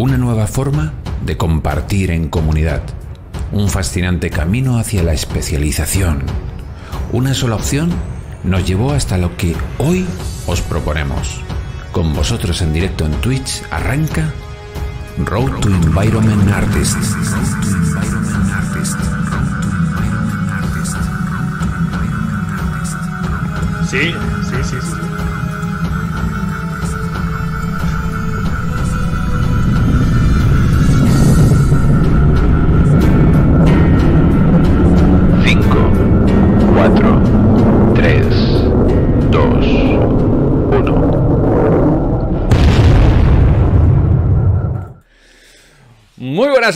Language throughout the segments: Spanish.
Una nueva forma de compartir en comunidad. Un fascinante camino hacia la especialización. Una sola opción nos llevó hasta lo que hoy os proponemos. Con vosotros en directo en Twitch arranca Road to Environment Artists. Sí, sí, sí, sí.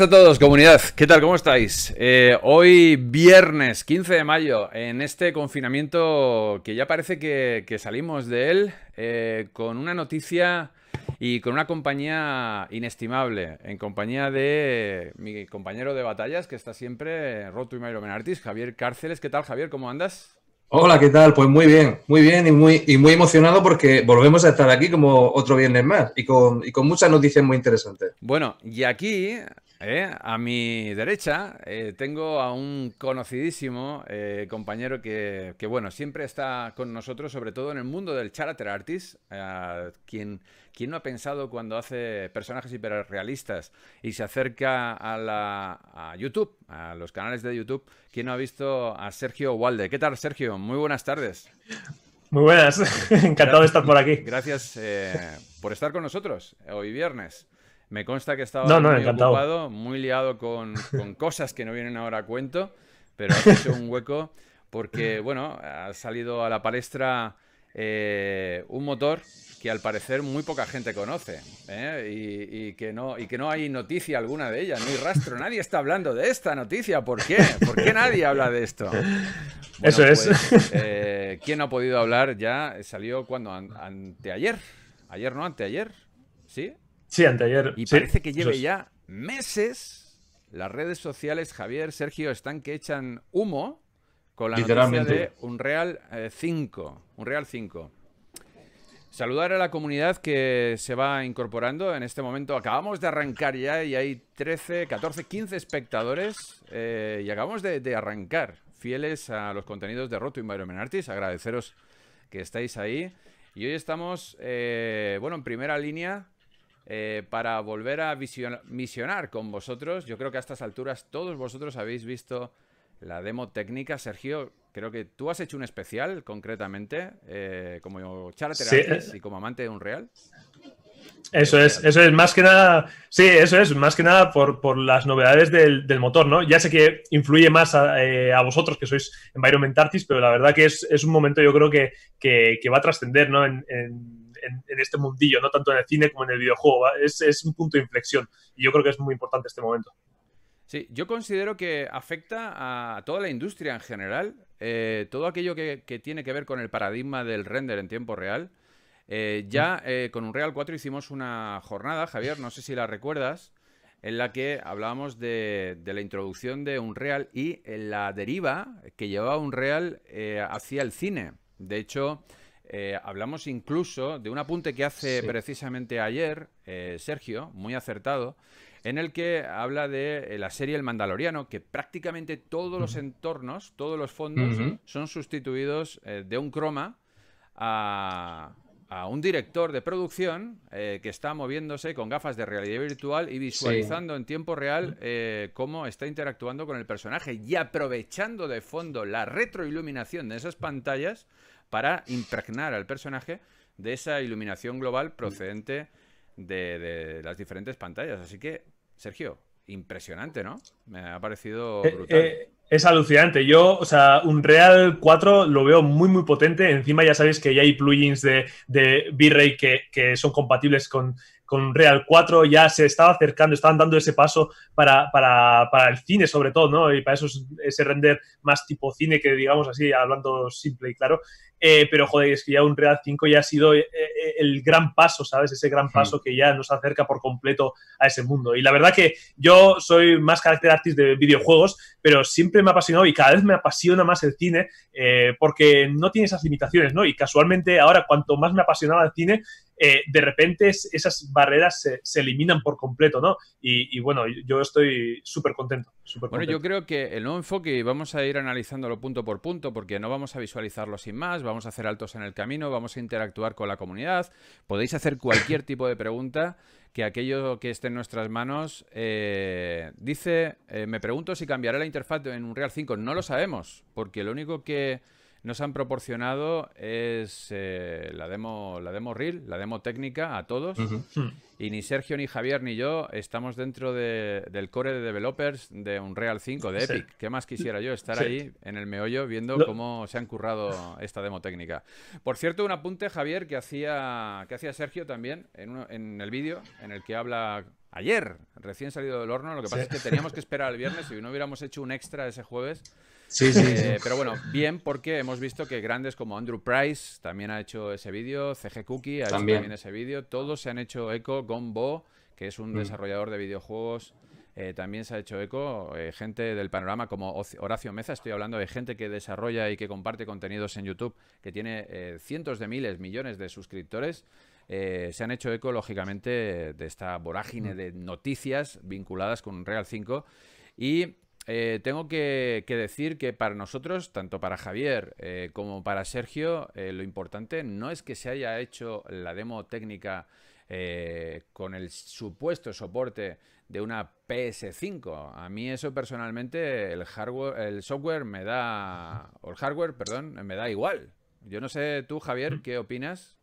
a todos, comunidad. ¿Qué tal? ¿Cómo estáis? Eh, hoy viernes 15 de mayo, en este confinamiento que ya parece que, salimos de él, eh, con una noticia y con una compañía inestimable, en compañía de mi compañero de batallas que está siempre, eh, Roto y Roman Artis, Javier Cárceles. ¿Qué tal, Javier? ¿Cómo andas? Hola, ¿qué tal? Pues muy bien, muy bien y muy, muy emocionado porque volvemos a estar aquí como otro viernes más y con, y con muchas noticias muy interesantes. Bueno, y aquí ¿eh? a mi derecha eh, tengo a un conocidísimo eh, compañero que, bueno, siempre está con nosotros, sobre todo en el mundo del charter artist. quien, quien no ha pensado cuando hace personajes hiperrealistas y se acerca a, la, a YouTube, a los canales de YouTube? ¿Quién no ha visto a Sergio Walde? ¿Qué tal, Sergio? Muy buenas tardes. Muy buenas, encantado de estar por aquí. Gracias por estar con nosotros hoy viernes. Me consta que estaba muy muy liado con, cosas que no vienen ahora a cuento, pero ha hecho un hueco porque, bueno, ha salido a la palestra eh, un motor que al parecer muy poca gente conoce ¿eh? y, que no, y que no hay noticia alguna de ella, ni rastro, nadie está hablando de esta noticia, ¿por qué? ¿Por qué nadie habla de esto? Eso es. Pues, eh, ¿Quién ha podido hablar ya? Salió cuando, anteayer, ayer no, anteayer, ¿sí? Sí, anteayer. Y parece que lleve ya meses las redes sociales, Javier, Sergio, están que echan humo con la noticia de Unreal 5. Eh, Unreal 5. Saludar a la comunidad que se va incorporando en este momento. Acabamos de arrancar ya y hay 13, 14, 15 espectadores eh, y acabamos de, arrancar. Fieles a los contenidos de Roto y Mario agradeceros que estáis ahí. Y hoy estamos, eh, bueno, en primera línea eh, para volver a misionar con vosotros. Yo creo que a estas alturas todos vosotros habéis visto la demo técnica. Sergio, creo que tú has hecho un especial concretamente eh, como charter eh. y como amante de Unreal. Eso es, eso es, más que nada, sí, eso es, más que nada por, las novedades del, motor, ¿no? Ya sé que influye más a, vosotros que sois environment artists, pero la verdad que es, un momento yo creo que, va a trascender, ¿no? en en, este mundillo, no tanto en el cine como en el videojuego. Es, es, un punto de inflexión y yo creo que es muy importante este momento. Sí, yo considero que afecta a toda la industria en general, eh, todo aquello que, tiene que ver con el paradigma del render en tiempo real. Eh, ya mm. eh, con Unreal 4 hicimos una jornada, Javier, no sé si la recuerdas, en la que hablábamos de, la introducción de Unreal y la deriva que llevaba Unreal hacia el cine. De hecho, eh, hablamos incluso de un apunte que hace precisamente ayer eh, Sergio, muy acertado, en el que habla de eh, la serie El Mandaloriano, que prácticamente todos los entornos, todos los fondos son sustituidos de un croma a, un director de producción que está moviéndose con gafas de realidad virtual y visualizando en tiempo real cómo está interactuando con el personaje y aprovechando de fondo la retroiluminación de esas pantallas para impregnar al personaje de esa iluminación global procedente de, las diferentes pantallas. Así que, Sergio, impresionante, ¿no? Me ha parecido eh, brutal. Eh, es alucinante. Yo, o sea, un Real 4 lo veo muy, muy potente. Encima ya sabéis que ya hay plugins de, de V-Ray que, que, son compatibles con con Real 4 ya se estaba acercando, estaban dando ese paso para, para, para el cine sobre todo, ¿no? Y para eso es, ese render más tipo cine que digamos así, hablando simple y claro. Eh, pero joder, es que ya un Real 5 ya ha sido eh, eh, el gran paso, ¿sabes? Ese gran hmm. paso que ya nos acerca por completo a ese mundo. Y la verdad que yo soy más carácter artist de videojuegos, pero siempre me ha apasionado y cada vez me apasiona más el cine porque no tiene esas limitaciones, ¿no? Y casualmente ahora cuanto más me apasionaba el cine, eh, de repente esas barreras se, eliminan por completo, ¿no? Y, bueno, yo estoy súper contento, Bueno, yo creo que el nuevo enfoque vamos a ir analizándolo punto por punto porque no vamos a visualizarlo sin más, vamos a hacer altos en el camino, vamos a interactuar con la comunidad, podéis hacer cualquier tipo de pregunta que aquello que esté en nuestras manos eh, dice, eh, me pregunto si cambiará la interfaz en Unreal 5. No lo sabemos, porque lo único que nos han proporcionado es eh, la, demo, la demo reel, la demo técnica a todos. Y ni Sergio, ni Javier, ni yo estamos dentro del core de developers de Unreal 5, de Epic. ¿Qué más quisiera yo estar ahí en el meollo viendo cómo se han currado esta demo técnica? Por cierto, un apunte, Javier, que hacía, que hacía Sergio también en, el vídeo en el que habla ayer, recién salido del horno. Lo que pasa es que teníamos que esperar el viernes y no hubiéramos hecho un extra ese jueves Sí, sí, eh, Pero bueno, bien porque hemos visto que grandes como Andrew Price también ha hecho ese vídeo, CG Cookie ha también. hecho ese vídeo, todos se han hecho eco, Gombo, que es un mm. desarrollador de videojuegos, eh, también se ha hecho eco, eh, gente del panorama como Horacio Meza, estoy hablando de gente que desarrolla y que comparte contenidos en YouTube, que tiene cientos de miles, millones de suscriptores. se han hecho eco, lógicamente, de esta vorágine mm. de noticias vinculadas con Real 5. Y eh, tengo que, decir que para nosotros, tanto para Javier eh, como para Sergio, eh, lo importante no es que se haya hecho la demo técnica con el supuesto soporte de una PS5. A mí eso personalmente, el hardware, el software me da, o el hardware, perdón, me da igual. Yo no sé tú, Javier, qué opinas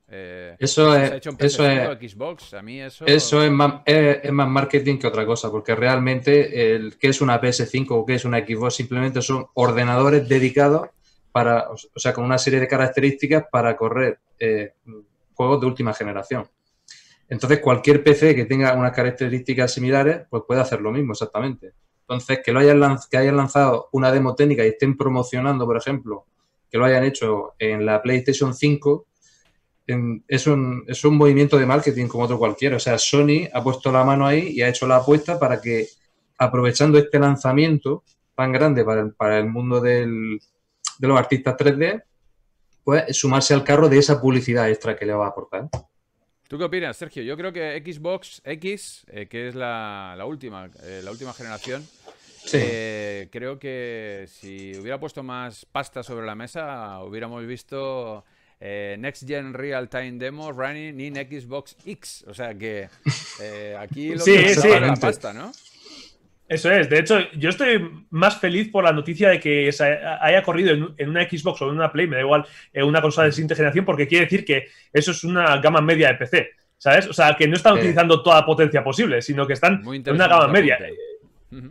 eso es, eso Xbox. eso, es, más, marketing que otra cosa, porque realmente el que es una PS5 o que es una Xbox simplemente son ordenadores dedicados para, o sea, con una serie de características para correr eh, juegos de última generación. Entonces, cualquier PC que tenga unas características similares, pues puede hacer lo mismo exactamente. Entonces, que lo hayan, que hayan lanzado una demo técnica y estén promocionando, por ejemplo, que lo hayan hecho en la PlayStation 5, es, un, movimiento de marketing como otro cualquiera. O sea, Sony ha puesto la mano ahí y ha hecho la apuesta para que, aprovechando este lanzamiento tan grande para el, mundo de los artistas 3D, pues sumarse al carro de esa publicidad extra que le va a aportar. ¿Tú qué opinas, Sergio? Yo creo que Xbox X, eh, que es la, última, eh, la última generación, eh, creo que si hubiera puesto más pasta sobre la mesa, hubiéramos visto eh, Next Gen Real Time Demo Running in Xbox X. O sea que eh, aquí lo sí, que sí, la pasta, ¿no? Eso es, de hecho, yo estoy más feliz por la noticia de que haya corrido en una Xbox o en una Play, me da igual, eh, una consola de siguiente generación, porque quiere decir que eso es una gama media de PC, ¿sabes? O sea, que no están utilizando toda la potencia posible, sino que están en una gama media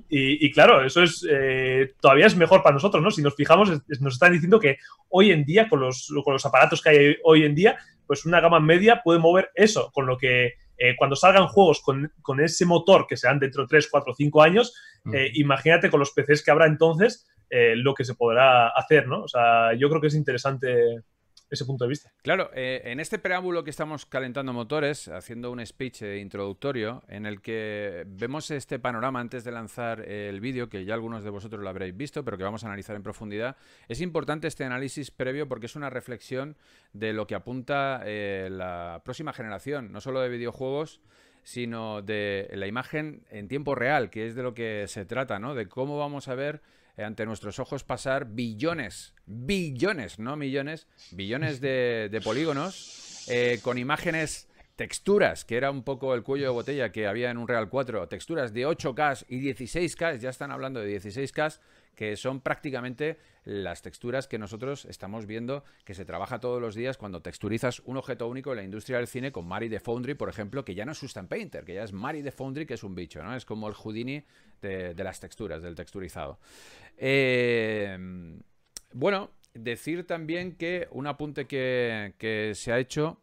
y, claro, eso es eh, todavía es mejor para nosotros, ¿no? Si nos fijamos, nos están diciendo que hoy en día, con los, aparatos que hay hoy en día, pues una gama media puede mover eso, con lo que eh, cuando salgan juegos con, ese motor que sean dentro de 3, 4, 5 años, eh, imagínate con los PCs que habrá entonces lo que se podrá hacer, ¿no? O sea, yo creo que es interesante ese punto de vista. Claro, eh, en este preámbulo que estamos calentando motores, haciendo un speech eh, introductorio, en el que vemos este panorama antes de lanzar el vídeo, que ya algunos de vosotros lo habréis visto, pero que vamos a analizar en profundidad, es importante este análisis previo porque es una reflexión de lo que apunta eh, la próxima generación, no solo de videojuegos, sino de la imagen en tiempo real, que es de lo que se trata, ¿no? De cómo vamos a ver ante nuestros ojos pasar billones, billones, no millones, billones de, polígonos eh, con imágenes, texturas, que era un poco el cuello de botella que había en un Real 4, texturas de 8K y 16K, ya están hablando de 16K, que son prácticamente las texturas que nosotros estamos viendo que se trabaja todos los días cuando texturizas un objeto único en la industria del cine con Mari de Foundry, por ejemplo, que ya no es Sustan Painter, que ya es Mari de Foundry, que es un bicho, ¿no? Es como el Houdini de, las texturas, del texturizado. Eh, bueno, decir también que un apunte que, se ha hecho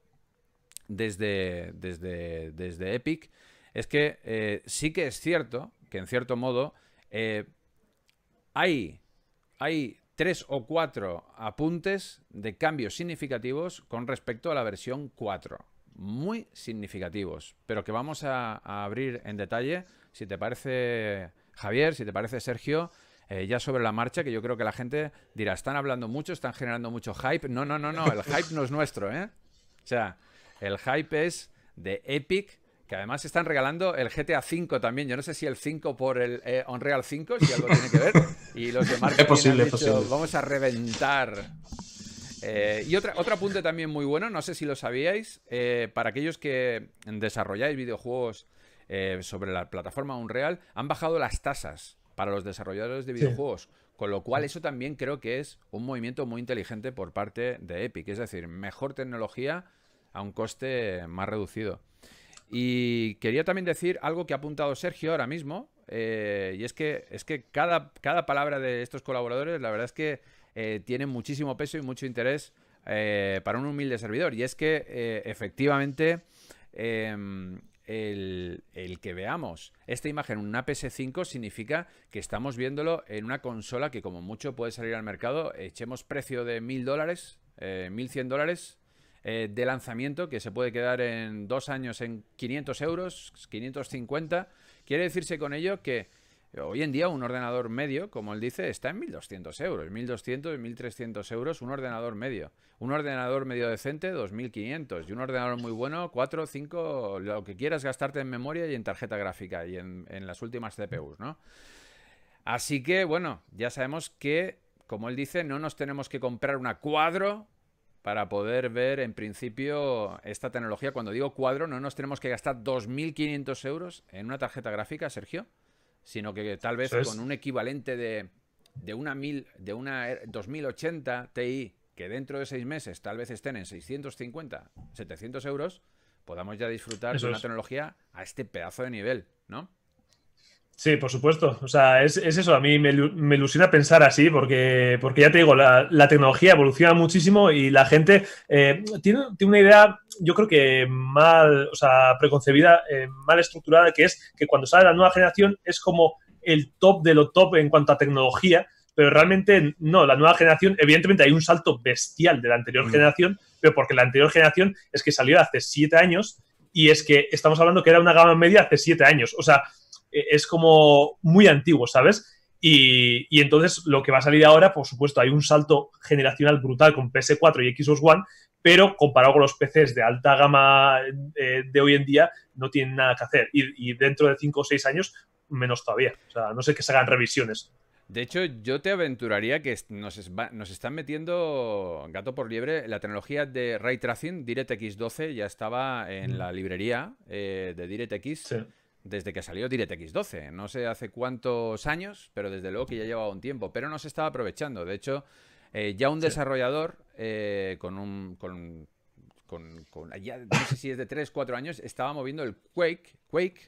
desde, desde, desde Epic es que eh, sí que es cierto que en cierto modo eh, hay, hay tres o cuatro apuntes de cambios significativos con respecto a la versión 4. Muy significativos, pero que vamos a, abrir en detalle, si te parece Javier, si te parece Sergio, eh, ya sobre la marcha, que yo creo que la gente dirá, están hablando mucho, están generando mucho hype. No, no, no, no, el hype no es nuestro, ¿eh? O sea, el hype es de Epic que además están regalando el GTA V también. Yo no sé si el 5 por el eh, Unreal 5, si algo tiene que ver. Y los de es posible, han dicho, vamos a reventar. Eh, y otra, otro apunte también muy bueno, no sé si lo sabíais, eh, para aquellos que desarrolláis videojuegos sobre la plataforma Unreal, han bajado las tasas para los desarrolladores de videojuegos. Con lo cual, eso también creo que es un movimiento muy inteligente por parte de Epic. Es decir, mejor tecnología a un coste más reducido. Y quería también decir algo que ha apuntado Sergio ahora mismo, eh, y es que, es que cada, palabra de estos colaboradores, la verdad es que eh, tiene muchísimo peso y mucho interés eh, para un humilde servidor. Y es que efectivamente em, el, que veamos esta imagen en una PS5 significa que estamos viéndolo en una consola que como mucho puede salir al mercado, echemos precio de mil dólares, mil cien dólares, eh, de lanzamiento, que se puede quedar en dos años en 500 euros, 550. Quiere decirse con ello que eh, hoy en día un ordenador medio, como él dice, está en 1.200 euros, 1.200 y 1.300 euros un ordenador medio. Un ordenador medio decente, 2.500. Y un ordenador muy bueno, 4, 5, lo que quieras gastarte en memoria y en tarjeta gráfica y en, en las últimas CPUs, ¿no? Así que, bueno, ya sabemos que, como él dice, no nos tenemos que comprar una cuadro para poder ver en principio esta tecnología. Cuando digo cuadro, no nos tenemos que gastar 2.500 euros en una tarjeta gráfica, Sergio, sino que tal vez con un equivalente de, de una, mil, de una 2080 Ti, que dentro de seis meses tal vez estén en 650, 700 euros, podamos ya disfrutar de una tecnología a este pedazo de nivel, ¿no? Sí, por supuesto. O sea, es, es eso. A mí me, ilusiona pensar así, porque, porque ya te digo, la, la tecnología evoluciona muchísimo y la gente eh, tiene, tiene, una idea, yo creo que mal, o sea, preconcebida, eh, mal estructurada, que es que cuando sale la nueva generación es como el top de lo top en cuanto a tecnología, pero realmente no. La nueva generación, evidentemente, hay un salto bestial de la anterior mm. generación, pero porque la anterior generación es que salió hace siete años y es que estamos hablando que era una gama media hace siete años. O sea, eh, es como muy antiguo, ¿sabes? Y, entonces lo que va a salir ahora, por supuesto, hay un salto generacional brutal con PS4 y Xbox One, pero comparado con los PCs de alta gama eh, de hoy en día, no tienen nada que hacer. Y, dentro de 5 o 6 años, menos todavía. O sea, no sé que se hagan revisiones. De hecho, yo te aventuraría que nos, están metiendo gato por liebre. La tecnología de Ray Tracing, DirectX 12, ya estaba en mm. la librería eh, de DirectX. Sí desde que salió DirectX 12. No sé hace cuántos años, pero desde luego que ya llevaba un tiempo. Pero no se estaba aprovechando. De hecho, eh, ya un desarrollador eh, con un. Con, no sé si es de 3, 4 años, estaba moviendo el Quake, Quake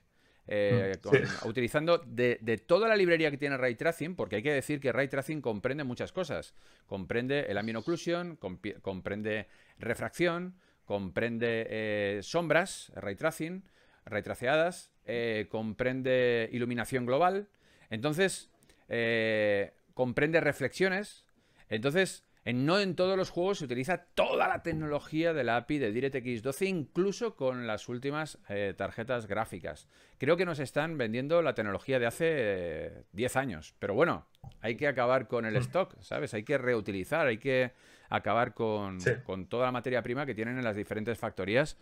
eh, mm, utilizando de, toda la librería que tiene Ray Tracing, porque hay que decir que Ray Tracing comprende muchas cosas. Comprende el amino occlusion, comprende refracción, comprende sombras, Ray Tracing, retraceadas, eh, comprende iluminación global, entonces eh, comprende reflexiones, entonces en, no en todos los juegos se utiliza toda la tecnología de la API de DirectX 12, incluso con las últimas eh, tarjetas gráficas. Creo que nos están vendiendo la tecnología de hace 10 años, pero bueno, hay que acabar con el mm. stock, ¿sabes? Hay que reutilizar, hay que acabar con, con toda la materia prima que tienen en las diferentes factorías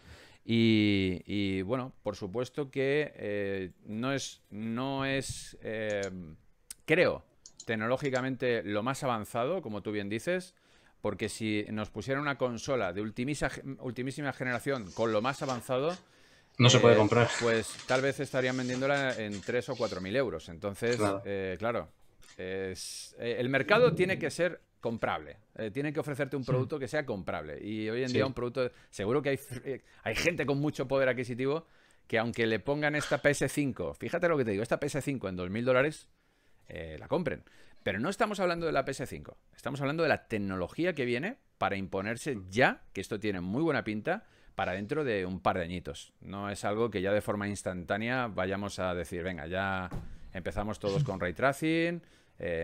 y, bueno, por supuesto que eh, no es, no es eh, creo, tecnológicamente lo más avanzado, como tú bien dices, porque si nos pusieran una consola de ultimísima generación con lo más avanzado... No se puede eh, comprar. Pues tal vez estarían vendiéndola en 3 o 4 mil euros. Entonces, claro, claro es, el mercado tiene que ser comprable. tiene eh, tienen que ofrecerte un hmm. producto que sea comprable. Y hoy en día un producto... Seguro que hay, eh, hay gente con mucho poder adquisitivo que aunque le pongan esta PS5, fíjate lo que te digo, esta PS5 en 2.000 dólares, eh, la compren. Pero no estamos hablando de la PS5, estamos hablando de la tecnología que viene para imponerse ya, que esto tiene muy buena pinta, para dentro de un par de añitos. No es algo que ya de forma instantánea vayamos a decir, venga, ya empezamos todos con ray tracing.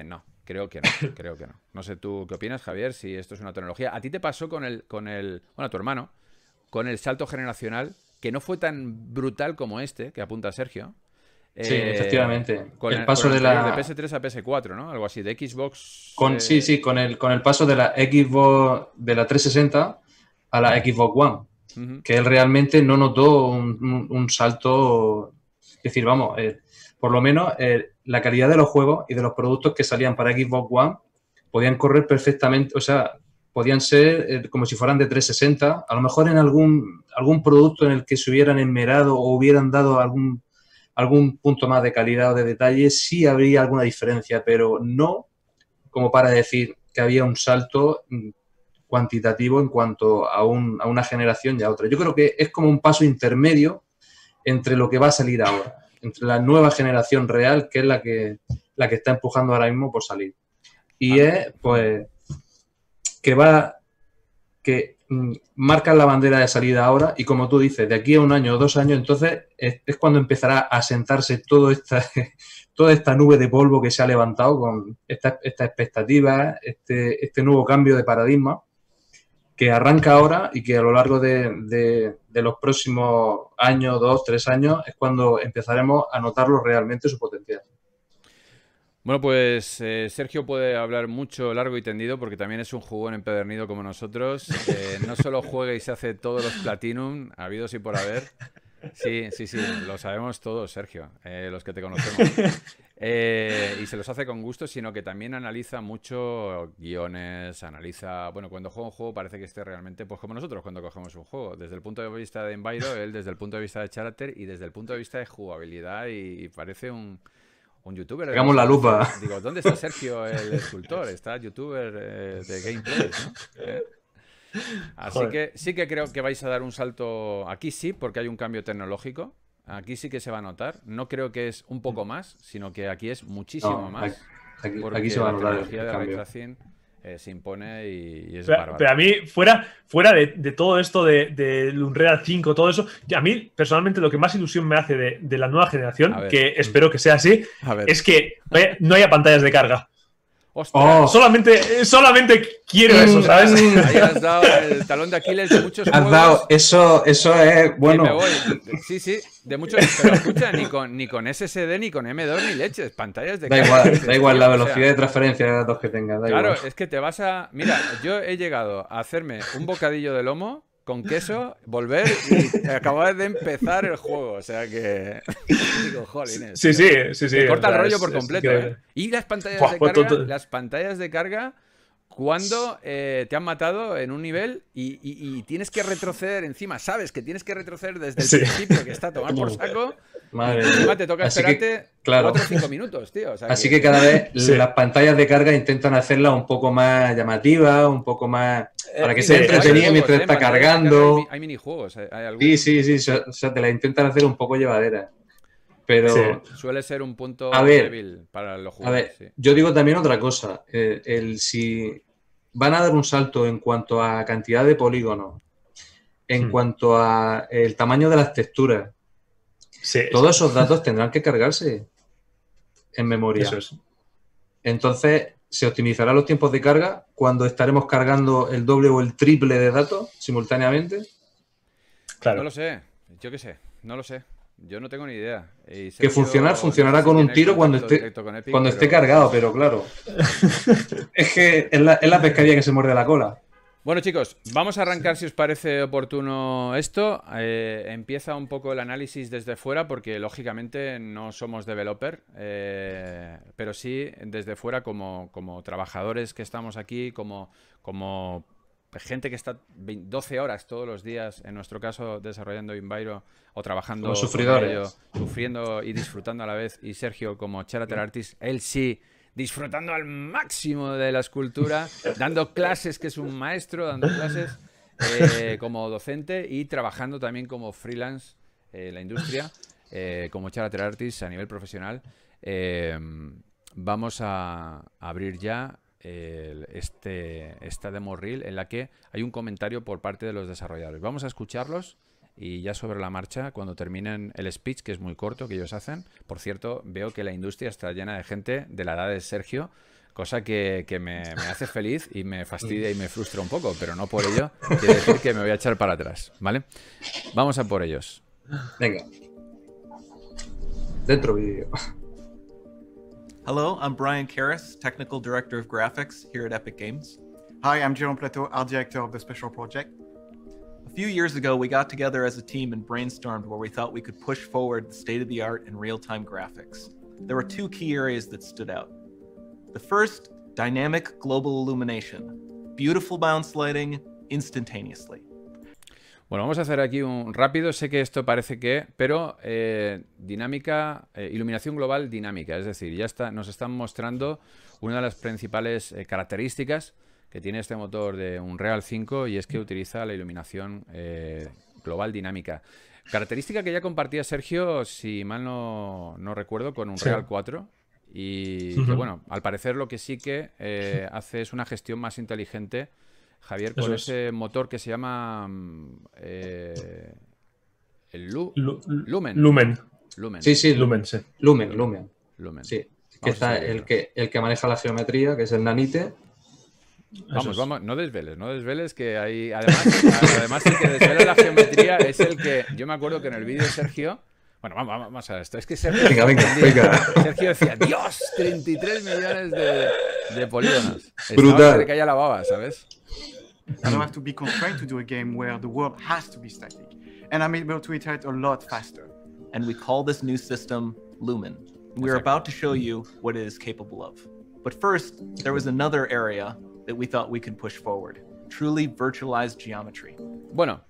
no, Creo que no, creo que no. No sé tú qué opinas, Javier, si esto es una tecnología. A ti te pasó con el, con el, bueno, a tu hermano, con el salto generacional, que no fue tan brutal como este, que apunta Sergio. sí, eh, efectivamente. Con el paso de la de PS3 a PS4, ¿no? Algo así, de Xbox. Eh, sí, sí, con el, con el paso de la Xbox de la 360 a la Xbox One, que él realmente no notó un, salto. Es decir, vamos, eh, por lo menos eh, la calidad de los juegos y de los productos que salían para Xbox One podían correr perfectamente, o sea, podían ser eh, como si fueran de 360, a lo mejor en algún, algún producto en el que se hubieran enmerado o hubieran dado algún, algún punto más de calidad o de detalle, sí habría alguna diferencia, pero no como para decir que había un salto mm, cuantitativo en cuanto a, un, a una generación y a otra. Yo creo que es como un paso intermedio entre lo que va a salir ahora entre la nueva generación real, que es la que, la que está empujando ahora mismo por salir. Y es, pues, que va, que mm, marcan la bandera de salida ahora y como tú dices, de aquí a un año o dos años, entonces es, cuando empezará a sentarse todo esta, toda esta nube de polvo que se ha levantado con estas esta expectativas, este, este nuevo cambio de paradigma que arranca ahora y que a lo largo de, los próximos años, dos, tres años, es cuando empezaremos a notarlo realmente su potencial. Bueno, pues eh, Sergio puede hablar mucho, largo y tendido, porque también es un jugón empedernido como nosotros. no solo juega y se hace todos los platinum, habidos y por haber. Sí, sí, sí, lo sabemos todos, Sergio, eh, los que te conocemos. Eh, y se los hace con gusto, sino que también analiza mucho guiones, analiza, bueno, cuando juega un juego parece que esté realmente, pues como nosotros cuando cogemos un juego, desde el punto de vista de Envato, él desde el punto de vista de character y desde el punto de vista de jugabilidad y, parece un, un youtuber. Digamos la lupa. Digo, ¿dónde está Sergio el escultor? Está youtuber eh, de gameplay, eh. Así que sí que creo que vais a dar un salto aquí sí, porque hay un cambio tecnológico Aquí sí que se va a notar. No creo que es un poco mm. más, sino que aquí es muchísimo más. Aquí, se va a notar la tecnología de ray tracing eh, se impone y, es pero, bárbaro. Pero a mí, fuera, fuera de, todo esto de, de, Unreal 5, todo eso, a mí personalmente lo que más ilusión me hace de, la nueva generación, que espero que sea así, es que no haya pantallas de carga. Oh. Solamente, solamente quiero eso, mm. ¿sabes? Ahí has dado el talón de Aquiles de muchos has Dado, eso, eso es bueno. Sí, sí, de muchos. Pero escucha, ni con, ni con SSD, ni con M2, ni leches. Pantallas de. Da igual, da igual la velocidad de transferencia de datos que tengas. claro, es que te vas a. Mira, yo he llegado a hacerme un bocadillo de lomo con queso, volver y acabar de empezar el juego. O sea que. Digo, Sí, sí, sí, sí. corta el rollo por completo. ¿eh? Y las pantallas de pues, carga. Las pantallas de carga. Cuando eh, te han matado en un nivel y, tienes que retroceder encima, sabes que tienes que retroceder desde el principio, que está a tomar por saco, Madre te toca Así esperarte que, 5 minutos, tío. Así que, cada vez las pantallas de carga intentan hacerla un poco más llamativa, un poco más. Eh, para que se sea entretenida mientras está cargando. Hay, minijuegos. Hay Sí, sí, sí. O sea, te la intentan hacer un poco llevadera. Pero. Suele ser un punto débil para los jugadores. A ver, yo digo también otra cosa. Eh, si van a dar un salto en cuanto a cantidad de polígonos, en hmm. cuanto a el tamaño de las texturas todos esos datos tendrán que cargarse en memoria. Entonces, se optimizará los tiempos de carga cuando estaremos cargando el doble o el triple de datos simultáneamente. Claro. No lo sé, yo qué sé, no lo sé. Yo no tengo ni idea. que funcionar, funcionará con un tiro cuando esté, cuando esté cargado, pero claro. es que es la, es la pescaría que se muerde la cola. Bueno, chicos, vamos a arrancar si os parece oportuno esto. Eh, empieza un poco el análisis desde fuera, porque lógicamente no somos developer, eh, pero sí desde fuera como, como trabajadores que estamos aquí, como, como gente que está 12 horas todos los días, en nuestro caso desarrollando Invairo o trabajando, sufridores. sufriendo y disfrutando a la vez. Y Sergio, como character artist, él sí disfrutando al máximo de la escultura, dando clases, que es un maestro, dando clases eh, como docente y trabajando también como freelance en eh, la industria, eh, como charter artist a nivel profesional. Em, vamos a abrir ya este, esta demo reel en la que hay un comentario por parte de los desarrolladores. Vamos a escucharlos y ya sobre la marcha, cuando terminen el speech, que es muy corto que ellos hacen, por cierto, veo que la industria está llena de gente de la edad de Sergio, cosa que, me, hace feliz y me fastidia y me frustra un poco, pero no por ello quiero decir que me voy a echar para atrás, ¿vale? Vamos a por ellos. Venga. Dentro vídeo. Hello, I'm Brian Karras, Technical Director of Graphics here at Epic Games. Hi, I'm Jerome Plateau, Art Director of the Special Project. few years ago, we got together as a team and brainstormed where we thought we could push forward the state of the art in real time graphics. There were two key areas that stood out. The first, dynamic global illumination, beautiful bounce lighting instantaneously. Bueno, vamos a hacer aquí un rápido, sé que esto parece que, pero eh, dinámica, eh, iluminación global dinámica, es decir, ya está, nos están mostrando una de las principales eh, características que tiene este motor de un Real 5 y es que utiliza la iluminación eh, global dinámica. Característica que ya compartía Sergio, si mal no, recuerdo, con un Real 4. Y que, bueno, al parecer lo que sí que eh, hace es una gestión más inteligente, Javier, con ese motor que se llama eh, el Lumen. Lumen. Lumen. Sí, sí, Lumen, sí. Lumen, Lumen. Lumen. Sí, que está el que, el que maneja la geometría, que es el Nanite, Vamos, vamos, no desveles, no desveles que hay. Además, además el que desvela la geometría es el que. Yo me acuerdo que en el vídeo de Sergio. Bueno, vamos, vamos a esto. Es que Sergio. Sergio decía, Dios, 33 millones de, de polígonos. Brutal. Que haya la baba, ¿sabes? don't have to be constrained to do a game where the world has to be static. And I'm able to iterate a lot faster. And we call this new system Lumen. We're about to show you what it is capable of. But first, there was another area that we thought we could push forward. Truly virtualized geometry. Bueno,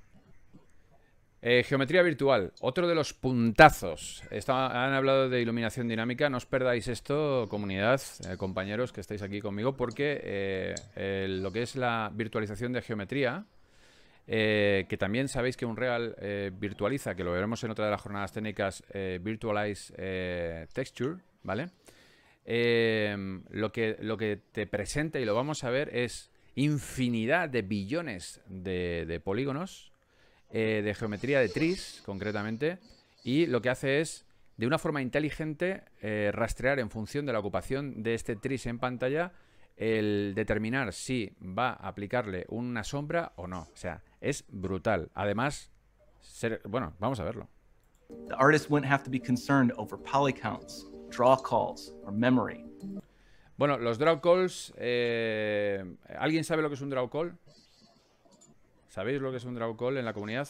eh, geometría virtual, otro de los puntazos. han hablado de iluminación dinámica. No os perdáis esto, comunidad, eh, compañeros que estáis aquí conmigo, porque eh, lo que es la virtualización de geometría, que también sabéis que Unreal virtualiza, que lo veremos en otra de las jornadas técnicas, Virtualize Texture, ¿vale? Em, lo, que, lo que te presenta, y lo vamos a ver, es infinidad de billones de, polígonos, eh, de geometría de tris, concretamente, y lo que hace es, de una forma inteligente, eh, rastrear en función de la ocupación de este tris en pantalla, el determinar si va a aplicarle una sombra o no. O sea, es brutal. Además, ser, bueno, vamos a verlo. The artist wouldn't have to be concerned over poly draw calls or memory. Bueno, los draw calls, eh, ¿alguien sabe lo que es un draw call? ¿Sabéis lo que es un draw call en la comunidad?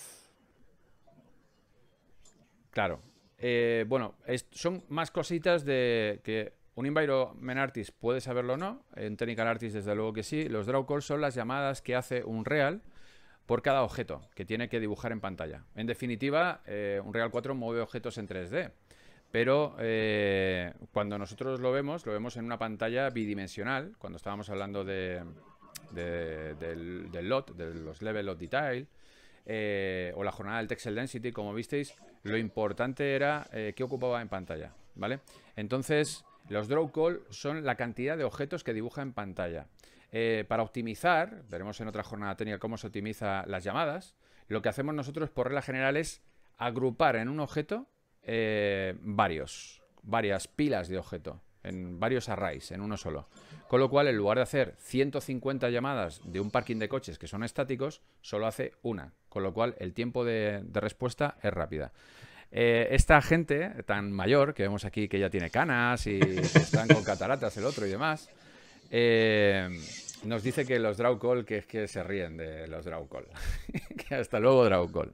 Claro. Eh, bueno, son más cositas de que un environment artist puede saberlo o no. En technical artist desde luego que sí. Los draw calls son las llamadas que hace un real por cada objeto que tiene que dibujar en pantalla. En definitiva, eh, un Real 4 mueve objetos en 3D. Pero eh, cuando nosotros lo vemos, lo vemos en una pantalla bidimensional, cuando estábamos hablando del, lot, de los level of detail, eh, o la jornada del Texel Density, como visteis, lo importante era eh, qué ocupaba en pantalla, ¿vale? Entonces, los draw call son la cantidad de objetos que dibuja en pantalla. para optimizar, veremos en otra jornada técnica cómo se optimiza las llamadas, lo que hacemos nosotros por regla general es agrupar en un objeto eh, varios, varias pilas de objeto, en varios arrays, en uno solo. Con lo cual, en lugar de hacer 150 llamadas de un parking de coches que son estáticos, solo hace una. Con lo cual, el tiempo de, respuesta es rápida. Eh, esta gente tan mayor que vemos aquí que ya tiene canas y están con cataratas el otro y demás, eh, nos dice que los draw call que, es que se ríen de los draw call. que hasta luego draw call.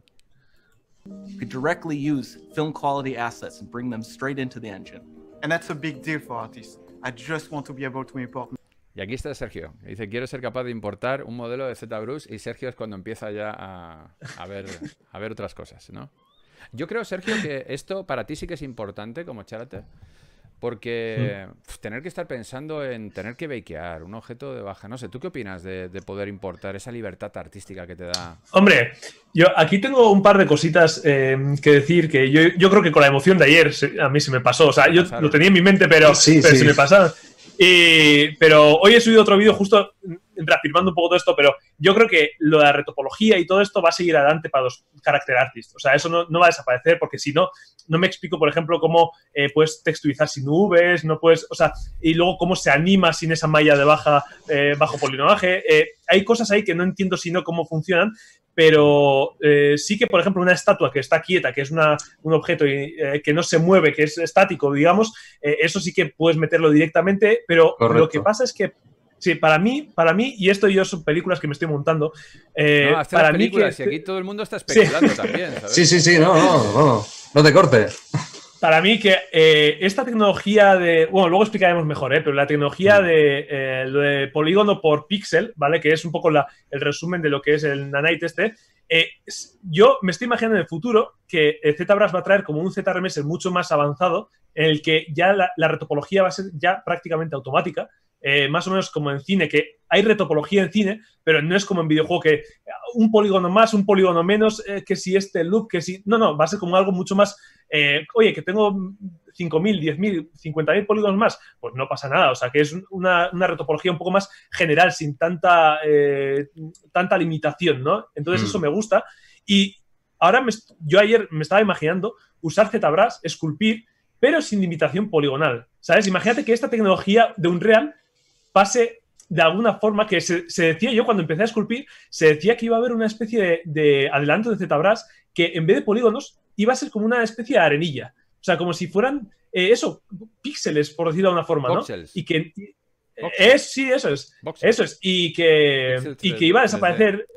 You could directly use film quality assets and bring them straight into the engine. And that's a big deal for artists. I just want to be able to import. Y aquí está Sergio. Dice, quiero ser capaz de importar un modelo de ZBrush y Sergio es cuando empieza ya a, a, ver, a ver otras cosas, ¿no? Yo creo, Sergio, que esto para ti sí que es importante como charate. Porque tener que estar pensando en tener que bakear un objeto de baja, no sé, ¿tú qué opinas de, poder importar esa libertad artística que te da? Hombre, yo aquí tengo un par de cositas eh, que decir que yo, creo que con la emoción de ayer a mí se me pasó, o sea, yo lo tenía en mi mente, pero, se me pasaba. pero hoy he subido otro vídeo justo, reafirmando un poco todo esto, pero yo creo que lo de la retopología y todo esto va a seguir adelante para los character artists. O sea, eso no, va a desaparecer porque si no, no me explico, por ejemplo, cómo eh, puedes texturizar sin UVs, no puedes, o sea, y luego cómo se anima sin esa malla de baja, eh, bajo polinomaje. Eh, hay cosas ahí que no entiendo si no cómo funcionan, pero sí que, por ejemplo, una estatua que está quieta, que es una, un objeto que no se mueve, que es estático, digamos, eso sí que puedes meterlo directamente, pero lo que pasa es que Sí, para mí, para mí, y esto yo son películas que me estoy montando. Eh, no, para mí que... aquí todo el mundo está especulando también. Sí, sí, sí, no, no, no, no te cortes. Para mí que eh, esta tecnología de, bueno, luego explicaremos mejor, eh, pero la tecnología mm. eh, de, polígono por píxel, ¿vale? Que es un poco el resumen de lo que es el Nanite este. yo me estoy imaginando en el futuro que ZBrush va a traer como un ZRMS mucho más avanzado, en el que ya la, la retopología va a ser ya prácticamente automática, eh, más o menos como en cine, que hay retopología en cine, pero no es como en videojuego que un polígono más, un polígono menos, eh, que si este loop, que si... No, no, va a ser como algo mucho más... Eh, oye, que tengo 5.000, 10.000, 50.000 polígonos más, pues no pasa nada. O sea, que es una, retopología un poco más general, sin tanta, tanta limitación, ¿no? Entonces eso mm. me gusta. Y ahora yo ayer me estaba imaginando usar ZBrush, esculpir, pero sin limitación poligonal. ¿Sabes? Imagínate que esta tecnología de Unreal de alguna forma, que se, decía, yo cuando empecé a esculpir, se decía que iba a haber una especie de, adelanto de ZBrush que en vez de polígonos iba a ser como una especie de arenilla. O sea, como si fueran, eh, eso, píxeles, por decirlo de alguna forma, Y que... Eh, es, sí, eso es. Eso es. Y que, y que iba a desaparecer...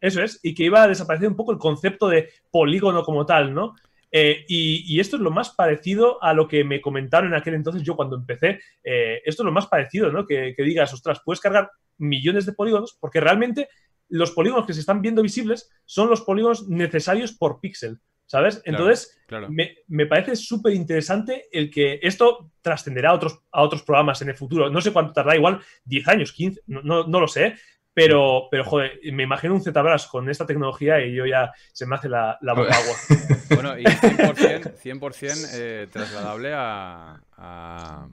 Eso es, y que iba a desaparecer un poco el concepto de polígono como tal, ¿no? Eh, y, esto es lo más parecido a lo que me comentaron en aquel entonces yo cuando empecé. Eh, esto es lo más parecido, ¿no? Que, digas, ostras, puedes cargar millones de polígonos porque realmente los polígonos que se están viendo visibles son los polígonos necesarios por píxel, ¿sabes? Entonces, Me, parece súper interesante el que esto trascenderá a otros, a otros programas en el futuro. No sé cuánto tardará, igual 10 años, 15, no lo sé, pero, pero joder, me imagino un ZBrush con esta tecnología y yo ya se me hace la, la boca agua. Bueno, y 100%, eh, trasladable a, a,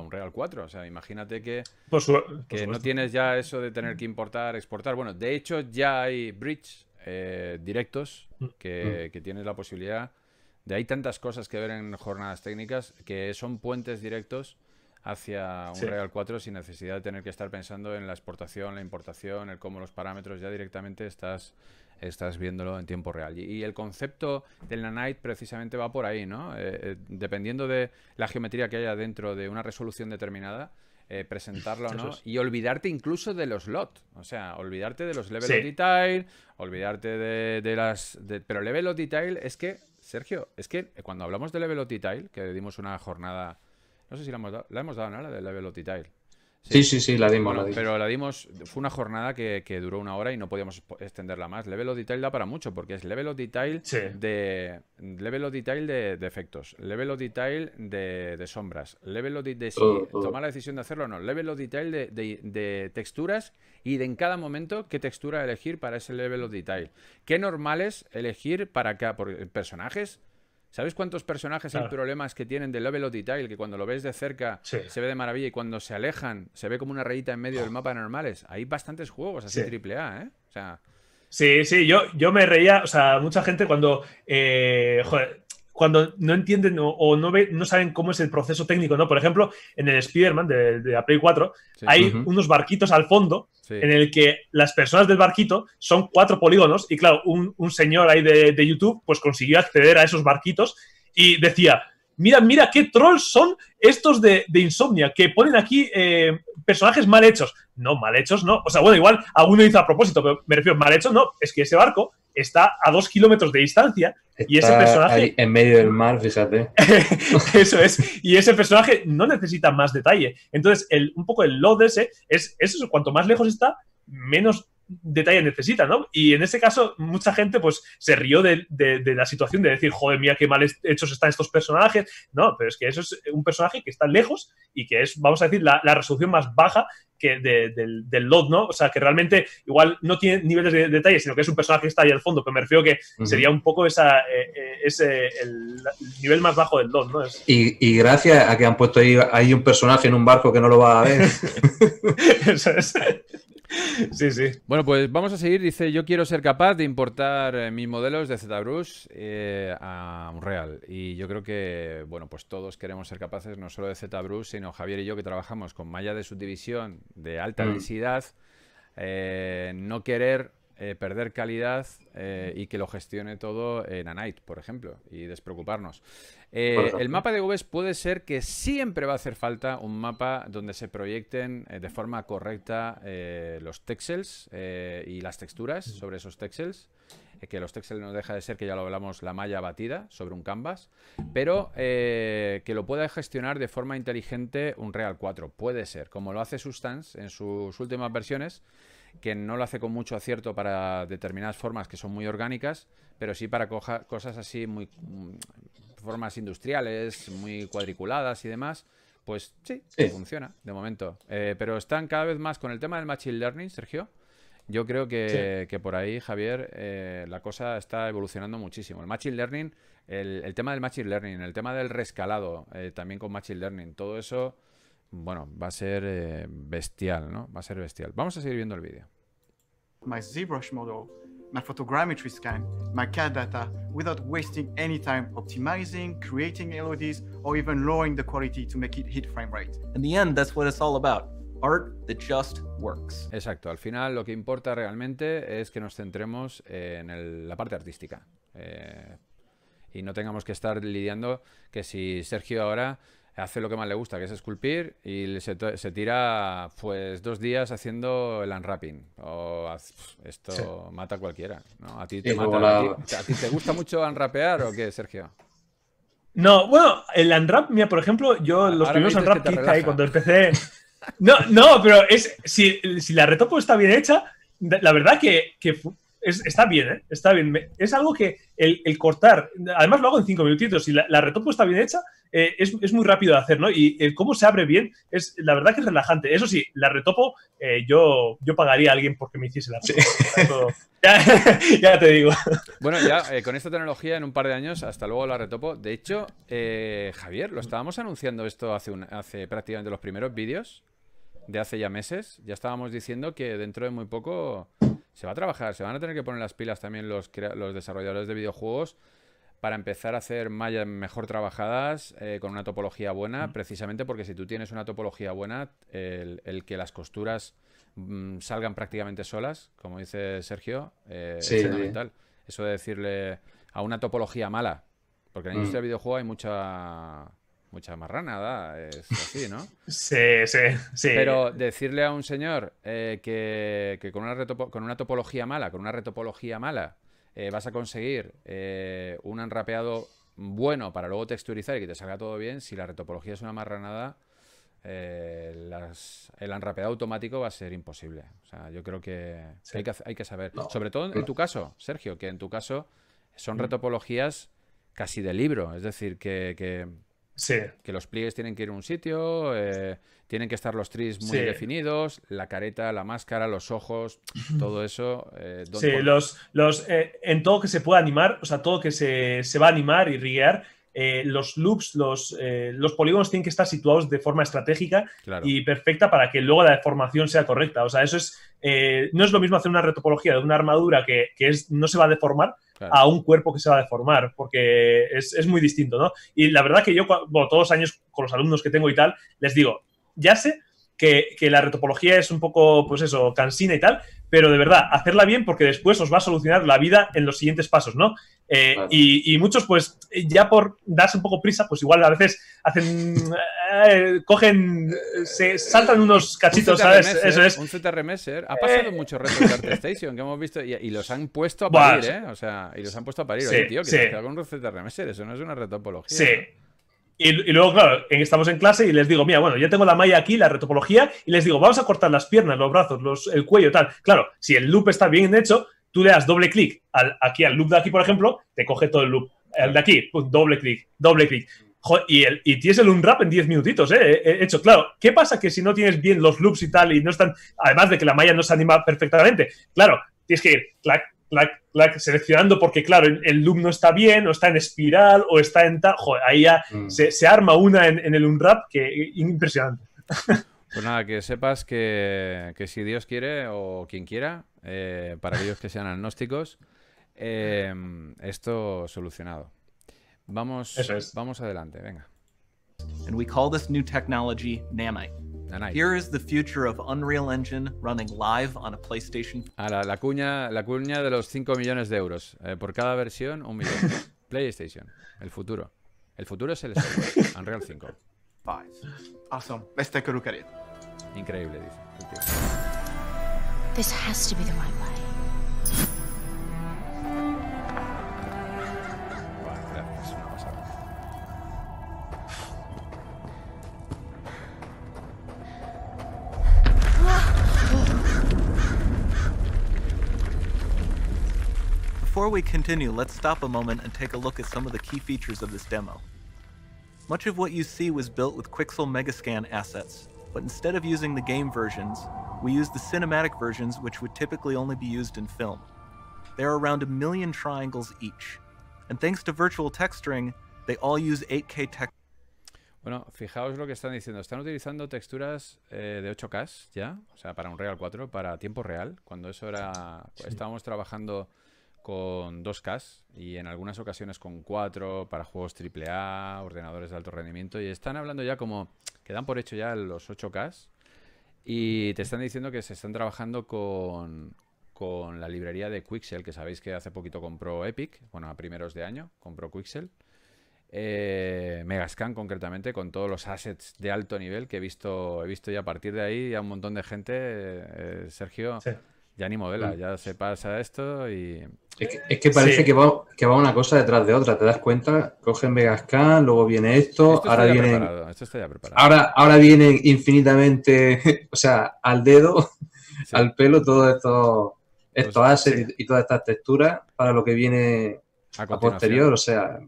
un Real 4. O sea, imagínate que, que no tienes ya eso de tener que importar, exportar. Bueno, de hecho ya hay bridge eh, directos mm, mm. que, tienes la posibilidad de... Hay tantas cosas que ver en jornadas técnicas que son puentes directos hacia un Real 4 sin necesidad de tener que estar pensando en la exportación, la importación, el cómo los parámetros, ya directamente estás, estás viéndolo en tiempo real. Y, el concepto del Nanite precisamente va por ahí, ¿no? Eh, eh, dependiendo de la geometría que haya dentro de una resolución determinada, eh, presentarlo no, y olvidarte incluso de los lot, o sea, olvidarte de los level of detail, olvidarte de, las... De, pero level of detail es que, Sergio, es que cuando hablamos de level of detail, que dimos una jornada no sé si la hemos dado. La hemos dado, ¿no? La de Level of Detail. Sí, sí, sí, la dimos. Pero la dimos, fue una jornada que, duró una hora y no podíamos extenderla más. Level of Detail da para mucho, porque es Level of Detail de Level of Detail de, efectos, Level of Detail de, sombras, Level of Detail de si oh, oh. tomar la decisión de hacerlo o no, Level of Detail de, texturas y de en cada momento qué textura elegir para ese Level of Detail. ¿Qué normales elegir para cada personajes? ¿Sabes cuántos personajes hay problemas que tienen de level of detail? Que cuando lo ves de cerca se ve de maravilla y cuando se alejan se ve como una rayita en medio del ah. mapa normales. Hay bastantes juegos así AAA. ¿eh? Sí, sí, yo, yo me reía, o sea, mucha gente cuando, eh, cuando no entienden o, no, no saben cómo es el proceso técnico, ¿no? Por ejemplo, en el Spiderman de, de Play 4 hay unos barquitos al fondo en el que las personas del barquito son cuatro polígonos y claro, un, señor ahí de, de, YouTube pues consiguió acceder a esos barquitos y decía, mira, mira qué trolls son estos de, Insomnia, que ponen aquí eh, personajes mal hechos. No, mal hechos no. O sea, bueno, igual alguno dice a propósito, pero me refiero, mal hechos no. Es que ese barco está a dos kilómetros de distancia y ese personaje... en medio del mar, fíjate. eso es. Y ese personaje no necesita más detalle. Entonces, un poco el lo de ese es eso. Cuanto más lejos está, menos detalle necesita, ¿no? Y en ese caso, mucha gente pues se rió de, la situación de decir, joder, mía, qué mal hechos están estos personajes. No, pero es que eso es un personaje que está lejos y que es, vamos a decir, la, resolución más baja que del, del, lot, ¿no? O sea, que realmente igual no tiene niveles de detalle, sino que es un personaje que está ahí al fondo, pero me refiero que sería un poco eh, eh, ese, el, nivel más bajo del LOD, ¿no? Y, gracias a que han puesto ahí, ahí un personaje en un barco que no lo va a ver. eso es. Sí, sí. Bueno, pues vamos a seguir. Dice, yo quiero ser capaz de importar eh, mis modelos de ZBrush eh, a Unreal. Y yo creo que, bueno, pues todos queremos ser capaces, no solo de ZBrush, sino Javier y yo que trabajamos con malla de subdivisión de alta mm. densidad, eh, no querer eh, perder calidad eh, y que lo gestione todo en a night por ejemplo, y despreocuparnos. Eh, el mapa de Gobes puede ser que siempre va a hacer falta un mapa donde se proyecten de forma correcta los texels y las texturas sobre esos texels que los texels no deja de ser, que ya lo hablamos, la malla batida sobre un canvas, pero que lo pueda gestionar de forma inteligente un Real 4. Puede ser, como lo hace Substance en sus últimas versiones, que no lo hace con mucho acierto para determinadas formas que son muy orgánicas, pero sí para cosas así muy mm, formas industriales, muy cuadriculadas y demás. Pues sí, funciona de momento. Eh, pero están cada vez más con el tema del Machine Learning, Sergio. Yo creo que, por ahí, Javier, eh, la cosa está evolucionando muchísimo. El Machine Learning, el, tema del Machine Learning, el tema del rescalado eh, también con Machine Learning, todo eso bueno, va a ser eh, bestial, ¿no? Va a ser bestial. Vamos a seguir viendo el vídeo. My ZBrush model, my photogrammetry scan, my CAD data, without wasting any time optimizing, creating LODs, or even lowering the quality to make it hit frame rate. In the end, that's what it's all about. Art that just works. Exacto, al final lo que importa realmente es que nos centremos en la parte artística. Eh, y no tengamos que estar lidiando que si Sergio ahora hace lo que más le gusta, que es esculpir, y se, tira pues dos días haciendo el unwrapping. O esto mata a cualquiera. ¿A, ti te gusta mucho unwrapear o qué, Sergio? No, bueno, el unwrap, mira, por ejemplo, yo los primeros unwrap que, ahí cuando empecé. No, no, pero es si, la retopo está bien hecha, la verdad que, está bien, ¿eh? Está bien. Es algo que el, cortar, además lo hago en cinco minutitos, Si la retopo está bien hecha, eh, es, muy rápido de hacer, ¿no? Y eh, cómo se abre bien, es la verdad que es relajante. Eso sí, la retopo, eh, yo, yo pagaría a alguien porque me hiciese la retopo. Ya, te digo. Bueno, ya con esta tecnología en un par de años, hasta luego la retopo. De hecho, Javier, lo estábamos anunciando esto hace, un, hace prácticamente los primeros vídeos de hace ya meses. Ya estábamos diciendo que dentro de muy poco se va a trabajar, se van a tener que poner las pilas también los, los desarrolladores de videojuegos para empezar a hacer mallas mejor trabajadas eh, con una topología buena, precisamente porque si tú tienes una topología buena, el, que las costuras mm, salgan prácticamente solas, como dice Sergio, eh, es fundamental. Eso de decirle a una topología mala, porque en la industria mm. videojuego hay mucha mucha marranada, es así, ¿no? sí, sí, sí. Pero decirle a un señor eh, que, con, una con una topología mala, con una retopología mala, eh, vas a conseguir eh, un enrapeado bueno para luego texturizar y que te salga todo bien, si la retopología es una marranada, eh, el enrapeado automático va a ser imposible. O sea, yo creo que, hay, que saber. Sobre todo en tu caso, Sergio, que en tu caso son mm. retopologías casi de libro. Es decir, que, que los pliegues tienen que ir a un sitio, tienen que estar los tris muy definidos, la careta, la máscara, los ojos, todo eso. Eh, sí, los, los, eh, en todo que se pueda animar, o sea, todo que se, va a animar y riguear, eh, los loops, los, los polígonos tienen que estar situados de forma estratégica y perfecta para que luego la deformación sea correcta. O sea, eso es, no es lo mismo hacer una retopología de una armadura que, es, no se va a deformar, a un cuerpo que se va a deformar, porque es, es muy distinto, ¿no? Y la verdad que yo, bueno, todos los años con los alumnos que tengo y tal, les digo, ya sé que, que, la retopología es un poco, pues eso, cansina y tal, pero de verdad, hacerla bien porque después os va a solucionar la vida en los siguientes pasos, ¿no? Eh, y, muchos, pues, ya por darse un poco prisa, pues igual a veces hacen, eh, eh, cogen, se saltan unos cachitos, ¿sabes? ¿eh? Eso es. Un ZRMSer. Ha pasado mucho muchos retos de ArtStation que hemos visto y, los han puesto a parir, ¿eh? O sea, y los han puesto a parir. Sí, tío, que sí. con un ZRMSer, eso no es una retopología. Sí. Y, luego, claro, estamos en clase y les digo, mira, bueno, ya tengo la malla aquí, la retopología, y les digo, vamos a cortar las piernas, los brazos, el cuello, tal. Claro, si el loop está bien hecho, tú le das doble clic aquí al loop de aquí, por ejemplo, te coge todo el loop. El de aquí, doble clic, doble clic. Y, el, tienes el unwrap en 10 minutitos, ¿eh? hecho, claro. ¿Qué pasa que si no tienes bien los loops y tal y no están, además de que la malla no se anima perfectamente? Claro, tienes que ir, seleccionando porque, claro, el loop no está bien, o está en espiral, o está en tal. Joder, ahí ya mm. se, arma una en, el unwrap que impresionante. Pues nada, que sepas que, si Dios quiere o quien quiera, eh, para aquellos que sean agnósticos, eh, esto solucionado. Vamos, vamos adelante, venga. And we call this new technology NAMI. Here is the future of Unreal Engine running live on a PlayStation. Ah, la, cuña, la cuña de los 5 millones de euros. Eh, por cada versión, un millón. PlayStation. El futuro. El futuro es el software. Unreal 5. Five. Awesome. Este a Increíble, dice. This has to be the we continue, let's stop a moment and take a look at some of the key features of this demo. Much of what you see was built with Quixel Megascan assets, but instead of using the game versions, we used the cinematic versions which would typically only be used in film. There are around a million triangles each, and thanks to virtual texturing, they all use 8K texture. Bueno, fijaos lo que están diciendo. Están utilizando texturas eh, de 8K ya, o sea, para un Real 4, para tiempo real, cuando eso era... Sí. Estábamos trabajando con dos k y en algunas ocasiones con cuatro para juegos AAA, ordenadores de alto rendimiento. Y están hablando ya como que dan por hecho ya los 8K y te están diciendo que se están trabajando con, la librería de Quixel, que sabéis que hace poquito compró Epic, bueno, a primeros de año compró Quixel. Eh, Megascan concretamente, con todos los assets de alto nivel que he visto, he visto ya a partir de ahí a un montón de gente, eh, Sergio, ya ni modela, mm. ya se pasa esto y... Es que, parece que, va, que, va, una cosa detrás de otra, te das cuenta, cogen Vegas luego viene esto, ahora viene... Ahora, ahora viene infinitamente, o sea, al dedo, al pelo, todo esto, pues esto hace y, todas estas texturas para lo que viene a, posterior, o sea...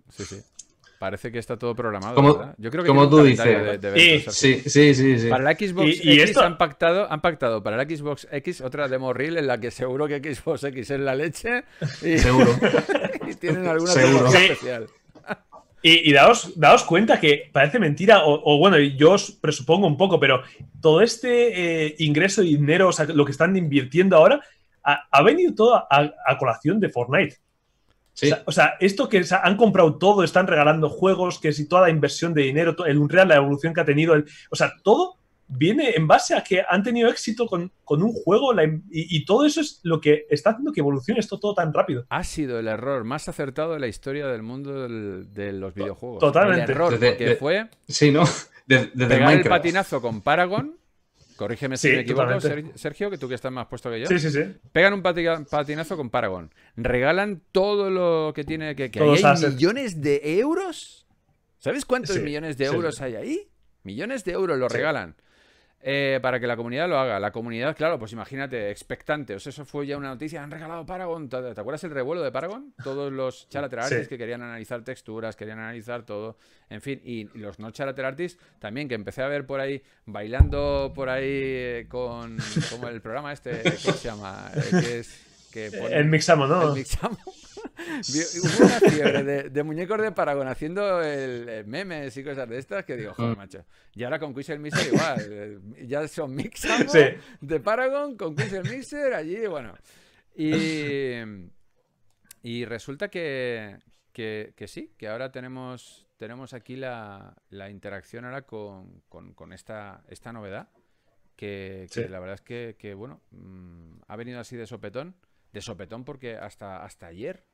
Parece que está todo programado. ¿verdad? Yo creo que como tú dices. sí, sí, sí, Para la Xbox ¿Y, X han pactado, han pactado para la Xbox X otra demo reel en la que seguro que Xbox X es la leche. Y, seguro. y tienen alguna seguro. especial. Y, daos, daos, cuenta que parece mentira, o, bueno, yo os presupongo un poco, pero todo este eh, ingreso de dinero, o sea, lo que están invirtiendo ahora, ha, venido todo a colación de Fortnite. O, sea, esto que han comprado todo, están regalando juegos, que si toda la inversión de dinero, el Unreal, la evolución que ha tenido, el, o sea, todo viene en base a que han tenido éxito con, con un juego y, y, todo eso es lo que está haciendo que evolucione esto todo tan rápido. Ha sido el error más acertado de la historia del mundo de los videojuegos. Totalmente. El error que fue... Sí, ¿no? Desde, el patinazo con Paragon Corrígeme si me equivoco, Sergio, que tú que estás más puesto que yo. Sí, sí, sí. Pegan un patinazo con Paragon. Regalan todo lo que tiene que. que hay millones de euros. ¿Sabes cuántos millones de euros hay ahí? Millones de euros lo regalan. Eh, para que la comunidad lo haga. La comunidad, claro, pues imagínate, expectante. O eso fue ya una noticia. Han regalado Paragon. ¿Te acuerdas el revuelo de Paragon? Todos los charter artists que querían analizar texturas, querían analizar todo. En fin, y los no charter artists también, que empecé a ver por ahí bailando por ahí eh, con. Como el programa este, ¿cómo se llama? Eh, es el Mixamo, ¿no? Hubo una fiebre de, muñecos de Paragon haciendo el, memes y cosas de estas que digo, joder, ah. macho. Y ahora con Quizel Mixer igual. Eh, ya son Mixamo de Paragon con Quizel Mixer allí, bueno. Y, resulta que, que, sí, que ahora tenemos, tenemos aquí la, interacción ahora con, esta, esta novedad. Que, la verdad es que, bueno, mm, ha venido así de sopetón de sopetón porque hasta, hasta ayer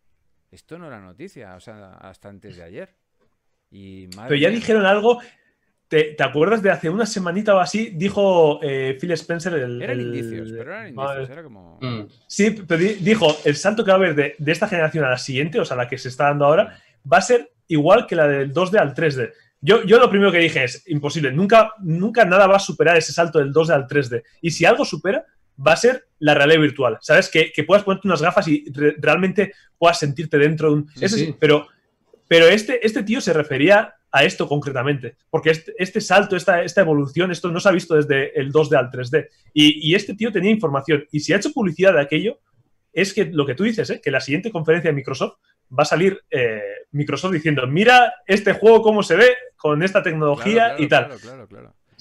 esto no era noticia, o sea, hasta antes de ayer. Y Pero ya dijeron algo, ¿Te, acuerdas de hace una semanita o así? Dijo eh, Phil Spencer el. Eran el, indicios, pero eran indicios, era como. Mm. Sí, pero dijo: el salto que va a haber de, de, esta generación a la siguiente, o sea, la que se está dando ahora, va a ser igual que la del 2D al 3D. Yo, yo lo primero que dije es: imposible, nunca, nunca nada va a superar ese salto del 2D al 3D. Y si algo supera, va a ser la realidad virtual. ¿Sabes? Que, puedas ponerte unas gafas y realmente puedas sentirte dentro de un. pero, pero este, este tío se refería a esto concretamente, porque este, salto, esta, esta, evolución, esto no se ha visto desde el 2D al 3D. Y, este tío tenía información. Y si ha hecho publicidad de aquello, es que lo que tú dices, ¿eh? que la siguiente conferencia de Microsoft va a salir eh, Microsoft diciendo, mira este juego cómo se ve con esta tecnología y tal. Claro,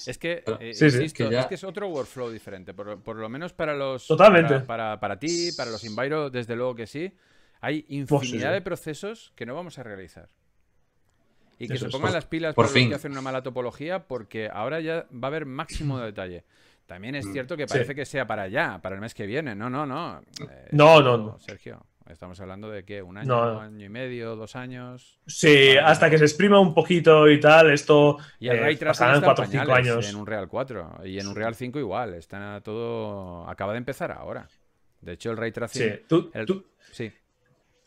es que, es otro workflow diferente, por, lo menos para los... Totalmente. Para, para, ti, para los Inviro, desde luego que sí. Hay infinidad de procesos que no vamos a realizar. Y que se pongan las pilas por, fin. que hacen una mala topología, porque ahora ya va a haber máximo de detalle. También es mm. cierto que parece que sea para allá, para el mes que viene. No, no, no. Eh, no, no, no. Sergio. Estamos hablando de que un año, año y medio, dos años. Sí, hasta que se exprima un poquito y tal, esto y el eh, Ray o años. En un Real 4 y en un Real 5 igual, está todo acaba de empezar ahora. De hecho, el Ray Tracing. Sí, tú, sí.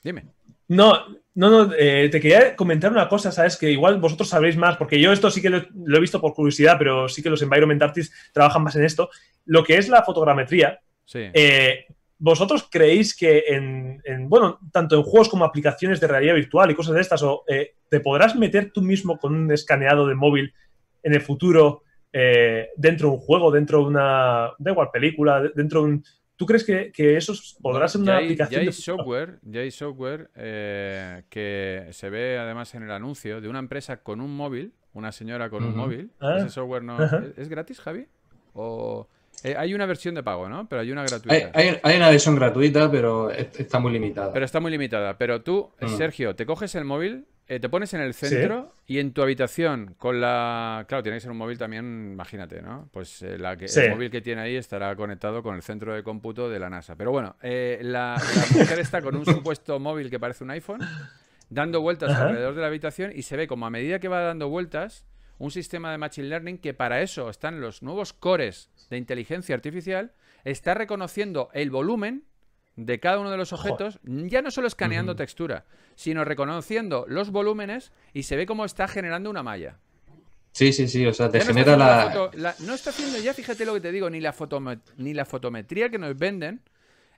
Dime. No, no, no, eh, te quería comentar una cosa, ¿sabes? Que igual vosotros sabéis más, porque yo esto sí que lo, he visto por curiosidad, pero sí que los environment artists trabajan más en esto. Lo que es la fotogrametría, sí. Eh, ¿Vosotros creéis que en, bueno, tanto en juegos como aplicaciones de realidad virtual y cosas de estas, o eh, te podrás meter tú mismo con un escaneado de móvil en el futuro eh, dentro de un juego, dentro de una, da igual, película, dentro de un... ¿Tú crees que, eso podrá ser una aplicación? Ya hay de... software, ya hay software eh, que se ve además en el anuncio de una empresa con un móvil, una señora con un móvil. Ah, Ese software no... ¿Es, ¿Es gratis, Javi? ¿O...? Eh, hay una versión de pago, ¿no? Pero hay una gratuita. Hay, una versión gratuita, pero está muy limitada. Pero está muy limitada. Pero tú, mm. Sergio, te coges el móvil, eh, te pones en el centro y en tu habitación con la... Claro, tiene que ser un móvil también, imagínate, ¿no? Pues eh, la que, el móvil que tiene ahí estará conectado con el centro de cómputo de la NASA. Pero bueno, la, mujer está con un supuesto móvil que parece un iPhone dando vueltas alrededor de la habitación y se ve como a medida que va dando vueltas un sistema de Machine Learning que para eso están los nuevos cores de inteligencia artificial, está reconociendo el volumen de cada uno de los objetos, ya no solo escaneando textura, sino reconociendo los volúmenes y se ve cómo está generando una malla. Sí, sí, sí, o sea, te genera la... No está haciendo ya, fíjate lo que te digo, ni la, ni la fotometría que nos venden,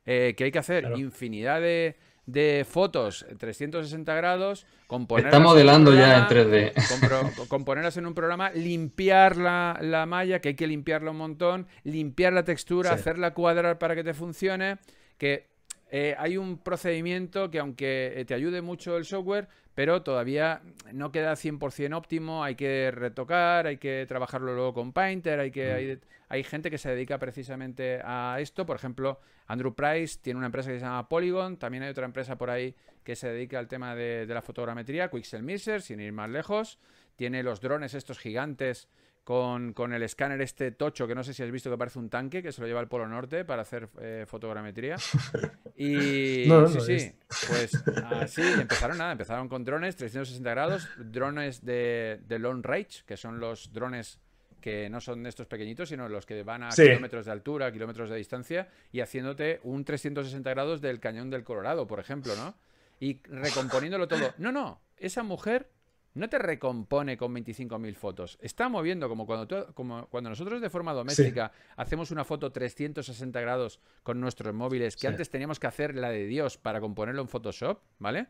eh, que hay que hacer infinidad de, de fotos 360 grados, componerlas. Está modelando ya en 3D. componerlas en un programa, limpiar la, malla, que hay que limpiarla un montón, limpiar la textura, hacerla cuadrar para que te funcione. Que eh, hay un procedimiento que aunque eh, te ayude mucho el software, pero todavía no queda 100% óptimo, hay que retocar, hay que trabajarlo luego con Painter, hay, que, mm. hay, gente que se dedica precisamente a esto, por ejemplo, Andrew Price tiene una empresa que se llama Polygon, también hay otra empresa por ahí que se dedica al tema de, la fotogrametría, Quixel Miser, sin ir más lejos, tiene los drones estos gigantes con, el escáner este tocho, que no sé si has visto que parece un tanque, que se lo lleva al Polo Norte para hacer eh, fotogrametría. Y no, sí, sí, pues así ah, empezaron nada, empezaron con drones 360 grados, drones de, long range, que son los drones que no son estos pequeñitos, sino los que van a kilómetros de altura, kilómetros de distancia, y haciéndote un 360 grados del cañón del Colorado, por ejemplo, ¿no? Y recomponiéndolo todo. No, no, esa mujer no te recompone con 25.000 fotos. Está moviendo como cuando, como cuando nosotros de forma doméstica hacemos una foto 360 grados con nuestros móviles, que antes teníamos que hacer la de Dios para componerlo en Photoshop, ¿vale?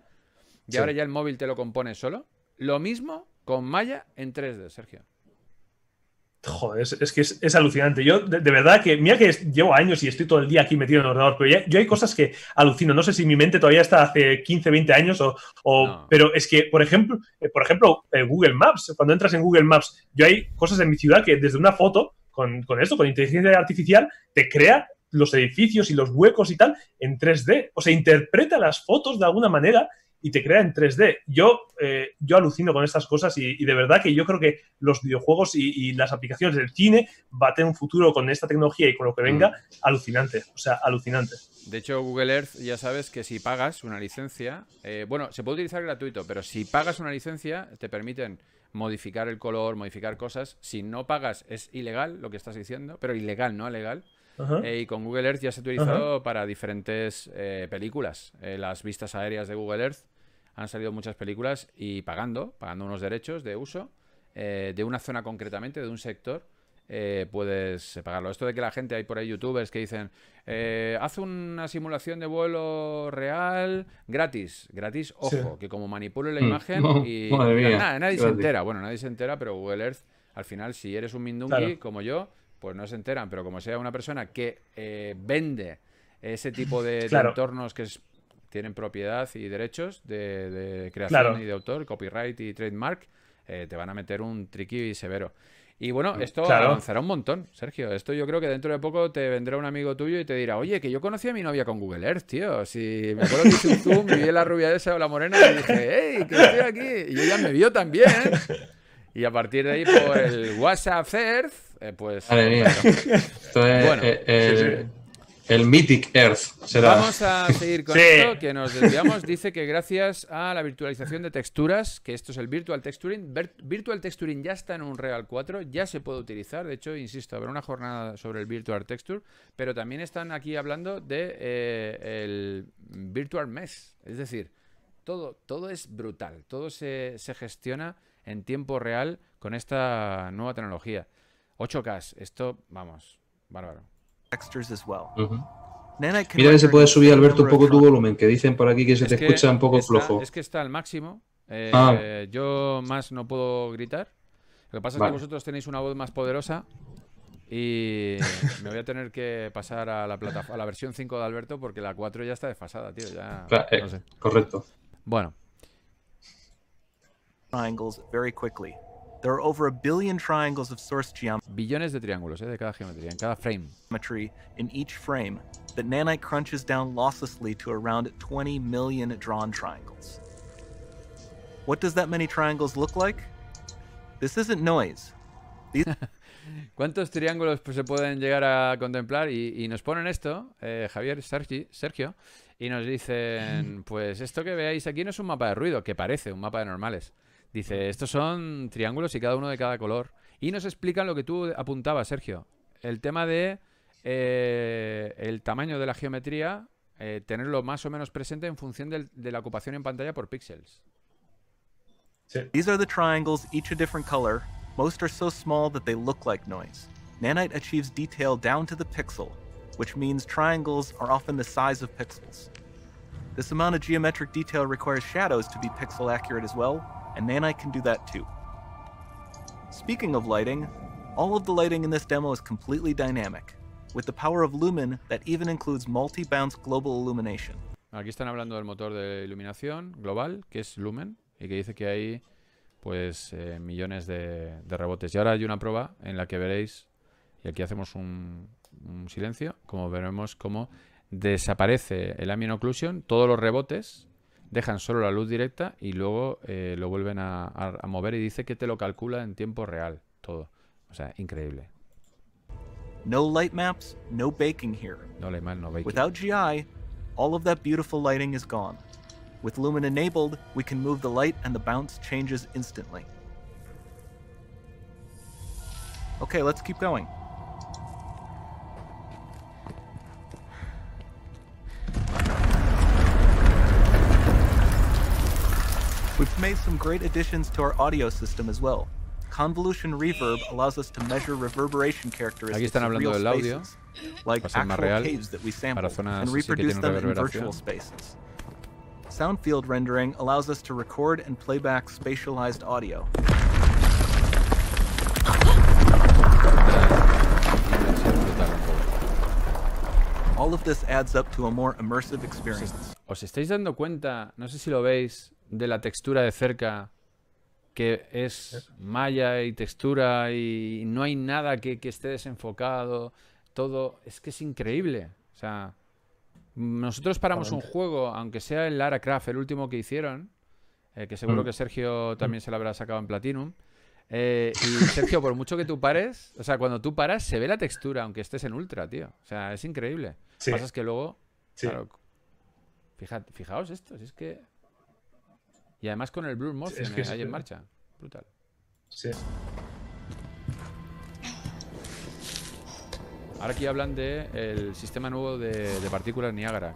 Y ahora ya el móvil te lo compone solo. Lo mismo con Maya en 3D, Sergio. Joder, es, que es, alucinante. Yo, de, verdad que, mira que llevo años y estoy todo el día aquí metido en el ordenador, pero yo hay cosas que alucino. No sé si mi mente todavía está hace 15, 20 años, o, pero es que, por ejemplo, eh, por ejemplo eh, Google Maps, cuando entras en Google Maps, yo hay cosas en mi ciudad que desde una foto, con, con esto, con inteligencia artificial, te crea los edificios y los huecos y tal en 3D. O sea, interpreta las fotos de alguna manera y te crea en 3D. Yo, eh, yo alucino con estas cosas y, de verdad que yo creo que los videojuegos y, las aplicaciones del cine va a tener un futuro con esta tecnología y con lo que venga mm. alucinante, o sea, alucinante. De hecho, Google Earth ya sabes que si pagas una licencia, eh, bueno, se puede utilizar gratuito, pero si pagas una licencia te permiten modificar el color, modificar cosas. Si no pagas es ilegal lo que estás diciendo, pero ilegal, no legal. Eh, y con Google Earth ya se ha utilizado para diferentes películas. las vistas aéreas de Google Earth han salido muchas películas y pagando, pagando unos derechos de uso eh, de una zona concretamente, de un sector, eh, puedes pagarlo. Esto de que la gente, hay por ahí youtubers que dicen, eh, haz una simulación de vuelo real gratis, gratis, ojo, que como manipule la mm. imagen y nadie se entera, bueno, nadie se entera, pero Google Earth, al final, si eres un mindungi como yo, pues no se enteran, pero como sea una persona que vende ese tipo de, de entornos que es tienen propiedad y derechos de, creación y de autor, copyright y trademark, eh, te van a meter un triqui severo. Y bueno, mm, esto avanzará un montón, Sergio. Esto yo creo que dentro de poco te vendrá un amigo tuyo y te dirá, oye, que yo conocí a mi novia con Google Earth, tío. Si me acuerdo que tú, me vi la rubia esa o la morena y dije, hey, que estoy aquí. Y ella me vio también. Y a partir de ahí, por el WhatsApp Earth, eh, pues... Esto eh, el Mythic Earth Vamos a seguir con esto, que nos desviamos. Dice que gracias a la virtualización de texturas, que esto es el Virtual Texturing, Virtual Texturing ya está en un Real 4, ya se puede utilizar. De hecho, insisto, habrá una jornada sobre el Virtual Texture, pero también están aquí hablando de eh, el Virtual Mesh. Es decir, todo, todo es brutal, todo se, se gestiona en tiempo real con esta nueva tecnología. 8K, esto, vamos, bárbaro. Mira que se puede subir, Alberto, un poco tu volumen, que dicen por aquí que se te escucha un poco flojo. Es que está al máximo. Eh, ah. Yo más no puedo gritar. Lo que pasa es que vosotros tenéis una voz más poderosa y me voy a tener que pasar a la, la versión 5 de Alberto porque la 4 ya está desfasada, tío. Ya, eh, no sé. Correcto. Bueno. There are over a billion triangles of source Billones de triángulos eh, de cada geometría, en cada frame. Geometry in each frame that Nanite crunches down losslessly to around 20 million drawn triangles. What does that many triangles look like? This isn't noise. ¿Cuántos triángulos pues, se pueden llegar a contemplar? Y, y nos ponen esto, eh, Javier, Sergi, Sergio, y nos dicen, pues esto que veáis aquí no es un mapa de ruido, que parece un mapa de normales. Dice, mm. estos son triángulos y cada uno de cada color. Y nos explican lo que tú apuntabas, Sergio. El tema de eh, el tamaño de la geometría, eh, tenerlo más o menos presente en función de la ocupación en pantalla por píxeles. Estos These are the triangles, each a different color. Most are so small that they look like noise. Nanite achieves detail down to the pixel, which means triangles are often the size of pixels. This amount of geometric detail requires shadows to be pixel accurate as well, and Nanite can do that too. Speaking of lighting, all of the lighting in this demo is completely dynamic, with the power of Lumen that even includes multi-bounce global illumination. Aquí están hablando del motor de iluminación global, que es Lumen, y que dice que hay pues eh, millones de, de, rebotes. Y ahora hay una prueba en la que veréis, y aquí hacemos un, un silencio, como veremos cómo desaparece el ambient occlusion, todos los rebotes dejan solo la luz directa y luego eh, lo vuelven a, mover y dice que te lo calcula en tiempo real todo. O sea, increíble. No light maps, no baking here. No no Without GI, all of that beautiful lighting is gone. With Lumen enabled, we can move the light and the bounce changes instantly. Okay, let's keep going. We've made some great additions to our audio system as well. Convolution reverb allows us to measure reverberation characteristics in real audio. Spaces, like actual real, caves that we sample and reproduce them in virtual spaces. Sound field rendering allows us to record and playback spatialized audio. All of this adds up to a more immersive experience. ¿Os estáis dando cuenta? No sé si lo veis. de la textura de cerca, que es malla y textura y no hay nada que, esté desenfocado, todo, es que es increíble. O sea, nosotros paramos un juego, aunque sea el Lara Craft, el último que hicieron, eh, que seguro mm. que Sergio mm. también se lo habrá sacado en Platinum. Eh, y Sergio, por mucho que tú pares, o sea, cuando tú paras se ve la textura, aunque estés en ultra, tío. O sea, es increíble. Lo que pasa es que luego, claro, fijaos esto, si es que y además con el Blur Motion que ahí en marcha. Brutal. Sí. Ahora aquí hablan de el sistema nuevo de, partículas Niágara,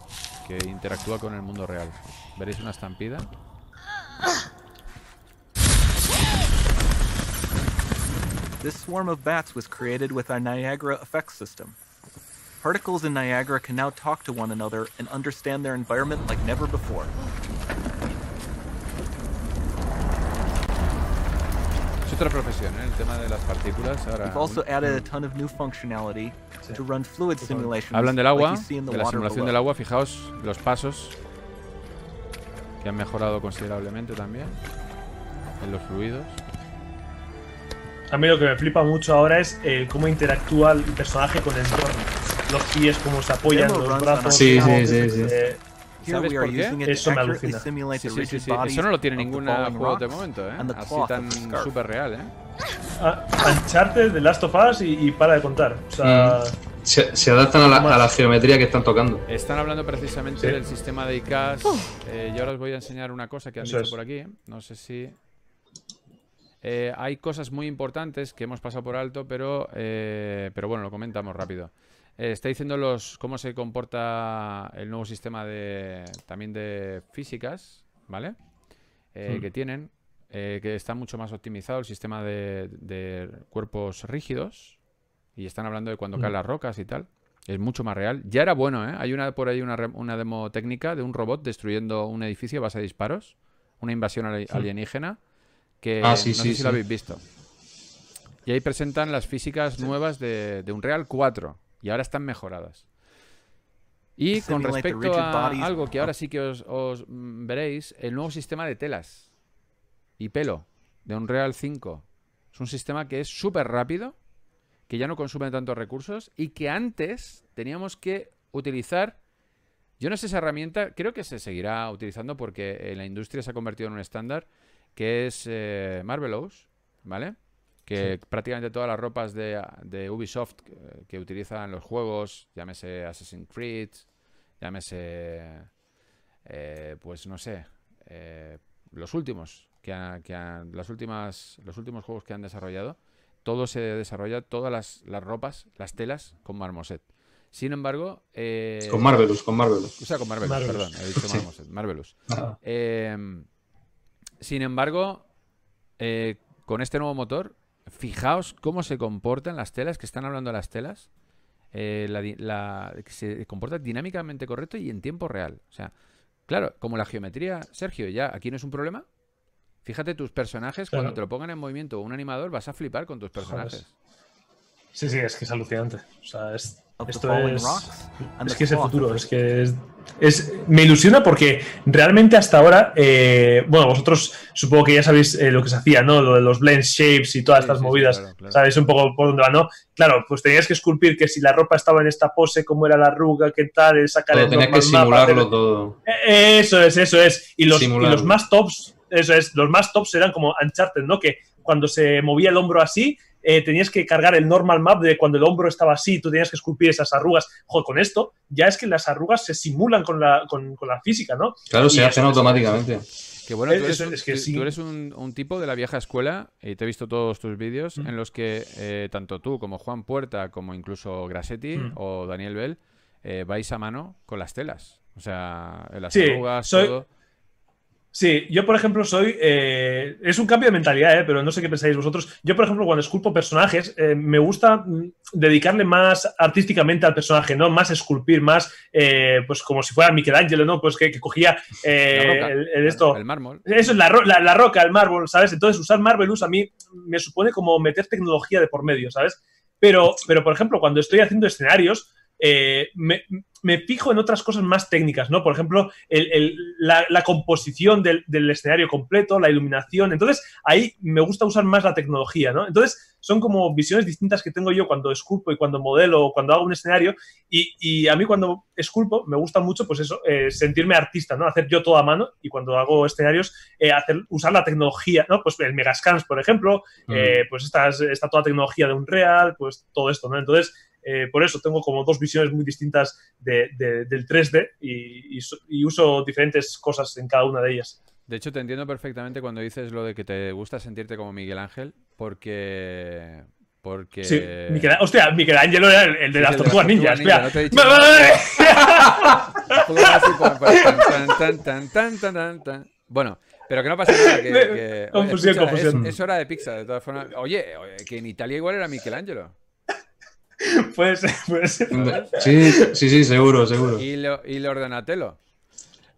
que interactúa con el mundo real. Veréis una estampida. This swarm of bats was created with our Niagara effects system. Particles in Niagara can now talk to one another and understand their environment like never before. otra profesión, ¿eh? el tema de las partículas. Ahora, Hablan del agua, de la simulación del agua. Fijaos los pasos que han mejorado considerablemente también en los fluidos. A mí lo que me flipa mucho ahora es eh, cómo interactúa el personaje con el entorno. Los pies, cómo se apoyan, los brazos. Sí, sí, sí. Eso me alucina. Eso no lo tiene ningún juego de momento, ¿eh? Así tan súper real, ¿eh? Ancharte ah, de Last of Us y, para de contar. Mm. Se, adaptan a la, geometría que están tocando. Están hablando precisamente del sistema de ICAS. Eh, yo ahora os voy a enseñar una cosa que han dicho por aquí. ¿eh? No sé si... Eh, hay cosas muy importantes que hemos pasado por alto, pero, pero bueno, lo comentamos rápido. Eh, está diciendo los, cómo se comporta el nuevo sistema de también de físicas, ¿vale? Eh, que tienen, eh, que está mucho más optimizado el sistema de, cuerpos rígidos. Y están hablando de cuando mm. caen las rocas y tal. Es mucho más real. Ya era bueno, ¿eh? Hay una por ahí una, demo técnica de un robot destruyendo un edificio a base de disparos. Una invasión alienígena. Que ah, sí, no sé si lo habéis visto. Y ahí presentan las físicas nuevas de, de Unreal 4 y ahora están mejoradas. Y con respecto a algo que ahora sí que os, veréis, el nuevo sistema de telas y pelo de Unreal 5. Es un sistema que es súper rápido, que ya no consume tantos recursos y que antes teníamos que utilizar. Yo no sé esa herramienta, creo que se seguirá utilizando porque en eh, la industria se ha convertido en un estándar, que es eh, Marvelous, ¿vale? que prácticamente todas las ropas de, Ubisoft eh, que, utilizan los juegos, llámese Assassin's Creed, llámese, eh, pues no sé, eh, los últimos que, las últimas, los últimos juegos que han desarrollado, todo se desarrolla, todas las, ropas, las telas con marmoset. Sin embargo, con Marvelous, con Marvelous. O sea, con Marvelous, perdón, he dicho marmoset, Marvelous. sin embargo, con este nuevo motor Fijaos cómo se comportan las telas, que están hablando las telas. Eh, la, se comporta dinámicamente correcto y en tiempo real. O sea, claro, como la geometría, Sergio, ya aquí no es un problema. Fíjate, tus personajes, cuando te lo pongan en movimiento un animador, vas a flipar con tus personajes. Sí, sí, es que es alucinante. O sea, es esto es, es que es el futuro, es que es, me ilusiona porque realmente hasta ahora, eh, bueno, vosotros supongo que ya sabéis eh, lo que se hacía, ¿no? Lo de los blend shapes y todas estas movidas, sabéis un poco por dónde va, ¿no? Claro, pues tenías que esculpir que si la ropa estaba en esta pose, cómo era la arruga, qué tal, sacar que simularlo todo. E-, eso es, eso es. Y los, los más tops, eso es, los más tops eran como Uncharted, ¿no? Que cuando se movía el hombro así, eh, tenías que cargar el normal map de cuando el hombro estaba así, tú tenías que esculpir esas arrugas. con esto ya es que las arrugas se simulan con la, física, ¿no? Claro, se hacen automáticamente. Que bueno, tú eres, un, que tú eres un, tipo de la vieja escuela, y te he visto todos tus vídeos, mm. en los que eh, tanto tú como Juan Puerta, como incluso Grassetti mm. o Daniel Bell, eh, vais a mano con las telas. O sea, las arrugas, todo. Sí, yo por ejemplo soy. Eh, es un cambio de mentalidad, eh, pero no sé qué pensáis vosotros. Yo, por ejemplo, cuando esculpo personajes, eh, me gusta mm, dedicarle más artísticamente al personaje, ¿no? Más esculpir, más eh, pues como si fuera Michelangelo, ¿no? Pues que, cogía esto. mármol. Eso es la, roca, el mármol, ¿sabes? Entonces, usar Marvelous a mí me supone como meter tecnología de por medio, ¿sabes? Pero, pero por ejemplo, cuando estoy haciendo escenarios, eh, me, me, fijo en otras cosas más técnicas, ¿no? Por ejemplo, la, composición del, escenario completo, la iluminación. Entonces, ahí me gusta usar más la tecnología, ¿no? Entonces, son como visiones distintas que tengo yo cuando esculpo y cuando modelo o cuando hago un escenario. Y, a mí cuando esculpo me gusta mucho, pues eso, eh, sentirme artista, ¿no? Hacer yo todo a mano y cuando hago escenarios, eh, hacer, usar la tecnología, ¿no? Pues el Megascans, por ejemplo, mm. pues está toda tecnología de Unreal pues todo esto, ¿no? Entonces, eh, por eso tengo como dos visiones muy distintas del 3D y, uso diferentes cosas en cada una de ellas. De hecho, te entiendo perfectamente cuando dices lo de que te gusta sentirte como Miguel Ángel, porque... Porque... hostia, Miguel Ángel era el, de las tortugas Ninja, bueno, pero que no pasa nada. Que, Confusión, confusión. Es, hora de pizza, de todas formas. Oye, que en Italia igual era Miguel Michelangelo. puede ser, puede ser. Mm, sí, sí, seguro, seguro. Y lo, y lo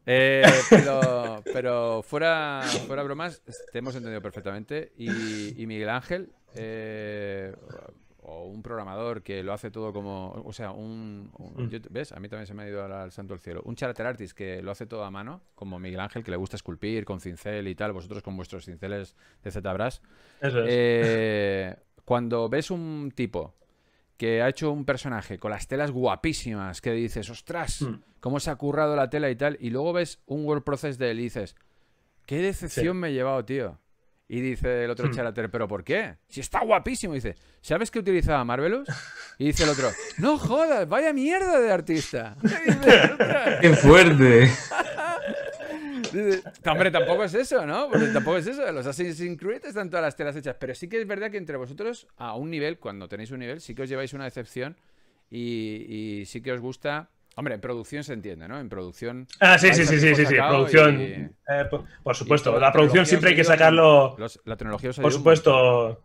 eh, pero, pero fuera, fuera bromas, te hemos entendido perfectamente. Y, Miguel Ángel, eh, o un programador que lo hace todo como. O sea, un. Mm. ¿Ves? A mí también se me ha ido al, santo el cielo. Un charter artist que lo hace todo a mano, como Miguel Ángel, que le gusta esculpir con cincel y tal, vosotros con vuestros cinceles de ZBrush. Eso es. Eh, cuando ves un tipo que ha hecho un personaje con las telas guapísimas, que dices, ostras, hmm. cómo se ha currado la tela y tal, y luego ves un word process de él y dices, qué decepción me he llevado, tío. Y dice el otro hmm. charlatán ¿pero por qué? Si está guapísimo. dice, ¿sabes qué utilizaba Marvelous? Y dice el otro, no jodas, vaya mierda de artista. ¡Qué fuerte! hombre, tampoco es eso, ¿no? tampoco es eso. Los Assassin's Creed están todas las telas hechas. Pero sí que es verdad que entre vosotros, a un nivel, cuando tenéis un nivel, sí que os lleváis una decepción y, sí que os gusta. Hombre, en producción se entiende, ¿no? En producción. Ah, sí, sí, sí, sí, sí, sí. Producción. Eh, eh, por, supuesto, la producción siempre hay que sacarlo. la tecnología os Por supuesto.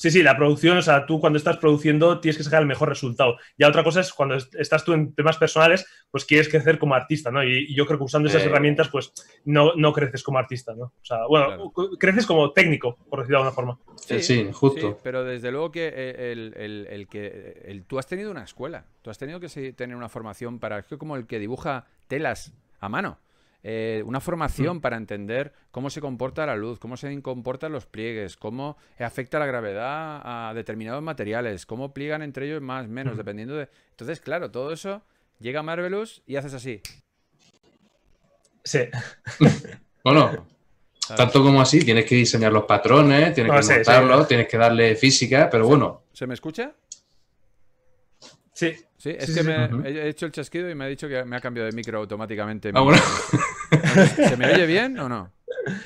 Sí, sí, la producción, o sea, tú cuando estás produciendo tienes que sacar el mejor resultado. Y otra cosa es cuando estás tú en temas personales, pues quieres crecer como artista, ¿no? Y, yo creo que usando esas eh. herramientas, pues no, no creces como artista, ¿no? O sea, bueno, creces como técnico, por decirlo de alguna forma. Sí, justo. pero desde luego que eh, que. El, tú has tenido una escuela, tú has tenido que tener una formación para. Es como el que dibuja telas a mano. Eh, una formación mm. para entender cómo se comporta la luz, cómo se comportan los pliegues, cómo afecta la gravedad a determinados materiales, cómo pliegan entre ellos más, menos, mm. dependiendo de... Entonces, claro, todo eso llega a Marvelous y haces así. Sí. bueno, tanto como así, tienes que diseñar los patrones, tienes ah, que tienes que darle física, pero bueno. ¿Se me escucha? Sí. es que me, he hecho el chasquido y me ha dicho que me ha cambiado de micro automáticamente. Ah, ¿Se me oye bien o no?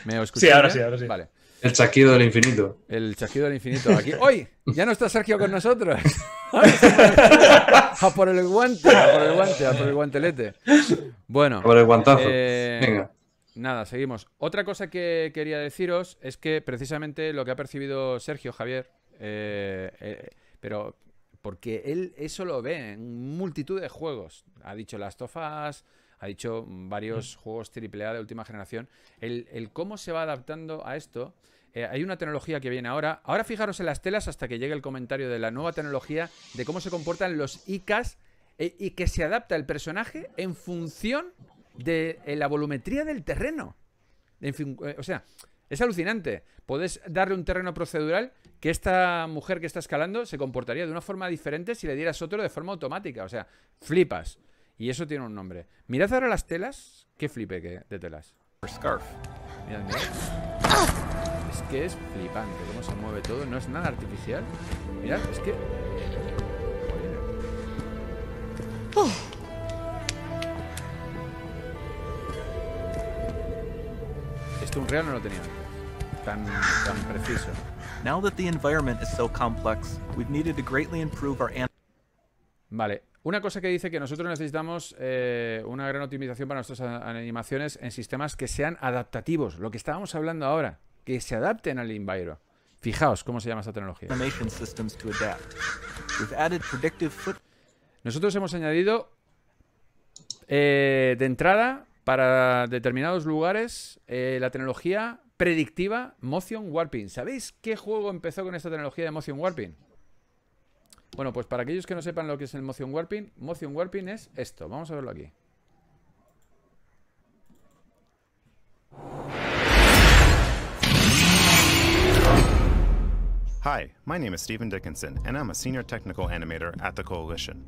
¿Me sí, ahora sí, ahora sí. Vale. El chasquido del infinito. El chasquido del infinito. Aquí. ¡Hoy! Ya no está Sergio con nosotros. a por el guante, a por el guante, a por el guantelete. Bueno. por el guantazo. Eh, Venga. Nada, seguimos. Otra cosa que quería deciros es que precisamente lo que ha percibido Sergio Javier, eh, eh, pero porque él eso lo ve en multitud de juegos. Ha dicho las tofas, ha dicho varios juegos AAA de última generación. El, cómo se va adaptando a esto. Eh, hay una tecnología que viene ahora. Ahora fijaros en las telas hasta que llegue el comentario de la nueva tecnología, de cómo se comportan los ICAs eh, y que se adapta el personaje en función de eh, la volumetría del terreno. o sea, es alucinante. Podés darle un terreno procedural que esta mujer que está escalando se comportaría de una forma diferente si le dieras otro de forma automática. O sea, flipas. Y eso tiene un nombre. Mirad ahora las telas. Qué flipe de telas. Mirad, Es que es flipante cómo se mueve todo. No es nada artificial. Mirad, es que... Esto un real no lo tenía tan, preciso. Vale. Una cosa que dice que nosotros necesitamos eh, una gran optimización para nuestras animaciones en sistemas que sean adaptativos, lo que estábamos hablando ahora, que se adapten al enviro. Fijaos cómo se llama esta tecnología. Nosotros hemos añadido eh, de entrada para determinados lugares eh, la tecnología predictiva Motion Warping. ¿Sabéis qué juego empezó con esta tecnología de Motion Warping? Bueno, pues para aquellos que no sepan lo que es el Motion Warping, Motion Warping es esto. Vamos a verlo aquí. Hi, my name is Stephen Dickinson, and I'm a senior technical animator at the Coalition.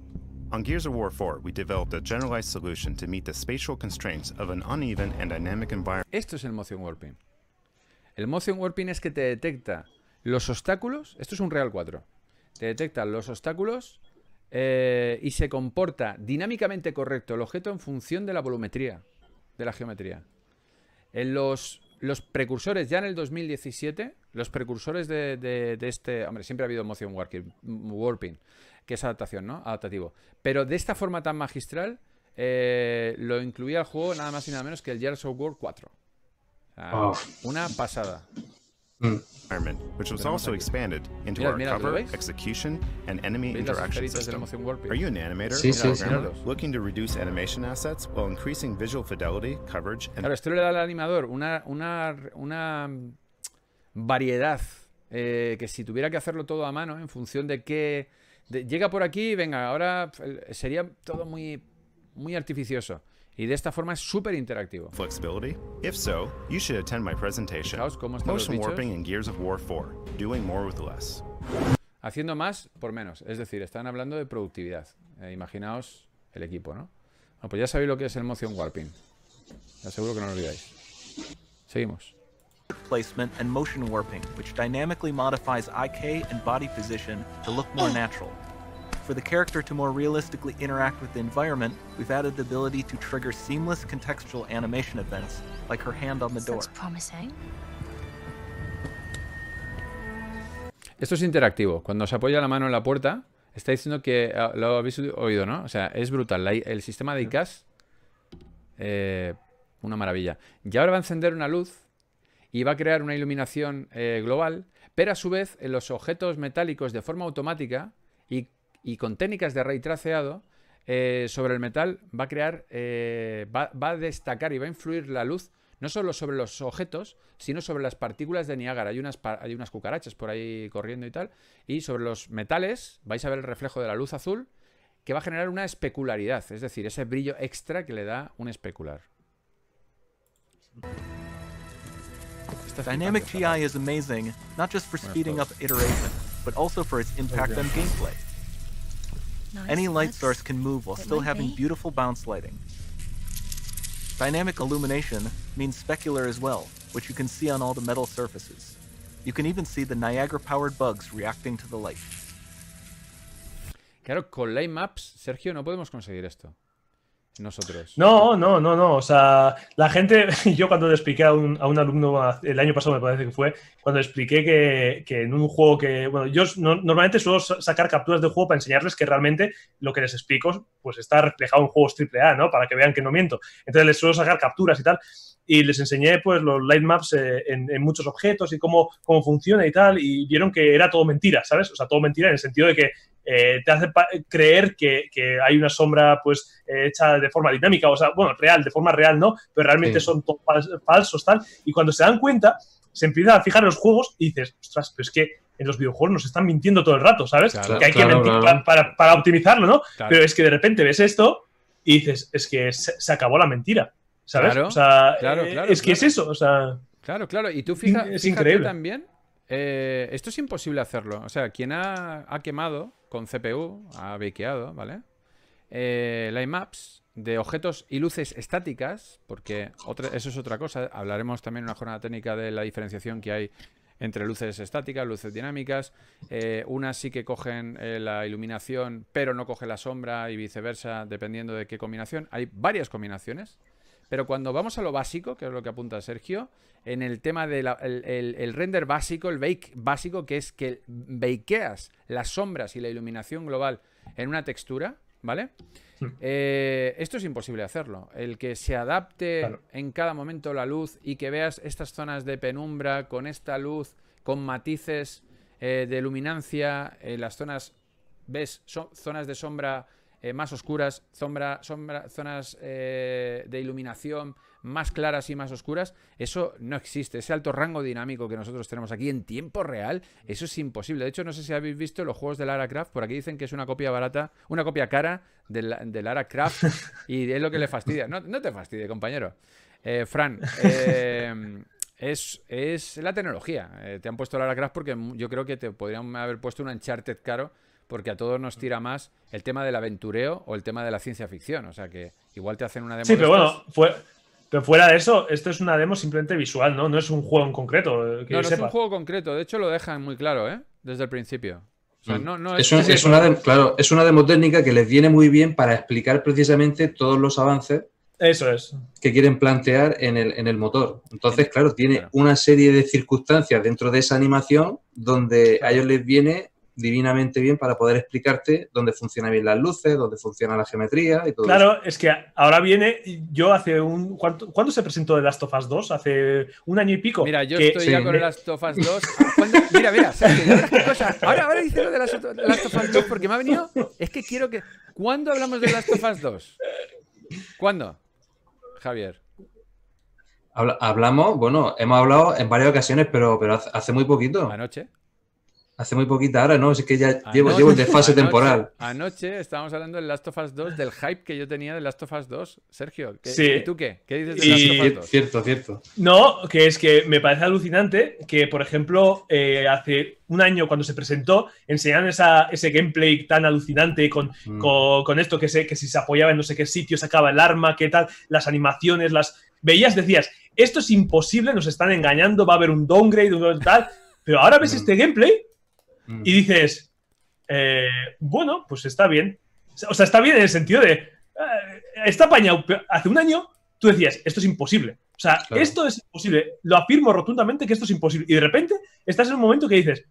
On Gears of War 4, we developed a generalized solution to meet the spatial constraints of an uneven and dynamic environment. Esto es el motion warping. El Motion Warping es que te detecta los obstáculos. Esto es un Real 4. Te detecta los obstáculos eh, y se comporta dinámicamente correcto el objeto en función de la volumetría, de la geometría. En los, los precursores, ya en el 2017, los precursores de, este... Hombre, siempre ha habido Motion Warping, que es adaptación, ¿no? Adaptativo. Pero de esta forma tan magistral, eh, lo incluía el juego nada más y nada menos que el Gears of War 4. Ah, oh. Una pasada. Mm. Which was also expanded into our cover, execution, and enemy interaction system. Are you an animator sí, sí, sí, looking to reduce animation assets while increasing visual fidelity, coverage, and... Claro, esto le da al animador una, una, una mm, variedad eh, que si tuviera que hacerlo todo a mano en función de qué... De, llega por aquí, venga, ahora sería todo muy, muy artificioso. Y de esta forma es súper interactivo. Flexibility? If so, you should attend my presentation. cómo están Motion los warping in Gears of War 4, doing more with less. Haciendo más por menos, es decir, están hablando de productividad. Eh, imaginaos el equipo, ¿no? Bueno, pues ya sabéis lo que es el motion warping. Ya seguro que no lo olvidáis. Seguimos. Placement and motion warping, which dynamically modifies IK and body position to look more natural. For the character to more realistically interact with the environment, we've added the ability to trigger seamless contextual animation events, like her hand on the door. That's promising. Esto es interactivo. Cuando se apoya la mano en la puerta, está diciendo que eh, lo habéis oído, ¿no? O sea, es brutal. el sistema de ICAS, eh, una maravilla. Y ahora va a encender una luz y va a crear una iluminación eh, global, pero a su vez en los objetos metálicos de forma automática y y con técnicas de ray traceado eh, sobre el metal va a crear, eh, va, a destacar y va a influir la luz no solo sobre los objetos, sino sobre las partículas de Niágara. Hay unas, hay unas cucarachas por ahí corriendo y tal. Y sobre los metales vais a ver el reflejo de la luz azul que va a generar una especularidad, es decir, ese brillo extra que le da un especular. Dynamic GI is amazing, not just for speeding up iteration, but also for its impact on gameplay. Nice. Any light source can move while still having be. beautiful bounce lighting. Dynamic illumination means specular as well, which you can see on all the metal surfaces. You can even see the Niagara-powered bugs reacting to the light. Claro, con Light Maps, Sergio, no podemos conseguir esto. nosotros. No, no, no, no. O sea, la gente, yo cuando le expliqué a un, alumno el año pasado, me parece que fue, cuando le expliqué que, en un juego que, bueno, yo normalmente suelo sacar capturas de juego para enseñarles que realmente lo que les explico, pues está reflejado en juegos AAA, ¿no? Para que vean que no miento. Entonces les suelo sacar capturas y tal. Y les enseñé pues los lightmaps maps eh, en, en, muchos objetos y cómo, cómo funciona y tal. Y vieron que era todo mentira, ¿sabes? O sea, todo mentira en el sentido de que eh, te hace creer que, hay una sombra pues eh, hecha de forma dinámica, o sea, bueno, real, de forma real, ¿no? Pero realmente son falsos, tal. Y cuando se dan cuenta, se empiezan a fijar en los juegos y dices, ostras, pero es que en los videojuegos nos están mintiendo todo el rato, ¿sabes? que hay que mentir para, optimizarlo, ¿no? Pero es que de repente ves esto y dices, es que se, acabó la mentira, ¿sabes? o sea, eh, es que es eso, o sea... Claro, claro, y tú fijas. es increíble. también, esto es imposible hacerlo, o sea, quien ha, ha quemado con CPU, ha bequeado, ¿vale? Eh, maps de objetos y luces estáticas, porque eso es otra cosa. Hablaremos también en una jornada técnica de la diferenciación que hay entre luces estáticas, luces dinámicas. Eh, unas sí que cogen eh, la iluminación, pero no coge la sombra y viceversa, dependiendo de qué combinación. Hay varias combinaciones. Pero cuando vamos a lo básico, que es lo que apunta Sergio, en el tema del render básico, el bake básico, que es que bakeas las sombras y la iluminación global en una textura, ¿vale? Eh, esto es imposible hacerlo. El que se adapte en cada momento la luz y que veas estas zonas de penumbra con esta luz, con matices eh, de luminancia, eh, las zonas, ves, son zonas de sombra eh, más oscuras, sombra, sombra, zonas eh, de iluminación más claras y más oscuras, eso no existe. Ese alto rango dinámico que nosotros tenemos aquí en tiempo real, eso es imposible. De hecho, no sé si habéis visto los juegos de Lara Craft. por aquí dicen que es una copia barata, una copia cara de, la, Lara Craft y es lo que le fastidia. No, te fastidie, compañero. Eh, Fran, es, la tecnología. te han puesto Lara Craft porque yo creo que te podrían haber puesto un Uncharted caro porque a todos nos tira más el tema del aventureo o el tema de la ciencia ficción. O sea que igual te hacen una demo. Sí, pero bueno, fue, pero fuera de eso, esto es una demo simplemente visual, ¿no? No es un juego en concreto. Eh, no, no es un juego concreto. De hecho, lo dejan muy claro, ¿eh? Desde el principio. Mm. es, una, demo, claro, es una demo técnica que les viene muy bien para explicar precisamente todos los avances eso es. que quieren plantear en el, en el motor. Entonces, claro, tiene una serie de circunstancias dentro de esa animación donde a ellos les viene divinamente bien para poder explicarte dónde funcionan bien las luces, dónde funciona la geometría y todo Claro, es que ahora viene, yo hace un... ¿Cuándo se presentó The Last of Us 2? Hace un año y pico. Mira, yo estoy ya con el Last of Us 2. Ah, mira, mira, cosa? Ahora, ahora dice lo de Last of Us 2 porque me ha venido... Es que quiero que... ¿Cuándo hablamos de Last of Us 2? ¿Cuándo, Javier? hablamos, bueno, hemos hablado en varias ocasiones, pero, pero hace muy poquito. Anoche hace muy poquita ahora, ¿no? Es que ya llevo, llevo, el desfase temporal. Anoche estábamos hablando del Last of Us 2, del hype que yo tenía de Last of Us 2. Sergio, ¿y tú qué? ¿Qué dices de Last of Us 2? Cierto, cierto. No, que es que me parece alucinante que, por ejemplo, eh, hace un año cuando se presentó, enseñaron esa, ese gameplay tan alucinante con, mm. con, esto que, sé que si se apoyaba en no sé qué sitio, sacaba el arma, qué tal, las animaciones, las... Veías, decías, esto es imposible, nos están engañando, va a haber un downgrade, un tal... Pero ahora ves mm. este gameplay Mm. Y dices, eh, bueno, pues está bien. O sea, está bien en el sentido de, eh, está apañado. Hace un año tú decías, esto es imposible. O sea, esto es imposible. Lo afirmo rotundamente que esto es imposible. Y de repente estás en un momento que dices,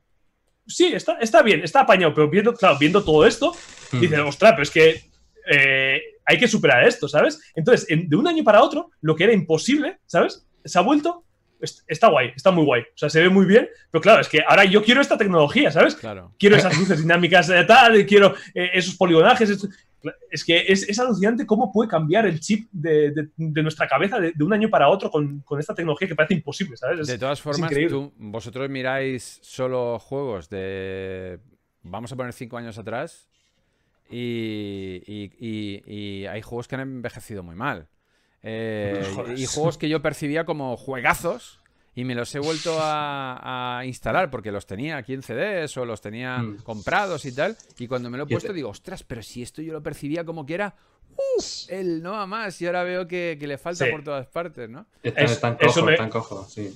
sí, está, está bien, está apañado, pero viendo, viendo todo esto, mm. dices, ostras, pero es que eh, hay que superar esto, ¿sabes? Entonces, de un año para otro, lo que era imposible, ¿sabes? Se ha vuelto está guay, está muy guay. O sea, se ve muy bien, pero claro, es que ahora yo quiero esta tecnología, ¿sabes? Claro. Quiero esas luces dinámicas de tal, quiero eh, esos poligonajes. Es que es, alucinante cómo puede cambiar el chip de, nuestra cabeza de, un año para otro con, esta tecnología que parece imposible, ¿sabes? de todas formas, vosotros miráis solo juegos de, vamos a poner cinco años atrás, y hay juegos que han envejecido muy mal. Eh, y juegos que yo percibía como juegazos y me los he vuelto a, instalar porque los tenía aquí en CDs o los tenía mm. comprados y tal. Y cuando me lo he puesto digo, ostras, pero si esto yo lo percibía como que era el no a más y ahora veo que, le falta por todas partes, ¿no? Están, cojos, sí.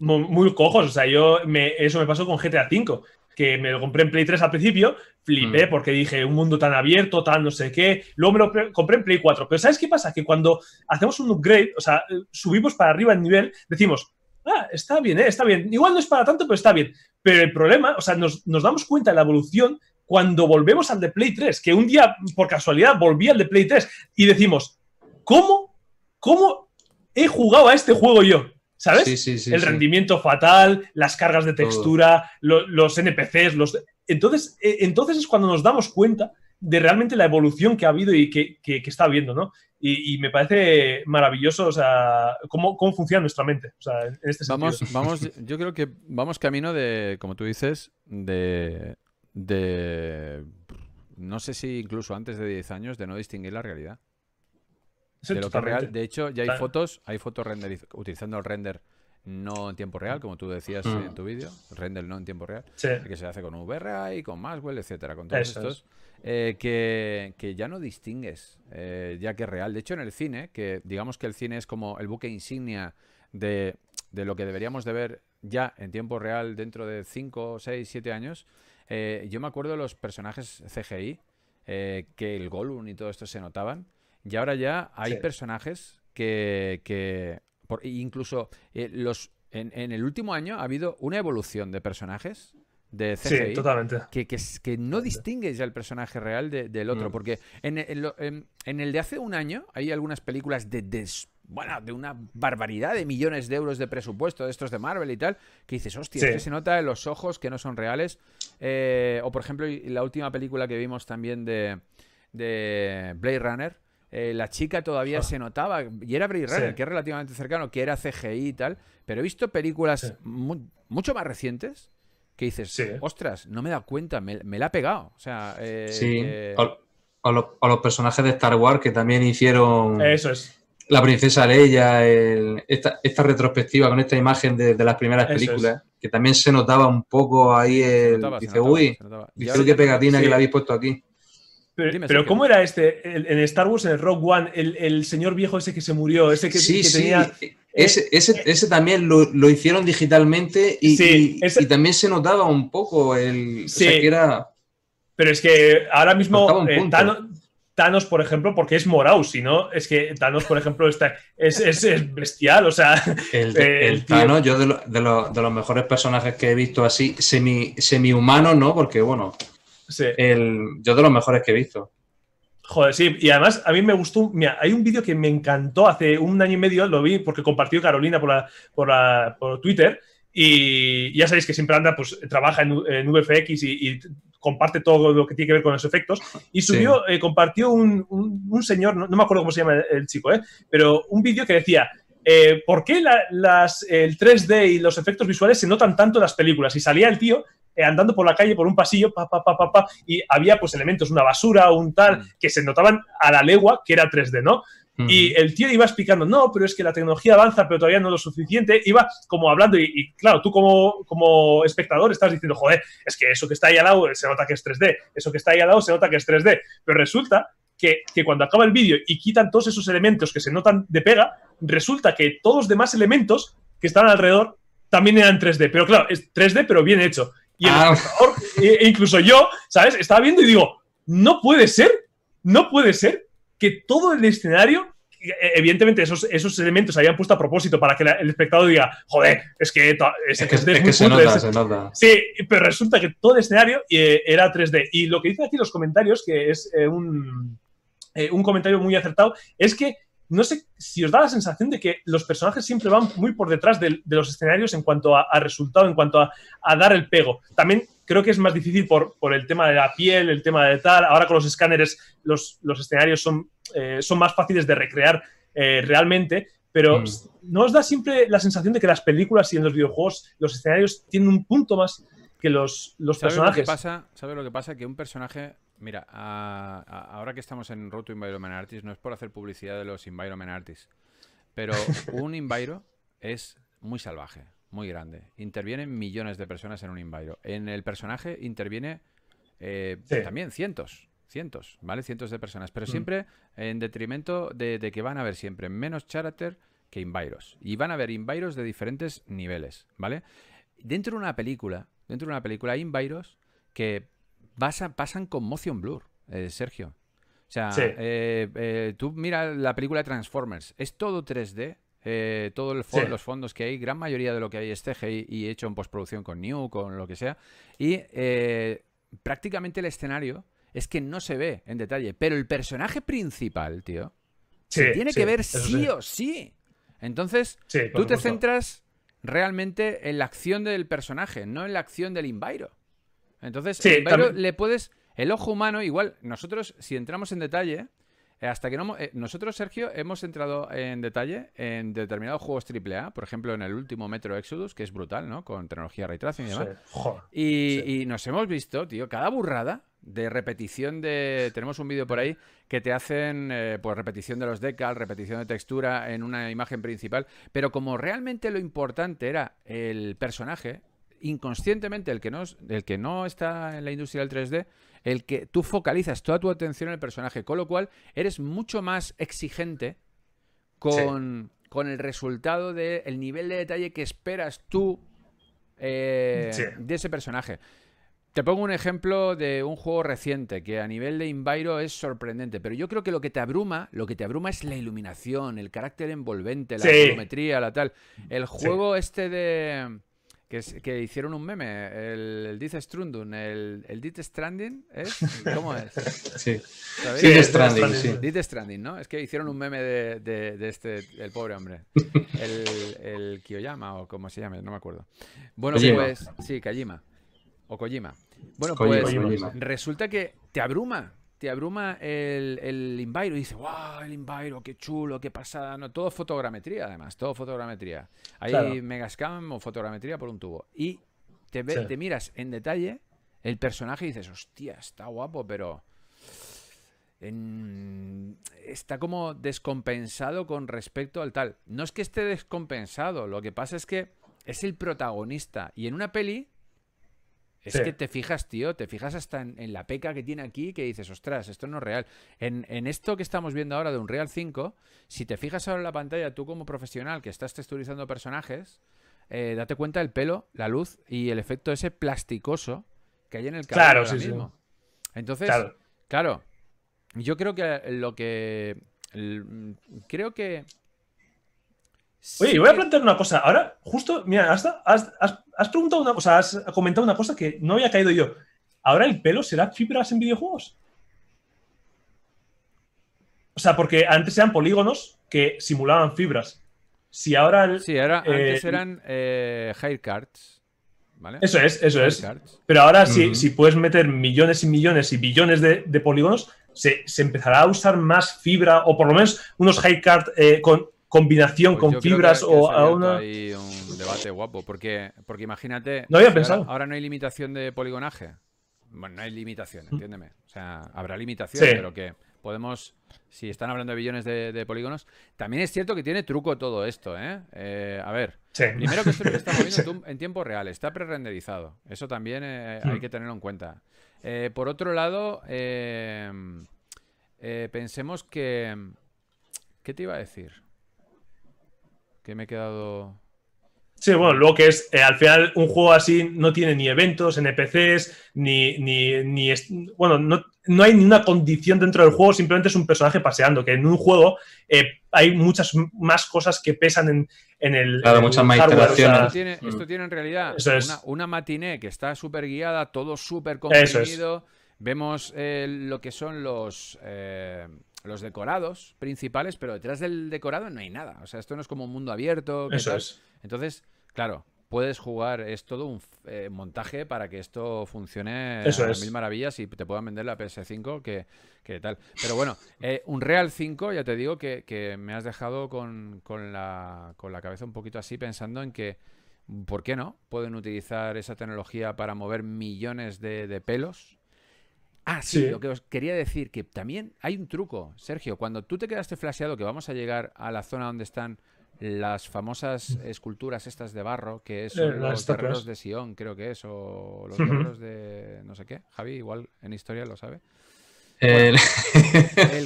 Muy, cojos, o sea, yo eso me pasó con GTA V que me lo compré en Play 3 al principio, flipé mm. porque dije, un mundo tan abierto, tan no sé qué. Luego me lo compré en Play 4. Pero ¿sabes qué pasa? Que cuando hacemos un upgrade, o sea, subimos para arriba el nivel, decimos, ah, está bien, ¿eh? está bien. Igual no es para tanto, pero está bien. Pero el problema, o sea, nos, nos damos cuenta de la evolución cuando volvemos al de Play 3, que un día, por casualidad, volví al de Play 3 y decimos, ¿cómo? ¿Cómo he jugado a este juego yo? ¿Sabes? el rendimiento fatal, las cargas de textura, los NPCs, los... Entonces, e, entonces es cuando nos damos cuenta de realmente la evolución que ha habido y que, está habiendo, ¿no? Y, me parece maravilloso, o sea, cómo, funciona nuestra mente, o sea, en este sentido. Vamos, yo creo que vamos camino de, como tú dices, de, de, no sé si incluso antes de 10 años, de no distinguir la realidad de lo real. De hecho, ya hay fotos, hay fotos utilizando el render no en tiempo real, como tú decías mm. en tu vídeo, render no en tiempo real, que se hace con y con Maxwell, etcétera, con todos estos, eh, que, ya no distingues, eh, ya que es real. De hecho, en el cine, que digamos que el cine es como el buque insignia de, lo que deberíamos de ver ya en tiempo real dentro de 5, 6, 7 años, eh, yo me acuerdo de los personajes CGI, que el Gollum y todo esto se notaban, y ahora ya hay personajes que, que e incluso eh, los en, el último año ha habido una evolución de personajes de CGI totalmente. Que, que, no distingues ya el personaje real del otro. Mm. Porque en, en, el de hace un año hay algunas películas de, bueno, de una barbaridad de millones de euros de presupuesto de estos de Marvel y tal, que dices, hostia, que se nota en los ojos que no son reales. Eh, o por ejemplo, la última película que vimos también de, de Blade Runner eh, la chica todavía ah. se notaba, y era muy que es relativamente cercano, que era CGI y tal, pero he visto películas mucho más recientes que dices, ostras, no me da cuenta, me, la ha pegado. O sea, eh, sí. Eh, a, los, personajes de Star Wars que también hicieron. Eso La princesa Leia, esta, esta, retrospectiva con esta imagen de, las primeras películas, que también se notaba un poco ahí dice, uy, dice, qué pegatina que le habéis puesto aquí. Pero, ¿cómo era este? en Star Wars, en el Rogue One, el, señor viejo ese que se murió, ese que, sí, sí. tenía. Eh, eh, ese, también lo, hicieron digitalmente y, y, también se notaba un poco el. que era. Pero es que ahora mismo eh, Thanos, por ejemplo, porque es morado, si no, es que Thanos, por ejemplo, está, es, es, bestial, o sea... El, Thanos, yo de, los mejores personajes que he visto así, semi, semi-humano, ¿no? Porque, bueno, el, yo de los mejores que he visto. Joder, sí, y además a mí me gustó. Mira, hay un vídeo que me encantó hace un año y medio, lo vi porque compartió Carolina por, por, Twitter. Y ya sabéis que siempre anda, pues trabaja en, en VFX y, comparte todo lo que tiene que ver con los efectos. Y subió, eh, compartió un, señor, no, me acuerdo cómo se llama el, chico, eh, pero un vídeo que decía. Eh, ¿Por qué las, el 3D y los efectos visuales se notan tanto en las películas? Y salía el tío eh, andando por la calle, por un pasillo, pa, pa, y había pues elementos, una basura, un tal, mm. que se notaban a la legua que era 3D, ¿no? Mm. Y el tío iba explicando, no, pero es que la tecnología avanza, pero todavía no lo suficiente. Iba como hablando, y, claro, tú como, como espectador estás diciendo, joder, es que eso que está ahí al lado se nota que es 3D, eso que está ahí al lado se nota que es 3D. Pero resulta que, que cuando acaba el vídeo y quitan todos esos elementos que se notan de pega, resulta que todos los demás elementos que están alrededor también eran 3D. Pero claro, es 3D, pero bien hecho. Y ah. e-, e incluso yo, ¿sabes? Estaba viendo y digo, no puede ser, no puede ser que todo el escenario e, evidentemente esos, esos elementos se habían puesto a propósito para que el espectador diga, joder, es que es, que, es, se, Sí, pero resulta que todo el escenario eh, era 3D. Y lo que dicen aquí los comentarios, que es eh, un, eh, un comentario muy acertado, es que no sé si os da la sensación de que los personajes siempre van muy por detrás de, los escenarios en cuanto a, resultado, en cuanto a, dar el pego. También creo que es más difícil por, por, el tema de la piel, el tema de tal. Ahora con los escáneres los, los escenarios son, eh, son más fáciles de recrear eh, realmente, pero mm. ¿no os da siempre la sensación de que las películas y en los videojuegos los escenarios tienen un punto más que los, los ¿Sabe personajes? Lo pasa, ¿Sabes lo que pasa? Que un personaje Mira, ahora que estamos en Roto Environment no es por hacer publicidad de los Environment Artists, pero un Enviro es muy salvaje, muy grande. Intervienen millones de personas en un Enviro. En el personaje interviene eh, también cientos, cientos, ¿vale? Cientos de personas, pero mm. siempre en detrimento de, que van a haber siempre menos character que Inviros. Y van a haber Inviros de diferentes niveles, ¿vale? Dentro de una película, dentro de una película hay Inviros que pasan, con motion blur, eh, Sergio. O sea, eh, eh, tú mira la película Transformers, es todo 3D, todos los fondos que hay, gran mayoría de lo que hay es CGI y hecho en postproducción con New, con lo que sea. Y prácticamente el escenario es que no se ve en detalle, pero el personaje principal, tío, tiene que ver sí, o sí. Entonces, tú te centras realmente en la acción del personaje, no en la acción del inviro entonces, sí, eh, le puedes. El ojo humano, igual, nosotros, si entramos en detalle, eh, hasta que no. Eh, nosotros, Sergio, hemos entrado en detalle en determinados juegos AAA, por ejemplo, en el último Metro Exodus, que es brutal, ¿no? Con tecnología ray tracing y demás. y, nos hemos visto, tío, cada burrada de repetición de. Tenemos un vídeo por ahí que te hacen, pues, repetición de los decals, repetición de textura en una imagen principal. Pero como realmente lo importante era el personaje, inconscientemente el que, no, que no está en la industria del 3D, el que tú focalizas toda tu atención en el personaje, con lo cual eres mucho más exigente con, el resultado del el nivel de detalle que esperas tú eh, de ese personaje. Te pongo un ejemplo de un juego reciente que a nivel de Invairo es sorprendente, pero yo creo que lo que te abruma, lo que te abruma es la iluminación, el carácter envolvente, la geometría, la tal. El juego este de que, hicieron un meme, el, el Death Stranding, el, el Stranding, ¿Cómo es? Sí, sí, Stranding, sí. Stranding, ¿no? Es que hicieron un meme de, este, el pobre hombre, el, el Kiyoyama o como se llame, no me acuerdo. Bueno, pues, sí, Kajima o Kojima. Bueno, pues resulta que te abruma te abruma el, el Inviro y dices, wow, el invairo qué chulo, qué pasada. No, todo fotogrametría, además, todo fotogrametría. Hay Megascam o fotogrametría por un tubo. Y te, te miras en detalle el personaje y dices, hostia, está guapo, pero. está como descompensado con respecto al tal. No es que esté descompensado, lo que pasa es que es el protagonista. Y en una peli es que te fijas, tío, te fijas hasta en, la peca que tiene aquí que dices, ostras, esto no es real. En, esto que estamos viendo ahora de un Real 5, si te fijas ahora en la pantalla, tú como profesional que estás texturizando personajes, eh, date cuenta del pelo, la luz y el efecto ese plasticoso que hay en el cabello. Claro, sí, mismo. Entonces, claro. yo creo que lo que. creo que Oye, voy a plantear una cosa. Ahora, justo, mira, has, has, preguntado una cosa, has comentado una cosa que no había caído yo. ¿Ahora el pelo será fibras en videojuegos? O sea, porque antes eran polígonos que simulaban fibras. Si ahora. El, sí, ahora, eh, antes eran eh, high cards. Eso es, eso es. Pero ahora, si, puedes meter millones y millones y billones de, polígonos, se, empezará a usar más fibra o por lo menos unos high cards eh, con combinación pues con fibras o a una... Hay un debate guapo, porque, porque imagínate... No había Ahora, no hay limitación de poligonaje. Bueno, no hay limitación, mm. entiéndeme. O sea, habrá limitación, pero que podemos, si están hablando de billones de, polígonos, también es cierto que tiene truco todo esto, ¿eh? eh a ver, primero que esto lo está moviendo en tiempo real, está prerenderizado. Eso también eh, mm. hay que tenerlo en cuenta. Eh, por otro lado, pensemos que... ¿Qué te iba a decir? que me he quedado. Sí, bueno, lo que es, eh, al final un juego así no tiene ni eventos, NPCs, ni, ni, bueno, no, hay ninguna condición dentro del juego, simplemente es un personaje paseando, que en un juego eh, hay muchas más cosas que pesan en, el... Claro, muchas más interacciones. esto, mm. tiene, en realidad una, una, matiné que está súper guiada, todo súper comprimido. Vemos eh, lo que son los los decorados principales, pero detrás del decorado no hay nada. O sea, esto no es como un mundo abierto. Eso es. Entonces, claro, puedes jugar, es todo un eh, montaje para que esto funcione mil maravillas y te puedan vender la PS5 que, que tal. Pero bueno, eh, un Real 5, ya te digo que, que me has dejado con, con, la, con la cabeza un poquito así pensando en que, ¿por qué no? Pueden utilizar esa tecnología para mover millones de pelos Ah, sí, lo que os quería decir, que también hay un truco, Sergio. Cuando tú te quedaste flasheado que vamos a llegar a la zona donde están las famosas mm. esculturas estas de barro, que son eh, los guerreros de Sion, creo que es, o los guerreros de no sé qué. Javi, igual en historia lo sabe. el...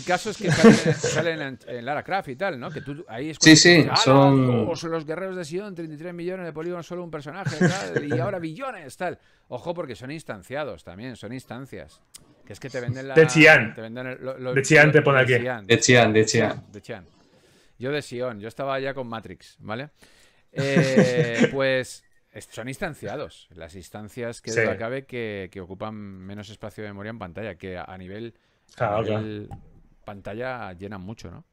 caso es que salen, en, Lara Craft y tal, ¿no? Que tú ahí escuchas Sí, sí, son... Los, guerreros de Sion, 33 millones de polígonos, solo un personaje, y ahora billones, tal. Ojo, porque son instanciados también, son instancias es que te venden la. De Xi'an. Te venden lo, de Xi'an te pone aquí. De Xi'an, de Xi'an. De Yo de Sion. Yo estaba allá con Matrix, ¿vale? Eh, pues son instanciados. Las instancias que se acabe que, que, ocupan menos espacio de memoria en pantalla, que a nivel, pantalla llenan mucho, ¿no?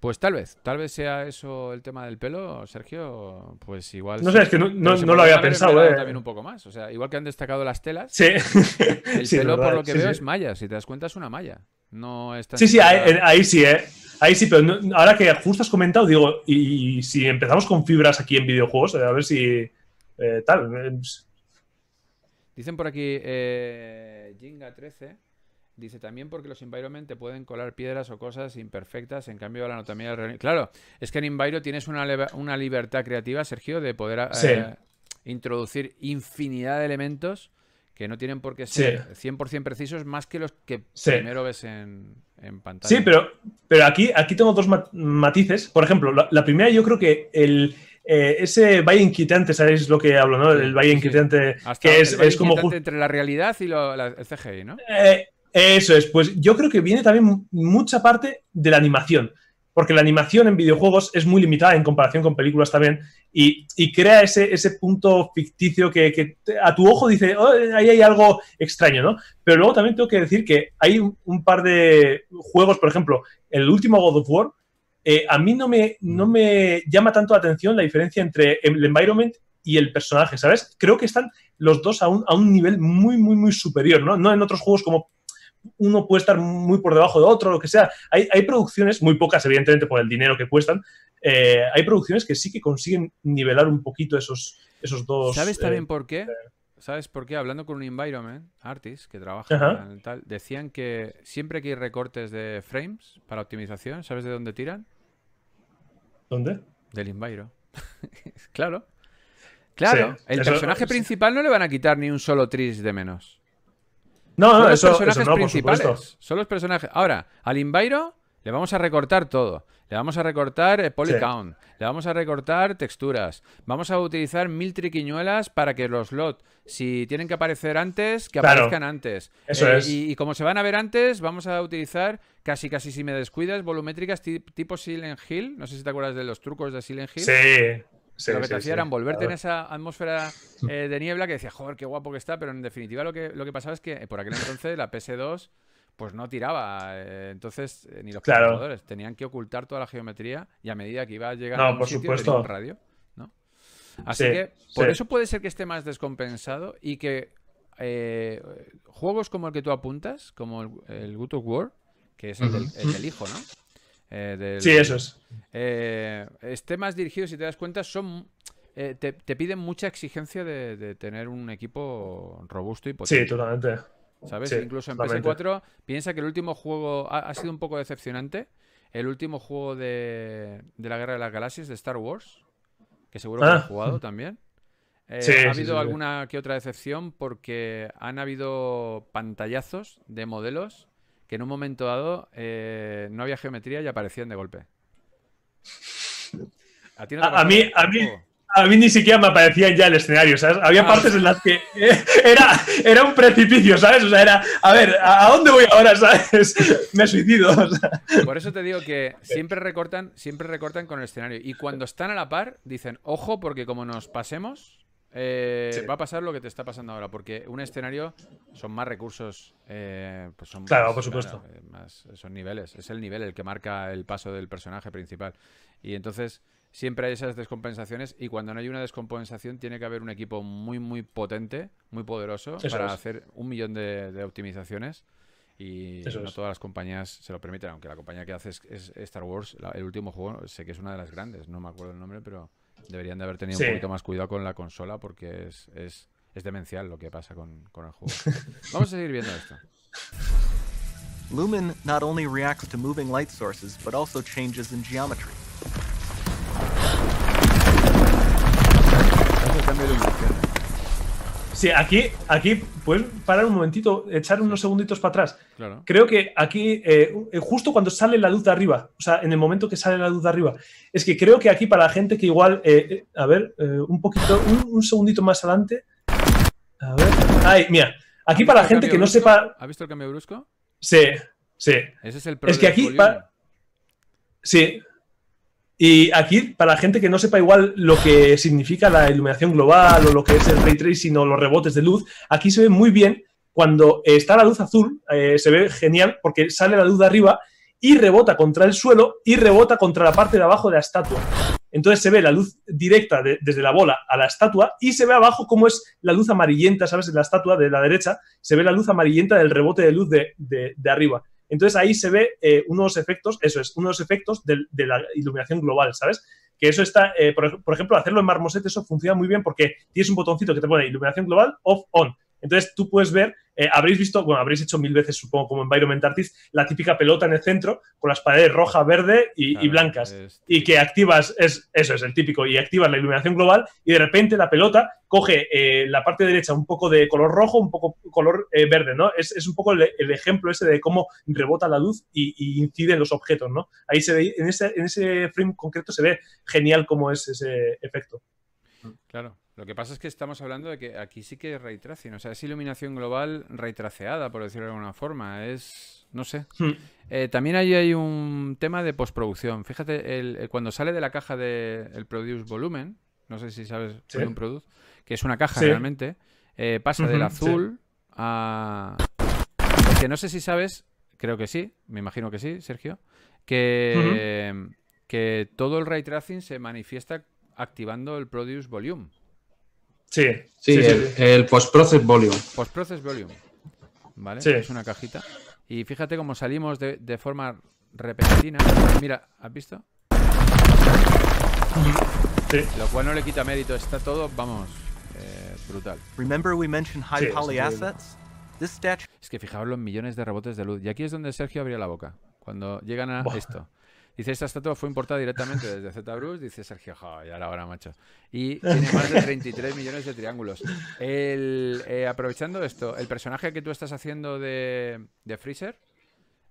Pues tal vez, tal vez sea eso el tema del pelo, Sergio. Pues igual. No sé, es que no, lo había pensado, eh. También un poco más. O sea, igual que han destacado las telas. Sí. El pelo, por lo que veo, es malla. Si te das cuenta, es una malla. No es Sí, sí, ahí, sí, ¿eh? Ahí sí, pero ahora que justo has comentado, digo, y, si empezamos con fibras aquí en videojuegos, eh, a ver si. Eh, tal. Pues Dicen por aquí, eh, Jinga 13. Dice también porque los environment te pueden colar piedras o cosas imperfectas. En cambio, la anatomía del Claro, es que en environment tienes una, una, libertad creativa, Sergio, de poder eh, introducir infinidad de elementos que no tienen por qué ser 100% precisos más que los que primero ves en, pantalla. Sí, pero, pero aquí, aquí tengo dos matices. Por ejemplo, la, primera yo creo que el, eh, ese valle inquietante, ¿sabéis lo que hablo, no? El valle inquietante que es, es como... entre la realidad y el CGI, ¿no? Eh, eso es, pues yo creo que viene también mucha parte de la animación, porque la animación en videojuegos es muy limitada en comparación con películas también, y, crea ese, ese, punto ficticio que, a tu ojo dice, oh, ahí hay algo extraño, ¿no? Pero luego también tengo que decir que hay un, par de juegos, por ejemplo, el último God of War, eh, a mí no me, no me llama tanto la atención la diferencia entre el environment y el personaje, ¿sabes? Creo que están los dos a un, a un nivel muy, muy, muy superior, ¿no? No en otros juegos como uno puede estar muy por debajo de otro, lo que sea. Hay, producciones, muy pocas evidentemente por el dinero que cuestan, eh, hay producciones que sí que consiguen nivelar un poquito esos, esos dos. ¿Sabes eh, también por qué? Eh, ¿Sabes por qué? Hablando con un environment artist que trabaja en tal, decían que siempre que hay recortes de frames para optimización, ¿sabes de dónde tiran? ¿Dónde? Del environment. claro. Claro, el personaje principal no le van a quitar ni un solo tris de menos. No, no, son los personajes principales. Son los personajes. Ahora, al Invairo le vamos a recortar todo. Le vamos a recortar eh, polycount. Le vamos a recortar texturas. Vamos a utilizar mil triquiñuelas para que los lot, si tienen que aparecer antes, que aparezcan antes. Eso eh, es. Y, y, como se van a ver antes, vamos a utilizar casi, casi si me descuidas, volumétricas tipo Silent Hill. No sé si te acuerdas de los trucos de Silent Hill. Sí lo que te hacía era envolverte en esa atmósfera eh, de niebla que decía, joder, qué guapo que está, pero en definitiva lo que, lo que pasaba es que eh, por aquel entonces la PS2 pues no tiraba, eh, entonces ni los computadores. tenían que ocultar toda la geometría y a medida que iba llegando a un por supuesto. radio, Así que por eso puede ser que esté más descompensado y que juegos como el que tú apuntas, como el, Good of War, que es el, hijo, ¿no? Eh, sí, eso es. Eh, temas este dirigidos, si te das cuenta, son eh, te, piden mucha exigencia de, tener un equipo robusto y potente. Sí, totalmente. ¿Sabes? Incluso en PS4, piensa que el último juego ha, sido un poco decepcionante. El último juego de, la Guerra de las Galaxias, de Star Wars, que seguro que has ah. jugado también. Eh, ha habido alguna que otra decepción porque han habido pantallazos de modelos que en un momento dado eh, no había geometría y aparecían de golpe. A, mí, a mí, ni siquiera me aparecía ya el escenario, ¿sabes? Había ah. partes en las que eh, era, era un precipicio, ¿sabes? O sea, era, a ver, ¿a, dónde voy ahora, sabes? Me suicido. Por eso te digo que siempre recortan, siempre recortan con el escenario. Y cuando están a la par, dicen, ojo, porque como nos pasemos, eh, Va a pasar lo que te está pasando ahora, porque un escenario son más recursos. Eh, pues son claro, por supuesto. Eh, son niveles. Es el nivel el que marca el paso del personaje principal. Y entonces siempre hay esas descompensaciones. Y cuando no hay una descompensación, tiene que haber un equipo muy, muy potente, muy poderoso, para hacer un millón de, optimizaciones. Y no todas las compañías se lo permiten, aunque la compañía que hace es, Star Wars, el último juego, sé que es una de las grandes, no me acuerdo el nombre, pero Deberían de haber tenido un poquito más cuidado con la consola porque es, es, demencial lo que pasa con, con el juego. Vamos a seguir viendo esto. Lumen not only reacts to moving light sources, but also changes in geometry. Sí, aquí, aquí pueden parar un momentito, echar unos segunditos para atrás. Claro. Creo que aquí, eh, eh, justo cuando sale la luz de arriba, o sea, en el momento que sale la luz de arriba, es que creo que aquí para la gente que igual, eh, a ver, un poquito, un, segundito más adelante. A ver. Ay, mira, aquí para la gente que no sepa. ¿Ha visto el cambio brusco? Sí, sí. Ese es el problema. Es que aquí. Sí, y aquí, para la gente que no sepa igual lo que significa la iluminación global o lo que es el ray tracing o los rebotes de luz, aquí se ve muy bien cuando eh, está la luz azul, eh, se ve genial porque sale la luz de arriba y rebota contra el suelo y rebota contra la parte de abajo de la estatua. Entonces se ve la luz directa desde la bola a la estatua y se ve abajo cómo es la luz amarillenta, ¿sabes? En la estatua de la derecha se ve la luz amarillenta del rebote de luz de arriba. Entonces ahí se ve eh, unos efectos, eso es, unos efectos de, la iluminación global, ¿sabes? que eso está, eh, por, por, ejemplo, hacerlo en Marmoset, eso funciona muy bien porque tienes un botoncito que te pone iluminación global, off, on. Entonces tú puedes ver, eh, habréis visto, bueno, habréis hecho mil veces, supongo, como Environment Artist, la típica pelota en el centro con las paredes roja, verde y, blancas. Y que activas, eso es el típico, y activas la iluminación global y de repente la pelota coge eh, la parte derecha un poco de color rojo, un poco color eh, verde, ¿no? Es, un poco el, ejemplo ese de cómo rebota la luz y, y, incide en los objetos, ¿no? Ahí se ve, en ese, en ese frame concreto se ve genial cómo es ese efecto. Claro, lo que pasa es que estamos hablando de que aquí sí que es ray tracing, o sea, es iluminación global ray traceada, por decirlo de alguna forma. Es. No sé. Hmm. Eh, también ahí hay un tema de postproducción. Fíjate, eh, cuando sale de la caja del Produce Volumen, no sé si sabes un Produce, que es una caja realmente, eh, pasa del azul a. que no sé si sabes, creo que sí, me imagino que sí, Sergio, que, que todo el ray tracing se manifiesta activando el Produce Volume. Sí. Sí, el, post-process volume. Post-process volume. ¿Vale? Es una cajita. Y fíjate cómo salimos de, forma repentina. Mira, ¿has visto? Lo cual no le quita mérito. Está todo, vamos, brutal. Es que fijaos los millones de rebotes de luz. Y aquí es donde Sergio abría la boca. Cuando llegan a esto. Dice, esta estatua fue importada directamente desde ZBrush, dice Sergio, ya la ahora, macho. Y tiene más de 33 millones de triángulos. El, eh, aprovechando esto, el personaje que tú estás haciendo de, Freezer,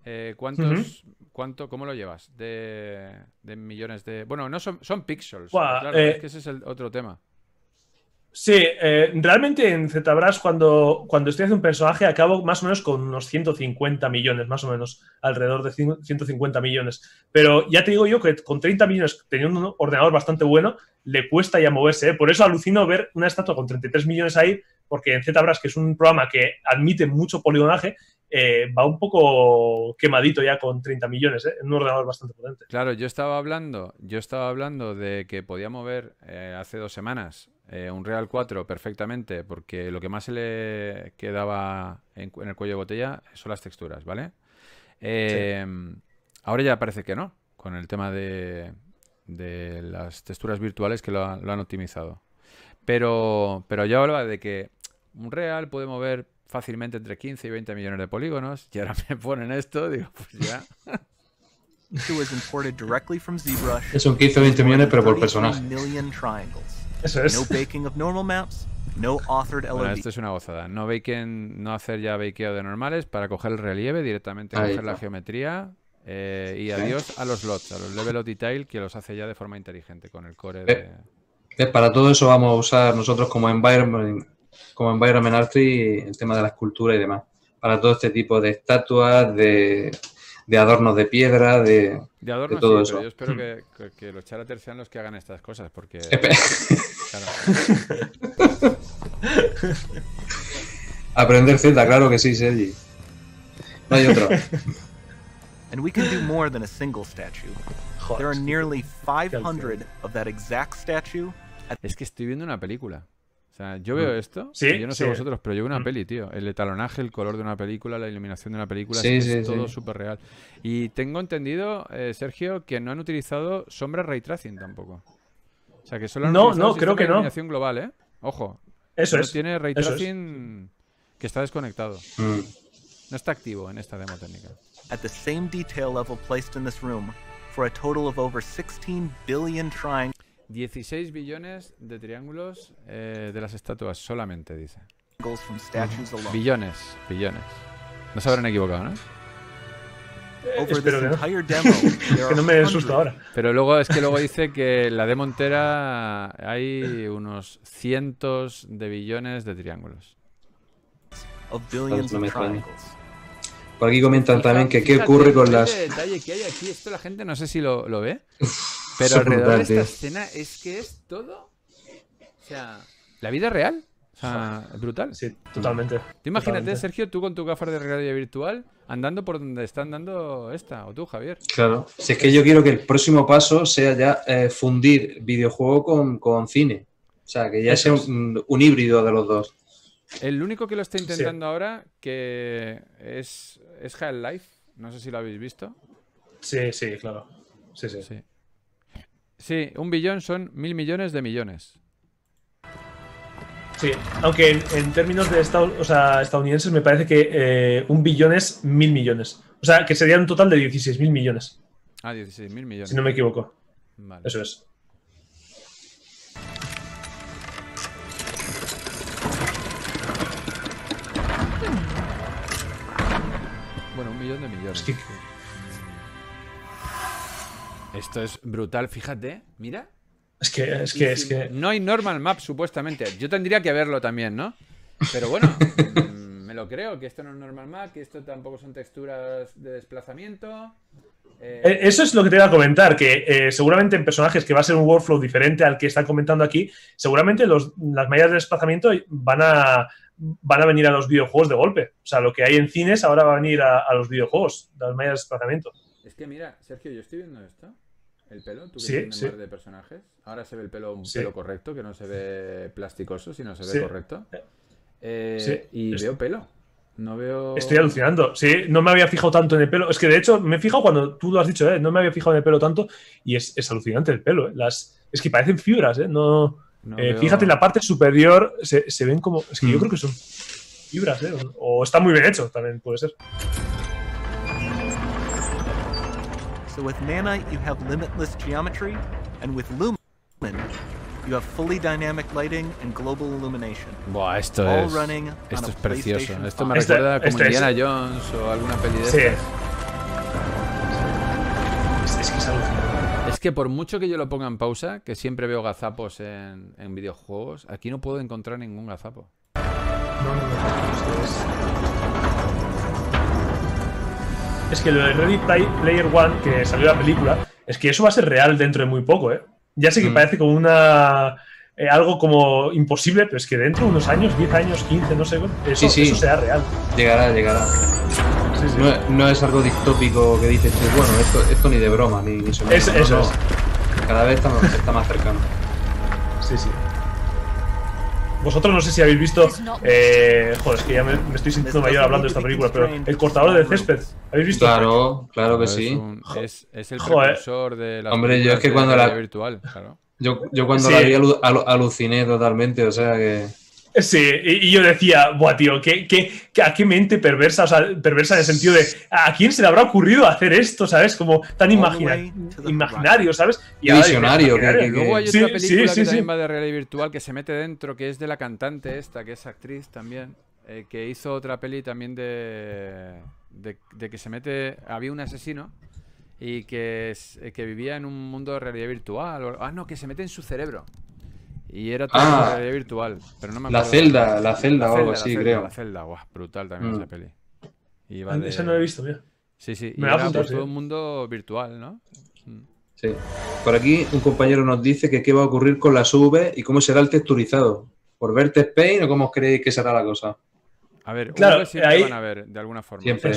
eh, ¿cuántos, cuánto, ¿cómo lo llevas? De, millones de... Bueno, no son, son pixels. claro, es eh, que ese es el otro tema. Sí, eh, realmente en ZBrush cuando, cuando estoy haciendo un personaje acabo más o menos con unos 150 millones, más o menos, alrededor de 150 millones. Pero ya te digo yo que con 30 millones, teniendo un ordenador bastante bueno, le cuesta ya moverse. ¿eh? Por eso alucino ver una estatua con 33 millones ahí, porque en ZBrush, que es un programa que admite mucho poligonaje, eh, va un poco quemadito ya con 30 millones, ¿eh? un ordenador bastante potente. Claro, yo estaba hablando, yo estaba hablando de que podía mover eh, hace dos semanas eh, un Real 4 perfectamente, porque lo que más se le quedaba en, el cuello de botella son las texturas, ¿vale? Em, ahora ya parece que no, con el tema de, las texturas virtuales que lo, han optimizado. Pero, pero yo hablaba de que un Real puede mover fácilmente entre 15 y 20 millones de polígonos y ahora me ponen esto, digo, pues ya. es un 15 o 20 millones, pero por personaje. Eso es. Bueno, esto es una gozada. No, baken, no hacer ya bakeo de normales para coger el relieve, directamente coger la geometría eh, y adiós a los lots, a los level of detail que los hace ya de forma inteligente con el core eh, de... Eh, para todo eso vamos a usar nosotros como environment como Environment Artist, el tema de la escultura y demás. Para todo este tipo de estatuas, de, adornos de piedra, de, de, todo eso. yo espero hmm. que, los charlatans sean los que hagan estas cosas, porque. Aprender Z, claro que sí, Sergi. No hay otro. And we can do more than a single statue. There are nearly 500 of that exact statue. Es que estoy viendo una película yo veo mm. esto, yo no sé vosotros, pero yo veo una mm. peli, tío. El etalonaje, el color de una película, la iluminación de una película, es todo súper real. Y tengo entendido, eh, Sergio, que no han utilizado sombra ray tracing tampoco. O sea, que solo han no, no, creo que no. iluminación global, ¿eh? Ojo. Eso no es. tiene ray tracing que está desconectado. Mm. No está activo en esta demo técnica. At the same detail level placed in this room, for a total of over 16 billion trying... 16 billones de triángulos eh, de las estatuas solamente, dice. Billones, billones. No se habrán equivocado, ¿no? que no. me asusta ahora. Pero luego es que luego dice que la de Montera hay unos cientos de billones de triángulos. Por aquí comentan también que qué ocurre con las... Detalle que hay aquí, esto la gente no sé si lo, lo ve. Pero alrededor de esta escena es que es todo. O sea, la vida real. O sea, brutal. Sí, mm. totalmente. te imagínate, Sergio, tú con tu gafas de realidad virtual andando por donde está andando esta, o tú, Javier. Claro. Si es que yo quiero que el próximo paso sea ya eh, fundir videojuego con, cine. O sea, que ya sea un, híbrido de los dos. El único que lo está intentando ahora que es, es life No sé si lo habéis visto. Sí, sí, claro. sí. sí. Sí, un billón son mil millones de millones. Sí, aunque en, términos de estadounidenses me parece que eh, un billón es mil millones. O sea, que sería un total de 16 mil millones. Ah, 16 millones. Si no me equivoco. Vale. Eso es. Bueno, un millón de millones. Es que... Esto es brutal, fíjate, mira. Es que, es que, es que. No hay normal map, supuestamente. Yo tendría que verlo también, ¿no? Pero bueno, mm, me lo creo, que esto no es normal map, que esto tampoco son texturas de desplazamiento. Eh, eh, eso es lo que te iba a comentar, que eh, seguramente en personajes que va a ser un workflow diferente al que están comentando aquí, seguramente las medidas de desplazamiento van a, van a venir a los videojuegos de golpe. O sea, lo que hay en cines ahora va a venir a, a los videojuegos, las medidas de desplazamiento. Es que mira, Sergio, yo estoy viendo esto. El pelo, tú que sí, tienes de personajes. Ahora se ve el pelo, un pelo correcto, que no se ve plasticoso, sino se ve correcto. Eh, y veo pelo. No veo. Estoy alucinando. Sí, no me había fijado tanto en el pelo. Es que de hecho, me he fijado cuando tú lo has dicho, ¿eh? No me había fijado en el pelo tanto. Y es, alucinante el pelo, ¿eh? Las... Es que parecen fibras, ¿eh? No. Eh, fíjate en la parte superior se, ven como. Es que yo mm. creo que son fibras, ¿eh? O, o está muy bien hecho, también puede ser. So with Mana, you have limitless geometry, and with Lumen, you have fully dynamic lighting and global illumination. Buah, esto all es, running esto es precioso. Esto me este, recuerda como este Indiana es. Jones o alguna peli de sí. Estas. Es que es Es que por mucho que yo lo ponga en pausa, que siempre veo gazapos en, en videojuegos, aquí no puedo encontrar ningún gazapo. No, no, no, es que lo de Ready Player One, que salió la película, es que eso va a ser real dentro de muy poco, ¿eh? Ya sé que mm. parece como una. Eh, algo como imposible, pero es que dentro de unos años, 10 años, 15, no sé, eso, será real. Llegará, llegará. no, es algo distópico que dices, bueno, esto, esto ni de broma, ni, se es, Eso Cada vez está, está más cercano. Sí, sí. Vosotros no sé si habéis visto. Eh, joder, es que ya me, estoy sintiendo mayor hablando de esta película, pero el cortador de césped. ¿Habéis visto? Claro, claro que sí. Es, es el profesor de la. Hombre, yo es que cuando la. Virtual, claro. Yo, yo cuando la vi aluciné totalmente, o sea que. Sí, y yo decía, buah, tío, ¿qué, a qué mente perversa? O sea, perversa en el sentido de, ¿a quién se le habrá ocurrido hacer esto? ¿Sabes? Como tan imaginario, ¿sabes? Y Visionario. Luego hay otra película de realidad virtual que se mete dentro, que es de la cantante esta, que es actriz también, eh, que hizo otra peli también de, de, que se mete... Había un asesino y que, eh, que vivía en un mundo de realidad virtual. ah, no, que se mete en su cerebro. Y era todo ah, realidad virtual. Pero no me La celda, la celda o algo así, creo. La celda, brutal también esa mm. peli. Esa no la he visto, mira. Sí, sí. Me y pues, todo un mundo virtual, ¿no? Mm. Sí. Por aquí un compañero nos dice que qué va a ocurrir con las V y cómo será el texturizado. ¿Por verte Spain o cómo os creéis que será la cosa? A ver, claro, siempre ahí... van a ver, de alguna forma. Siempre.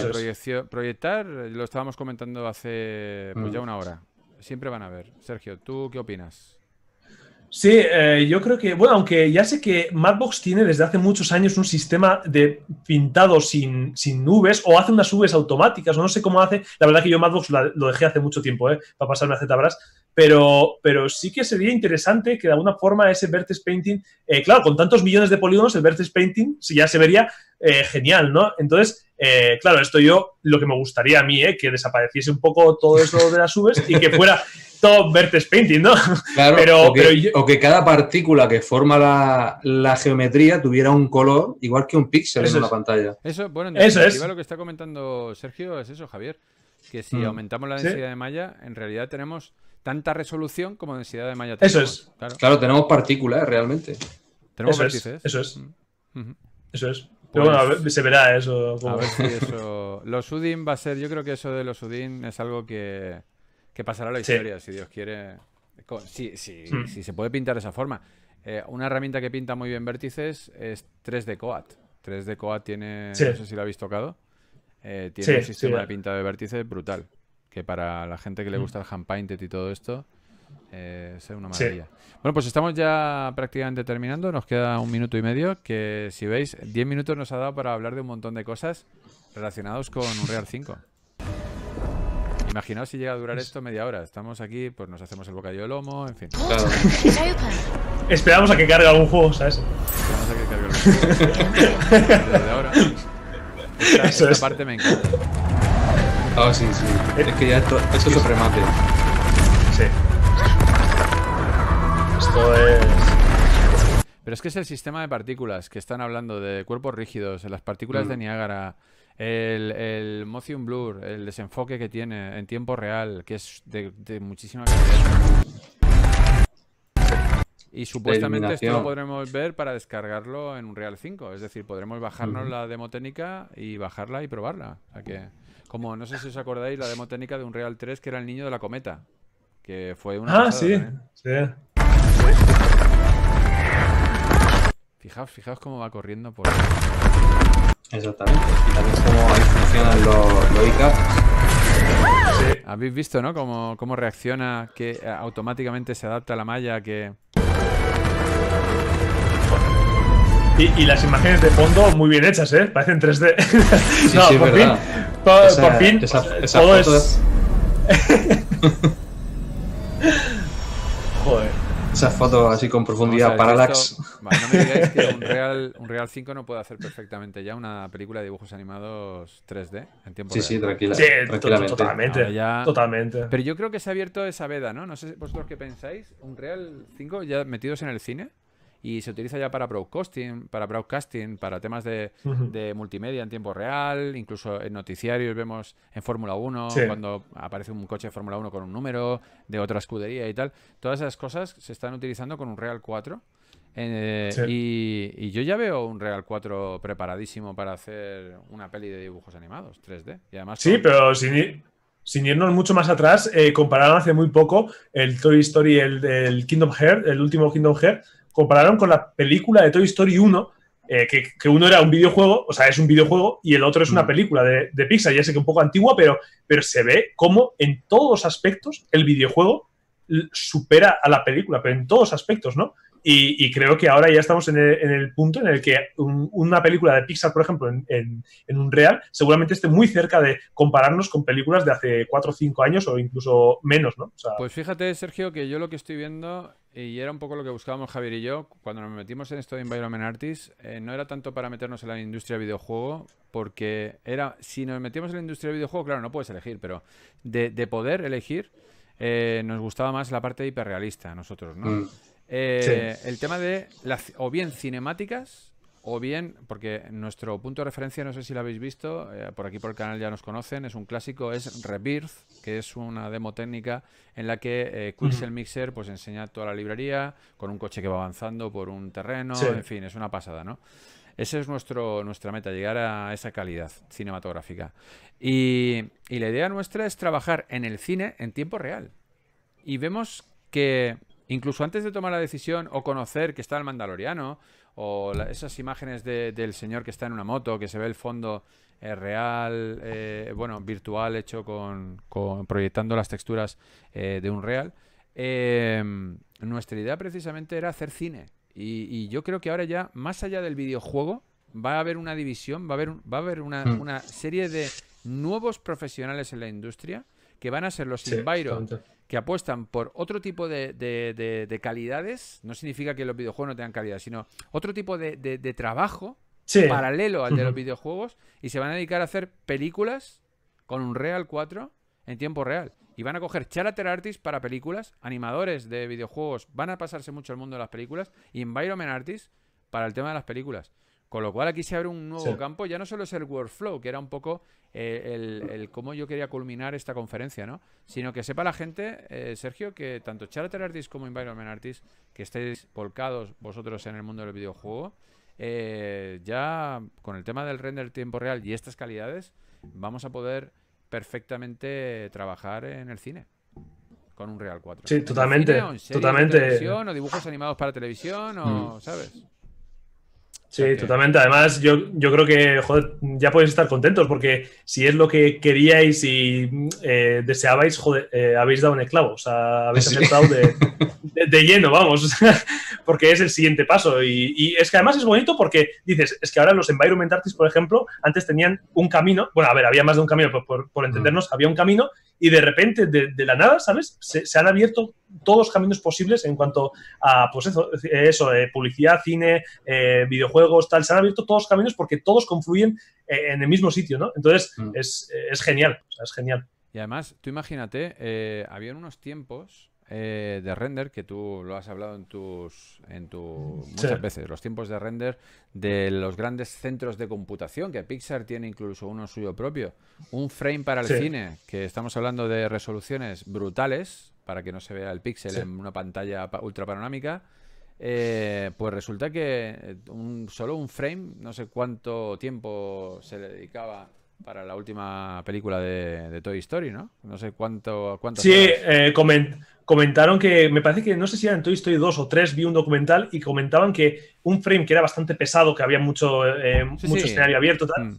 proyectar, lo estábamos comentando hace pues, mm. ya una hora. Siempre van a ver. Sergio, ¿tú qué opinas? Sí, eh, yo creo que, bueno, aunque ya sé que Madbox tiene desde hace muchos años un sistema de pintado sin, sin nubes o hace unas nubes automáticas o no sé cómo hace. La verdad que yo Madbox lo dejé hace mucho tiempo, ¿eh? Para pasarme a ZBrush pero, pero sí que sería interesante que de alguna forma ese vertex painting, eh, claro, con tantos millones de polígonos, el vertex painting sí, ya se vería eh, genial, ¿no? Entonces, eh, claro, esto yo, lo que me gustaría a mí, que desapareciese un poco todo eso de las UVs y que fuera todo vertex painting, ¿no? Claro, pero, o, que, cada partícula que forma la, geometría tuviera un color igual que un píxel en la pantalla. Eso, bueno, eso es. lo que está comentando Sergio es eso, Javier, que si mm. aumentamos la densidad de malla, en realidad tenemos tanta resolución como densidad de malla. Eso es. Claro. tenemos partículas realmente. Tenemos eso vértices. eso es. Mm, eso es. Pero pues, bueno, se verá eso. A ver si eso. Los Udin va a ser. Yo creo que eso de los Udin es algo que, pasará a la historia, si Dios quiere. Si, sí, mm. sí, se puede pintar de esa forma. Eh, una herramienta que pinta muy bien vértices es 3D Coat. 3D Coat tiene. No sé si lo habéis tocado. Eh, tiene un sistema de pinta de vértices brutal que para la gente que le mm. gusta el hand painted y todo esto, es eh, una maravilla. Bueno, pues estamos ya prácticamente terminando, nos queda un minuto y medio, que si veis, 10 minutos nos ha dado para hablar de un montón de cosas relacionados con Unreal 5. Imaginaos si llega a durar esto media hora. Estamos aquí, pues nos hacemos el bocadillo de lomo, en fin. Esperamos a que cargue algún juego, ¿sabes? Esperamos a que cargue algún juego. Desde ahora. parte me encanta. Ah, sí, sí. Eh, es que ya esto, es, remate. Sí. Esto es. Pero es que es el sistema de partículas que están hablando de cuerpos rígidos, las partículas mm. de Niágara, el, motion blur, el desenfoque que tiene en tiempo real, que es de, de muchísima calidad. Y supuestamente esto lo podremos ver para descargarlo en un Real 5. Es decir, podremos bajarnos la demo técnica y bajarla y probarla. O como, no sé si os acordáis, la demo técnica de un Real 3 que era el niño de la cometa. Que fue una. Ah, sí. sí. Fijaos, fijaos cómo va corriendo por. Exactamente. Y también cómo ahí funcionan los, ICAP. Habéis visto, ¿no? Cómo, cómo reacciona, que automáticamente se adapta a la malla, que. Y, las imágenes de fondo muy bien hechas, ¿eh? Parecen 3D. no, por, fin, por, esa, fin, todo foto es. Joder. Esa foto así con profundidad parallax. no me digáis que un Real, 5 no puede hacer perfectamente ya una película de dibujos animados 3D en tiempo Sí, sí, tranquila, sí Totalmente, totalmente. Pero yo creo que se ha abierto esa veda, ¿no? No sé vosotros qué pensáis. ¿Un Real 5 ya metidos en el cine? y se utiliza ya para broadcasting, para, broadcasting, para temas de, multimedia en tiempo real, incluso en noticiarios vemos en Fórmula 1, cuando aparece un coche de Fórmula 1 con un número de otra escudería y tal. Todas esas cosas se están utilizando con un Real 4. Eh, y, yo ya veo un Real 4 preparadísimo para hacer una peli de dibujos animados 3D. Y además sí, pero sin, sin, irnos mucho más atrás, eh, compararon hace muy poco el Toy Story, el, el Kingdom Hearts, el último Kingdom Hearts, compararon con la película de Toy Story 1, eh, que, uno era un videojuego, o sea, es un videojuego, y el otro es una mm. película de, Pixar, ya sé que un poco antigua, pero, pero se ve como en todos los aspectos el videojuego supera a la película, pero en todos aspectos, ¿no? Y, creo que ahora ya estamos en el, punto en el que una película de Pixar, por ejemplo, en, un real, seguramente esté muy cerca de compararnos con películas de hace 4 o 5 años o incluso menos, ¿no? pues fíjate, Sergio, que yo lo que estoy viendo y era un poco lo que buscábamos Javier y yo cuando nos metimos en esto de Environment Artists. Eh, no era tanto para meternos en la industria de videojuego, porque era si nos metíamos en la industria de videojuego, claro, no puedes elegir, pero de, poder elegir, eh, nos gustaba más la parte hiperrealista a nosotros, ¿no? Mm. Eh, el tema de, las, o bien cinemáticas, o bien, porque nuestro punto de referencia, no sé si lo habéis visto, eh, por aquí por el canal ya nos conocen, es un clásico, es Rebirth, que es una demo técnica en la que eh, el Mixer pues enseña toda la librería con un coche que va avanzando por un terreno, en fin, es una pasada, ¿no? Esa es nuestro, nuestra meta, llegar a esa calidad cinematográfica. Y, y la idea nuestra es trabajar en el cine en tiempo real. Y vemos que incluso antes de tomar la decisión o conocer que está el Mandaloriano, o esas imágenes del señor que está en una moto, que se ve el fondo eh, real, eh, bueno, virtual hecho con, proyectando las texturas eh, de un real. Em, nuestra idea precisamente era hacer cine. Y, yo creo que ahora ya, más allá del videojuego, va a haber una división, va a haber, va a haber mm. una, serie de nuevos profesionales en la industria que van a ser los sí, que apuestan por otro tipo de, de, de, calidades, no significa que los videojuegos no tengan calidad, sino otro tipo de, trabajo paralelo al de los videojuegos y se van a dedicar a hacer películas con un Real 4 en tiempo real. Y van a coger character artists para películas, animadores de videojuegos, van a pasarse mucho el mundo de las películas y environment artists para el tema de las películas. Con lo cual aquí se abre un nuevo campo, ya no solo es el workflow, que era un poco eh, el, cómo yo quería culminar esta conferencia, ¿no? Sino que sepa la gente, eh, Sergio, que tanto Charter Artist como Environment Artists, que estéis volcados vosotros en el mundo del videojuego, eh, ya con el tema del render tiempo real y estas calidades, vamos a poder perfectamente trabajar en el cine con un Real 4. Sí, totalmente. totalmente. o dibujos animados para televisión, o, mm. ¿sabes? Sí, totalmente. Además, yo, yo creo que joder, ya podéis estar contentos porque si es lo que queríais y eh, deseabais, joder, eh, habéis dado en el clavo. O sea, habéis empezado de, lleno, vamos, porque es el siguiente paso. Y, es que además es bonito porque dices, es que ahora los environment artists, por ejemplo, antes tenían un camino. Bueno, a ver, había más de un camino, por, entendernos, había un camino y de repente, de, la nada, ¿sabes? Se, se han abierto todos los caminos posibles en cuanto a, pues eso, eso eh, publicidad, cine, eh, videojuegos, tal, se han abierto todos los caminos porque todos confluyen eh, en el mismo sitio, ¿no? Entonces, mm. es, genial, es genial. Y además, tú imagínate, eh, habían unos tiempos de render que tú lo has hablado en tus en tus, muchas veces los tiempos de render de los grandes centros de computación que Pixar tiene incluso uno suyo propio un frame para el cine que estamos hablando de resoluciones brutales para que no se vea el píxel en una pantalla ultra panorámica. Eh, pues resulta que eh, solo un frame, no sé cuánto tiempo se le dedicaba para la última película de, Toy Story, ¿no? No sé cuánto. cuánto sí, eh, comentaron que, me parece que no sé si era en Toy Story 2 o 3, vi un documental y comentaban que un frame que era bastante pesado, que había mucho, eh, escenario abierto, tal,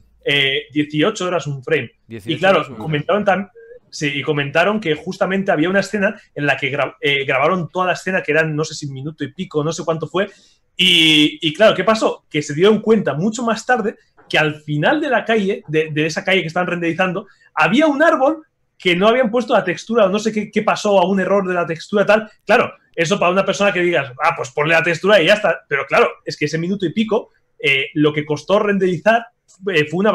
18 mm. horas un frame. y claro, comentaban también Sí, y comentaron que justamente había una escena en la que eh, grabaron toda la escena, que eran no sé si minuto y pico, no sé cuánto fue. Y, claro, ¿qué pasó? Que se dieron cuenta mucho más tarde que al final de la calle, de, esa calle que estaban renderizando, había un árbol que no habían puesto la textura o no sé qué, qué pasó a un error de la textura tal. Claro, eso para una persona que digas, ah, pues ponle la textura y ya está. Pero claro, es que ese minuto y pico eh, lo que costó renderizar eh, fue una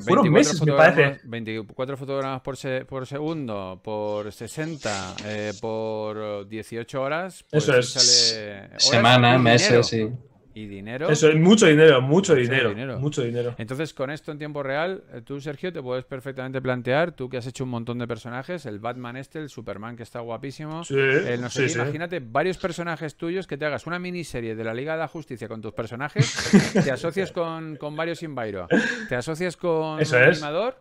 fueron meses, me parece. 24 fotogramas por, segundo, por 60, eh, por 18 horas. Pues Eso es. Sale... Semana, meses, sí. ¿Y dinero? Eso es mucho dinero, mucho, dinero, Mucho dinero. Entonces, con esto en tiempo real, eh, tú, Sergio, te puedes perfectamente plantear, tú que has hecho un montón de personajes, el Batman este, el Superman que está guapísimo. Sí, Imagínate varios personajes tuyos que te hagas una miniserie de la Liga de la Justicia con tus personajes, te asocias con, con varios Invairo, te asocias con un animador.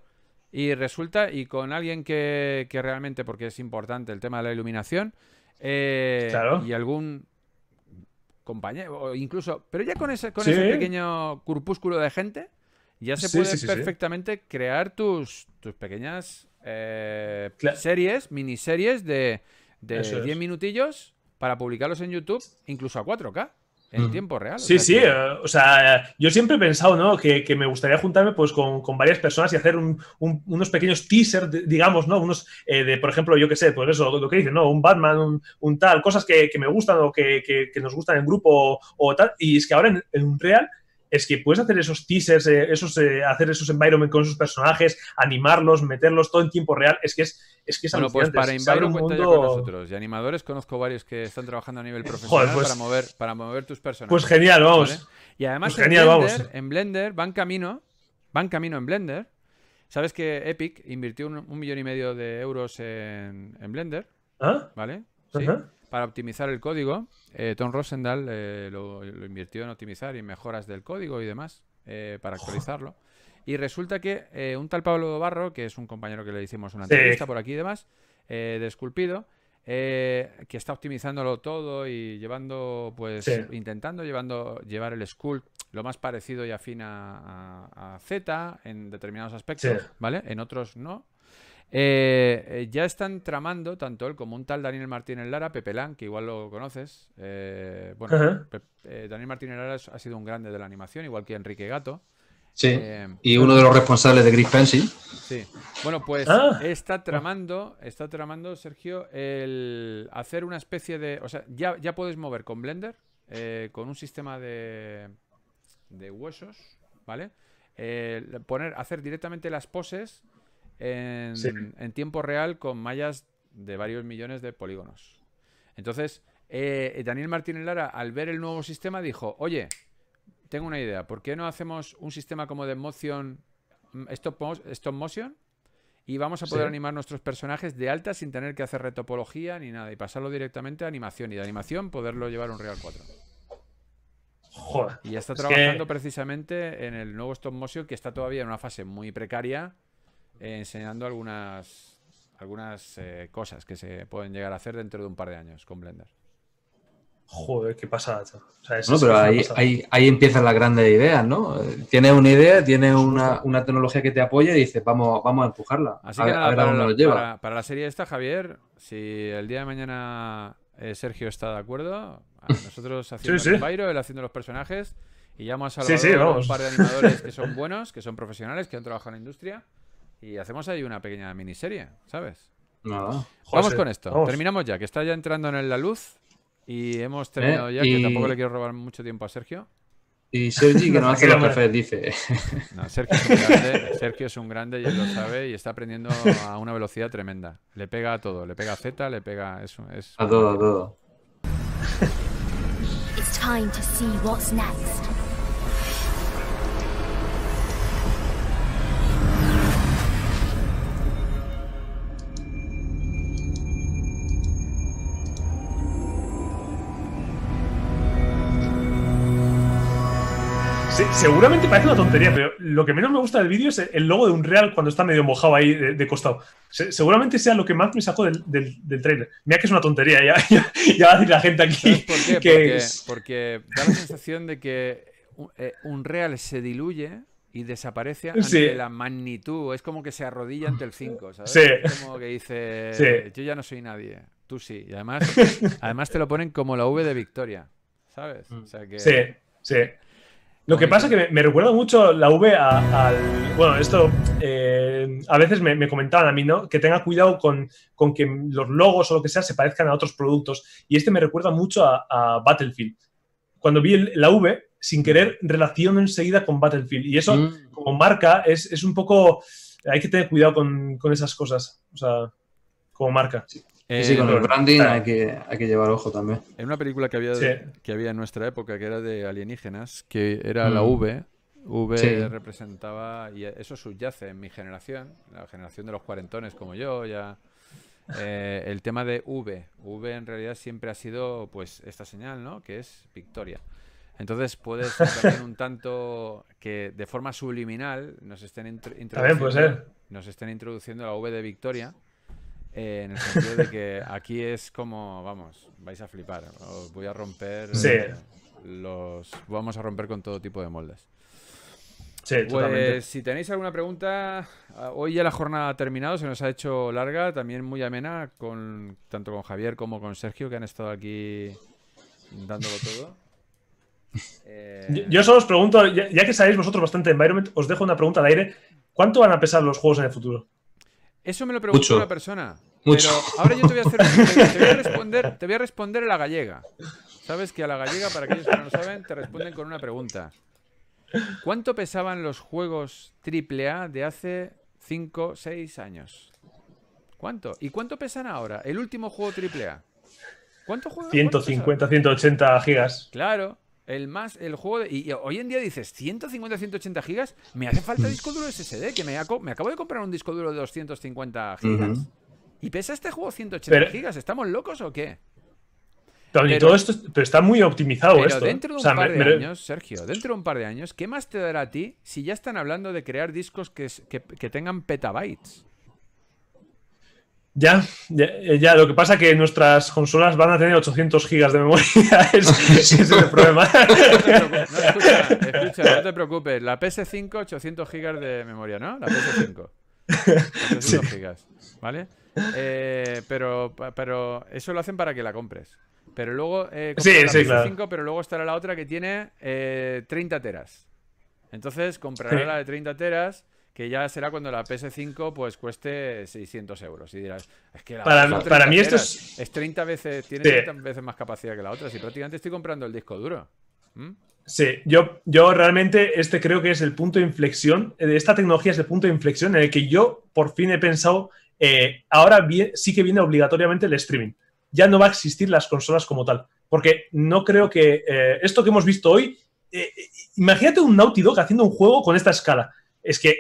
Y resulta, y con alguien que, realmente, porque es importante el tema de la iluminación, eh, y algún o incluso, pero ya con ese, con ese pequeño corpúsculo de gente, ya se puede perfectamente crear tus, tus pequeñas eh, series, miniseries de, de 10 minutillos para publicarlos en YouTube, incluso a 4K en mm. tiempo real. Sí, sí, eh, o sea, eh, yo siempre he pensado, ¿no? Que, me gustaría juntarme pues con, varias personas y hacer unos pequeños teasers, digamos, ¿no? Unos eh, de, por ejemplo, yo qué sé, pues eso, lo que dicen, ¿no? Un Batman, un, tal, cosas que, me gustan o que, nos gustan en grupo o, tal. Y es que ahora en, un Real es que puedes hacer esos teasers, eh, esos, eh, hacer esos environments con esos personajes, animarlos, meterlos todo en tiempo real. Es que es, es que es Bueno, pues para mundo... con nosotros. Y animadores conozco varios que están trabajando a nivel profesional pues para, mover, para mover tus personajes. Pues genial, vamos. Y además pues en, Blender, en Blender van camino, van camino en Blender. Sabes que Epic invirtió un, millón y medio de euros en, Blender, ¿Ah? ¿vale? Sí, Para optimizar el código. Eh, Tom Rosendahl eh, lo, invirtió en optimizar y mejoras del código y demás eh, para actualizarlo. Y resulta que un tal Pablo Barro, que es un compañero que le hicimos una entrevista por aquí y demás, de Esculpido, que está optimizándolo todo y llevando, pues, intentando llevando, llevar el Sculpt lo más parecido y afín a, Z en determinados aspectos, ¿vale? En otros no, eh, eh, ya están tramando, tanto él como un tal Daniel Martínez Lara, Pepe Lan, que igual lo conoces. Eh, bueno, Daniel Martínez Lara ha sido un grande de la animación, igual que Enrique Gato. Sí, y uno de los pues, responsables de Gris Pencil. Sí. Bueno, pues ah. está tramando, está tramando, Sergio, el hacer una especie de. O sea, ya, ya puedes mover con Blender, con un sistema de, de huesos, ¿vale? poner, hacer directamente las poses en, tiempo real con mallas de varios millones de polígonos. Entonces, eh, Daniel Martínez Lara, al ver el nuevo sistema, dijo, oye, tengo una idea, ¿por qué no hacemos un sistema como de motion, mm, stop, stop motion? Y vamos a poder animar nuestros personajes de alta sin tener que hacer retopología ni nada y pasarlo directamente a animación y de animación poderlo llevar a un Real 4. Joder. Y está trabajando precisamente en el nuevo stop motion que está todavía en una fase muy precaria eh, enseñando algunas, algunas eh, cosas que se pueden llegar a hacer dentro de un par de años con Blender. Joder, qué pasada. pero ahí, empieza ahí, empiezan las grandes ideas, ¿no? Tienes una idea, tienes una, tecnología que te apoya y dices, vamos, a empujarla. Así que para, Para, la serie esta, Javier, si el día de mañana eh, Sergio está de acuerdo, nosotros haciendo el él haciendo los personajes, y ya hemos hablado un par de animadores que son buenos, que son profesionales, que han trabajado en la industria y hacemos ahí una pequeña miniserie, ¿sabes? Nada. vamos con esto. Terminamos ya, que está ya entrando en la luz y hemos terminado eh, ya, que tampoco le quiero robar mucho tiempo a Sergio. Y Sergi, que no hace lo que dice. No, Sergio es, un grande, Sergio y lo sabe y está aprendiendo a una velocidad tremenda. Le pega a todo, le pega a Z, le pega... Es, es... A todo, a todo. It's time to see what's next. seguramente parece una tontería, pero lo que menos me gusta del vídeo es el logo de un Real cuando está medio mojado ahí de, costado. seguramente sea lo que más me sacó del, del, trailer. Mira que es una tontería, ya, va a decir la gente aquí. porque, da la sensación de que un eh, Real se diluye y desaparece ante la magnitud. Es como que se arrodilla ante el 5, Es como que dice, yo ya no soy nadie, tú sí. Y además, además te lo ponen como la V de Victoria, ¿sabes? Mm. que... Sí, sí. Lo que pasa es que me, recuerda mucho la V al. Bueno, esto eh, a veces me, comentaban a mí, ¿no? Que tenga cuidado con, que los logos o lo que sea se parezcan a otros productos. Y este me recuerda mucho a, Battlefield. Cuando vi la V, sin querer, relaciono enseguida con Battlefield. Y eso, mm. como marca, es, un poco. Hay que tener cuidado con, con esas cosas. O sea, como marca. Sí sí, eh, con el branding hay que, hay que, llevar ojo también. En una película que había, que había en nuestra época, que era de alienígenas, que era la mm. V, V representaba, y eso subyace en mi generación, la generación de los cuarentones como yo, ya... Eh, el tema de V, V en realidad siempre ha sido pues esta señal, ¿no? Que es victoria. Entonces puedes también un tanto que de forma subliminal nos estén, introduciendo, nos estén introduciendo la V de victoria en el sentido de que aquí es como, vamos, vais a flipar. Os voy a romper. Los vamos a romper con todo tipo de moldes. Sí, pues si tenéis alguna pregunta, ah, hoy ya la jornada ha terminado, se nos ha hecho larga, también muy amena, con tanto con Javier como con Sergio, que han estado aquí dándolo todo. Eh, yo, solo os pregunto, ya, que sabéis vosotros bastante de environment, os dejo una pregunta al aire. ¿Cuánto van a pesar los juegos en el futuro? Eso me lo preguntó una persona. Mucho. Pero ahora yo te voy a hacer responder, te voy a responder a la gallega. Sabes que a la gallega, para aquellos que no lo saben, te responden con una pregunta. ¿Cuánto pesaban los juegos AAA de hace 5, 6 años? ¿Cuánto? ¿Y cuánto pesan ahora? El último juego AAA. ¿Cuánto juega? 150, 180 gigas. Claro. El más, el juego de, y, hoy en día dices 150, 180 gigas, me hace falta disco duro SSD, que me, acabo de comprar un disco duro de 250 gigas. Y pesa este juego 180 gigas, ¿estamos locos o qué? Pero, todo esto, pero está muy optimizado pero esto. Dentro de un par de años, Sergio, dentro de un par de años, ¿qué más te dará a ti si ya están hablando de crear discos que tengan petabytes? Ya, eh, ya, lo que pasa es que nuestras consolas van a tener 800 gigas de memoria. Es, es el problema. No, escucha, escucha, no te preocupes. La PS5, 800 gigas de memoria, ¿no? La PS5. 800 gigas, ¿vale? Eh, pero, pero eso lo hacen para que la compres. Pero luego. Eh, sí, pero luego estará la otra que tiene 30 eh, teras. Entonces comprará la de 30 teras que ya será cuando la PS5 pues cueste 600 euros. Y dirás, es que la para, mí esto es... es... 30 veces, tiene 30 veces más capacidad que la otra. Si prácticamente estoy comprando el disco duro. ¿Mm? Sí, yo, yo realmente este creo que es el punto de inflexión, esta tecnología es el punto de inflexión en el que yo por fin he pensado, eh, ahora bien, sí que viene obligatoriamente el streaming. Ya no va a existir las consolas como tal, porque no creo que eh, esto que hemos visto hoy, eh, imagínate un Naughty Dog haciendo un juego con esta escala es que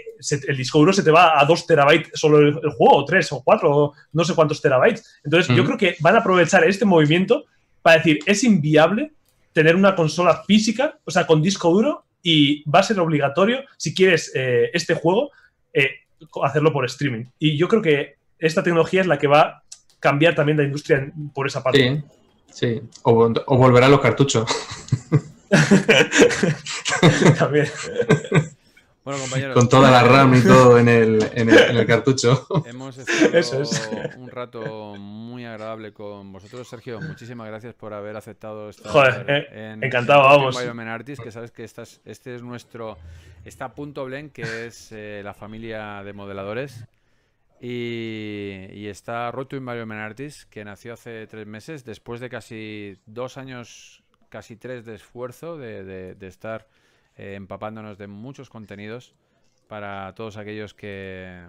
el disco duro se te va a 2 terabytes solo el, juego, o 3 o 4, o no sé cuántos terabytes. Entonces, yo creo que van a aprovechar este movimiento para decir, es inviable tener una consola física, o sea, con disco duro, y va a ser obligatorio, si quieres eh, este juego, eh, hacerlo por streaming. Y yo creo que esta tecnología es la que va a cambiar también la industria por esa parte. Sí, sí. O, o a los cartuchos. también. Con toda la RAM y todo en el, cartucho. Hemos estado un rato muy agradable con vosotros, Sergio. Muchísimas gracias por haber aceptado esta. Joder, eh, en, encantado, vamos. Artis, que sabes que este es nuestro. Está Punto Blend, que es eh, la familia de modeladores. Y, está Roto Mario Menartis, que nació hace tres meses, después de casi dos años, casi tres de esfuerzo de estar eh, empapándonos de muchos contenidos para todos aquellos que,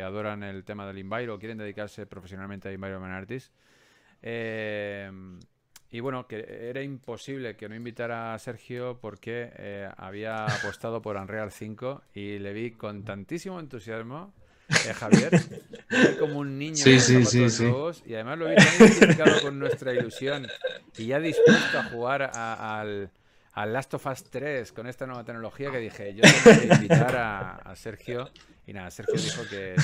adoran el tema del Inviro o quieren dedicarse profesionalmente a Man Artist. Eh, y bueno, que era imposible que no invitara a Sergio porque eh, había apostado por Unreal 5 y le vi con tantísimo entusiasmo. Eh, Javier, como un niño sí, sí, y además lo vi tan con nuestra ilusión y ya dispuesto a jugar al, al Last of Us 3 con esta nueva tecnología que dije, yo tengo que invitar a, Sergio. Y nada, Sergio dijo que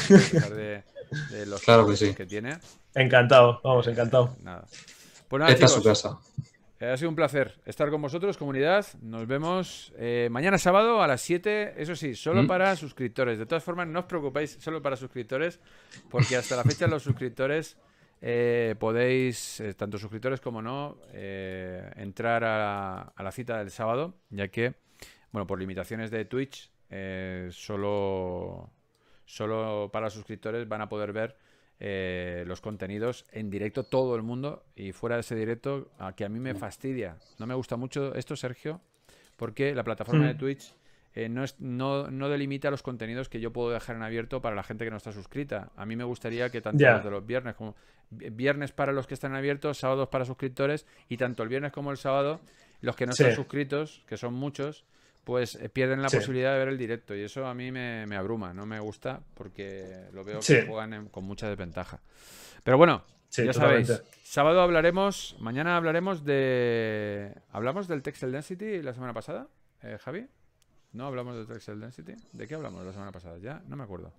de, de los claro que, tiene. Encantado, vamos, encantado. Esta pues es su casa. Eh, ha sido un placer estar con vosotros, comunidad. Nos vemos eh, mañana sábado a las 7. Eso sí, solo mm. para suscriptores. De todas formas, no os preocupéis, solo para suscriptores, porque hasta la fecha los suscriptores eh, podéis, eh, tanto suscriptores como no, eh, entrar a, la cita del sábado, ya que, bueno, por limitaciones de Twitch, solo, solo para suscriptores van a poder ver los contenidos en directo todo el mundo y fuera de ese directo, a que a mí me fastidia. No me gusta mucho esto, Sergio, porque la plataforma mm. de Twitch eh, no, no, delimita los contenidos que yo puedo dejar en abierto para la gente que no está suscrita. A mí me gustaría que tanto los de los viernes como viernes para los que están abiertos, sábados para suscriptores y tanto el viernes como el sábado los que no están suscritos, que son muchos, pues eh, pierden la posibilidad de ver el directo y eso a mí me, abruma, no me gusta porque lo veo que juegan con mucha desventaja. Pero bueno, ya sabéis, sábado hablaremos, mañana hablaremos de... ¿Hablamos del Texel Density la semana pasada, eh, Javi? ¿No hablamos de Texel Density? ¿De qué hablamos la semana pasada? Ya no me acuerdo.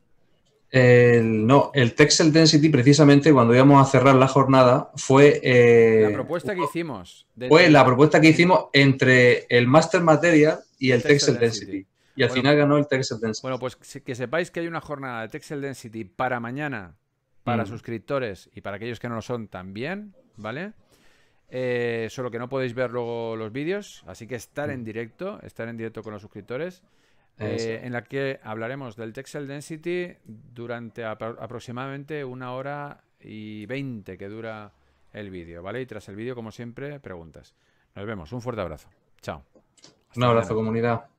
no, el Texel Density, precisamente cuando íbamos a cerrar la jornada, fue. Eh, la propuesta que hicimos. Fue la propuesta que hicimos entre el Master Materia y el, Texel, Density. Y al final ganó el Texel Density. Bueno, pues que sepáis que hay una jornada de Texel Density para mañana, para mm. suscriptores y para aquellos que no lo son también, ¿vale? Eh, solo que no podéis ver luego los vídeos, así que estar en mm. directo, estar en directo con los suscriptores, eh, en la que hablaremos del Texel Density durante aproximadamente una hora y veinte que dura el vídeo, ¿vale? Y tras el vídeo, como siempre, preguntas. Nos vemos, un fuerte abrazo. Chao. Un abrazo, comunidad.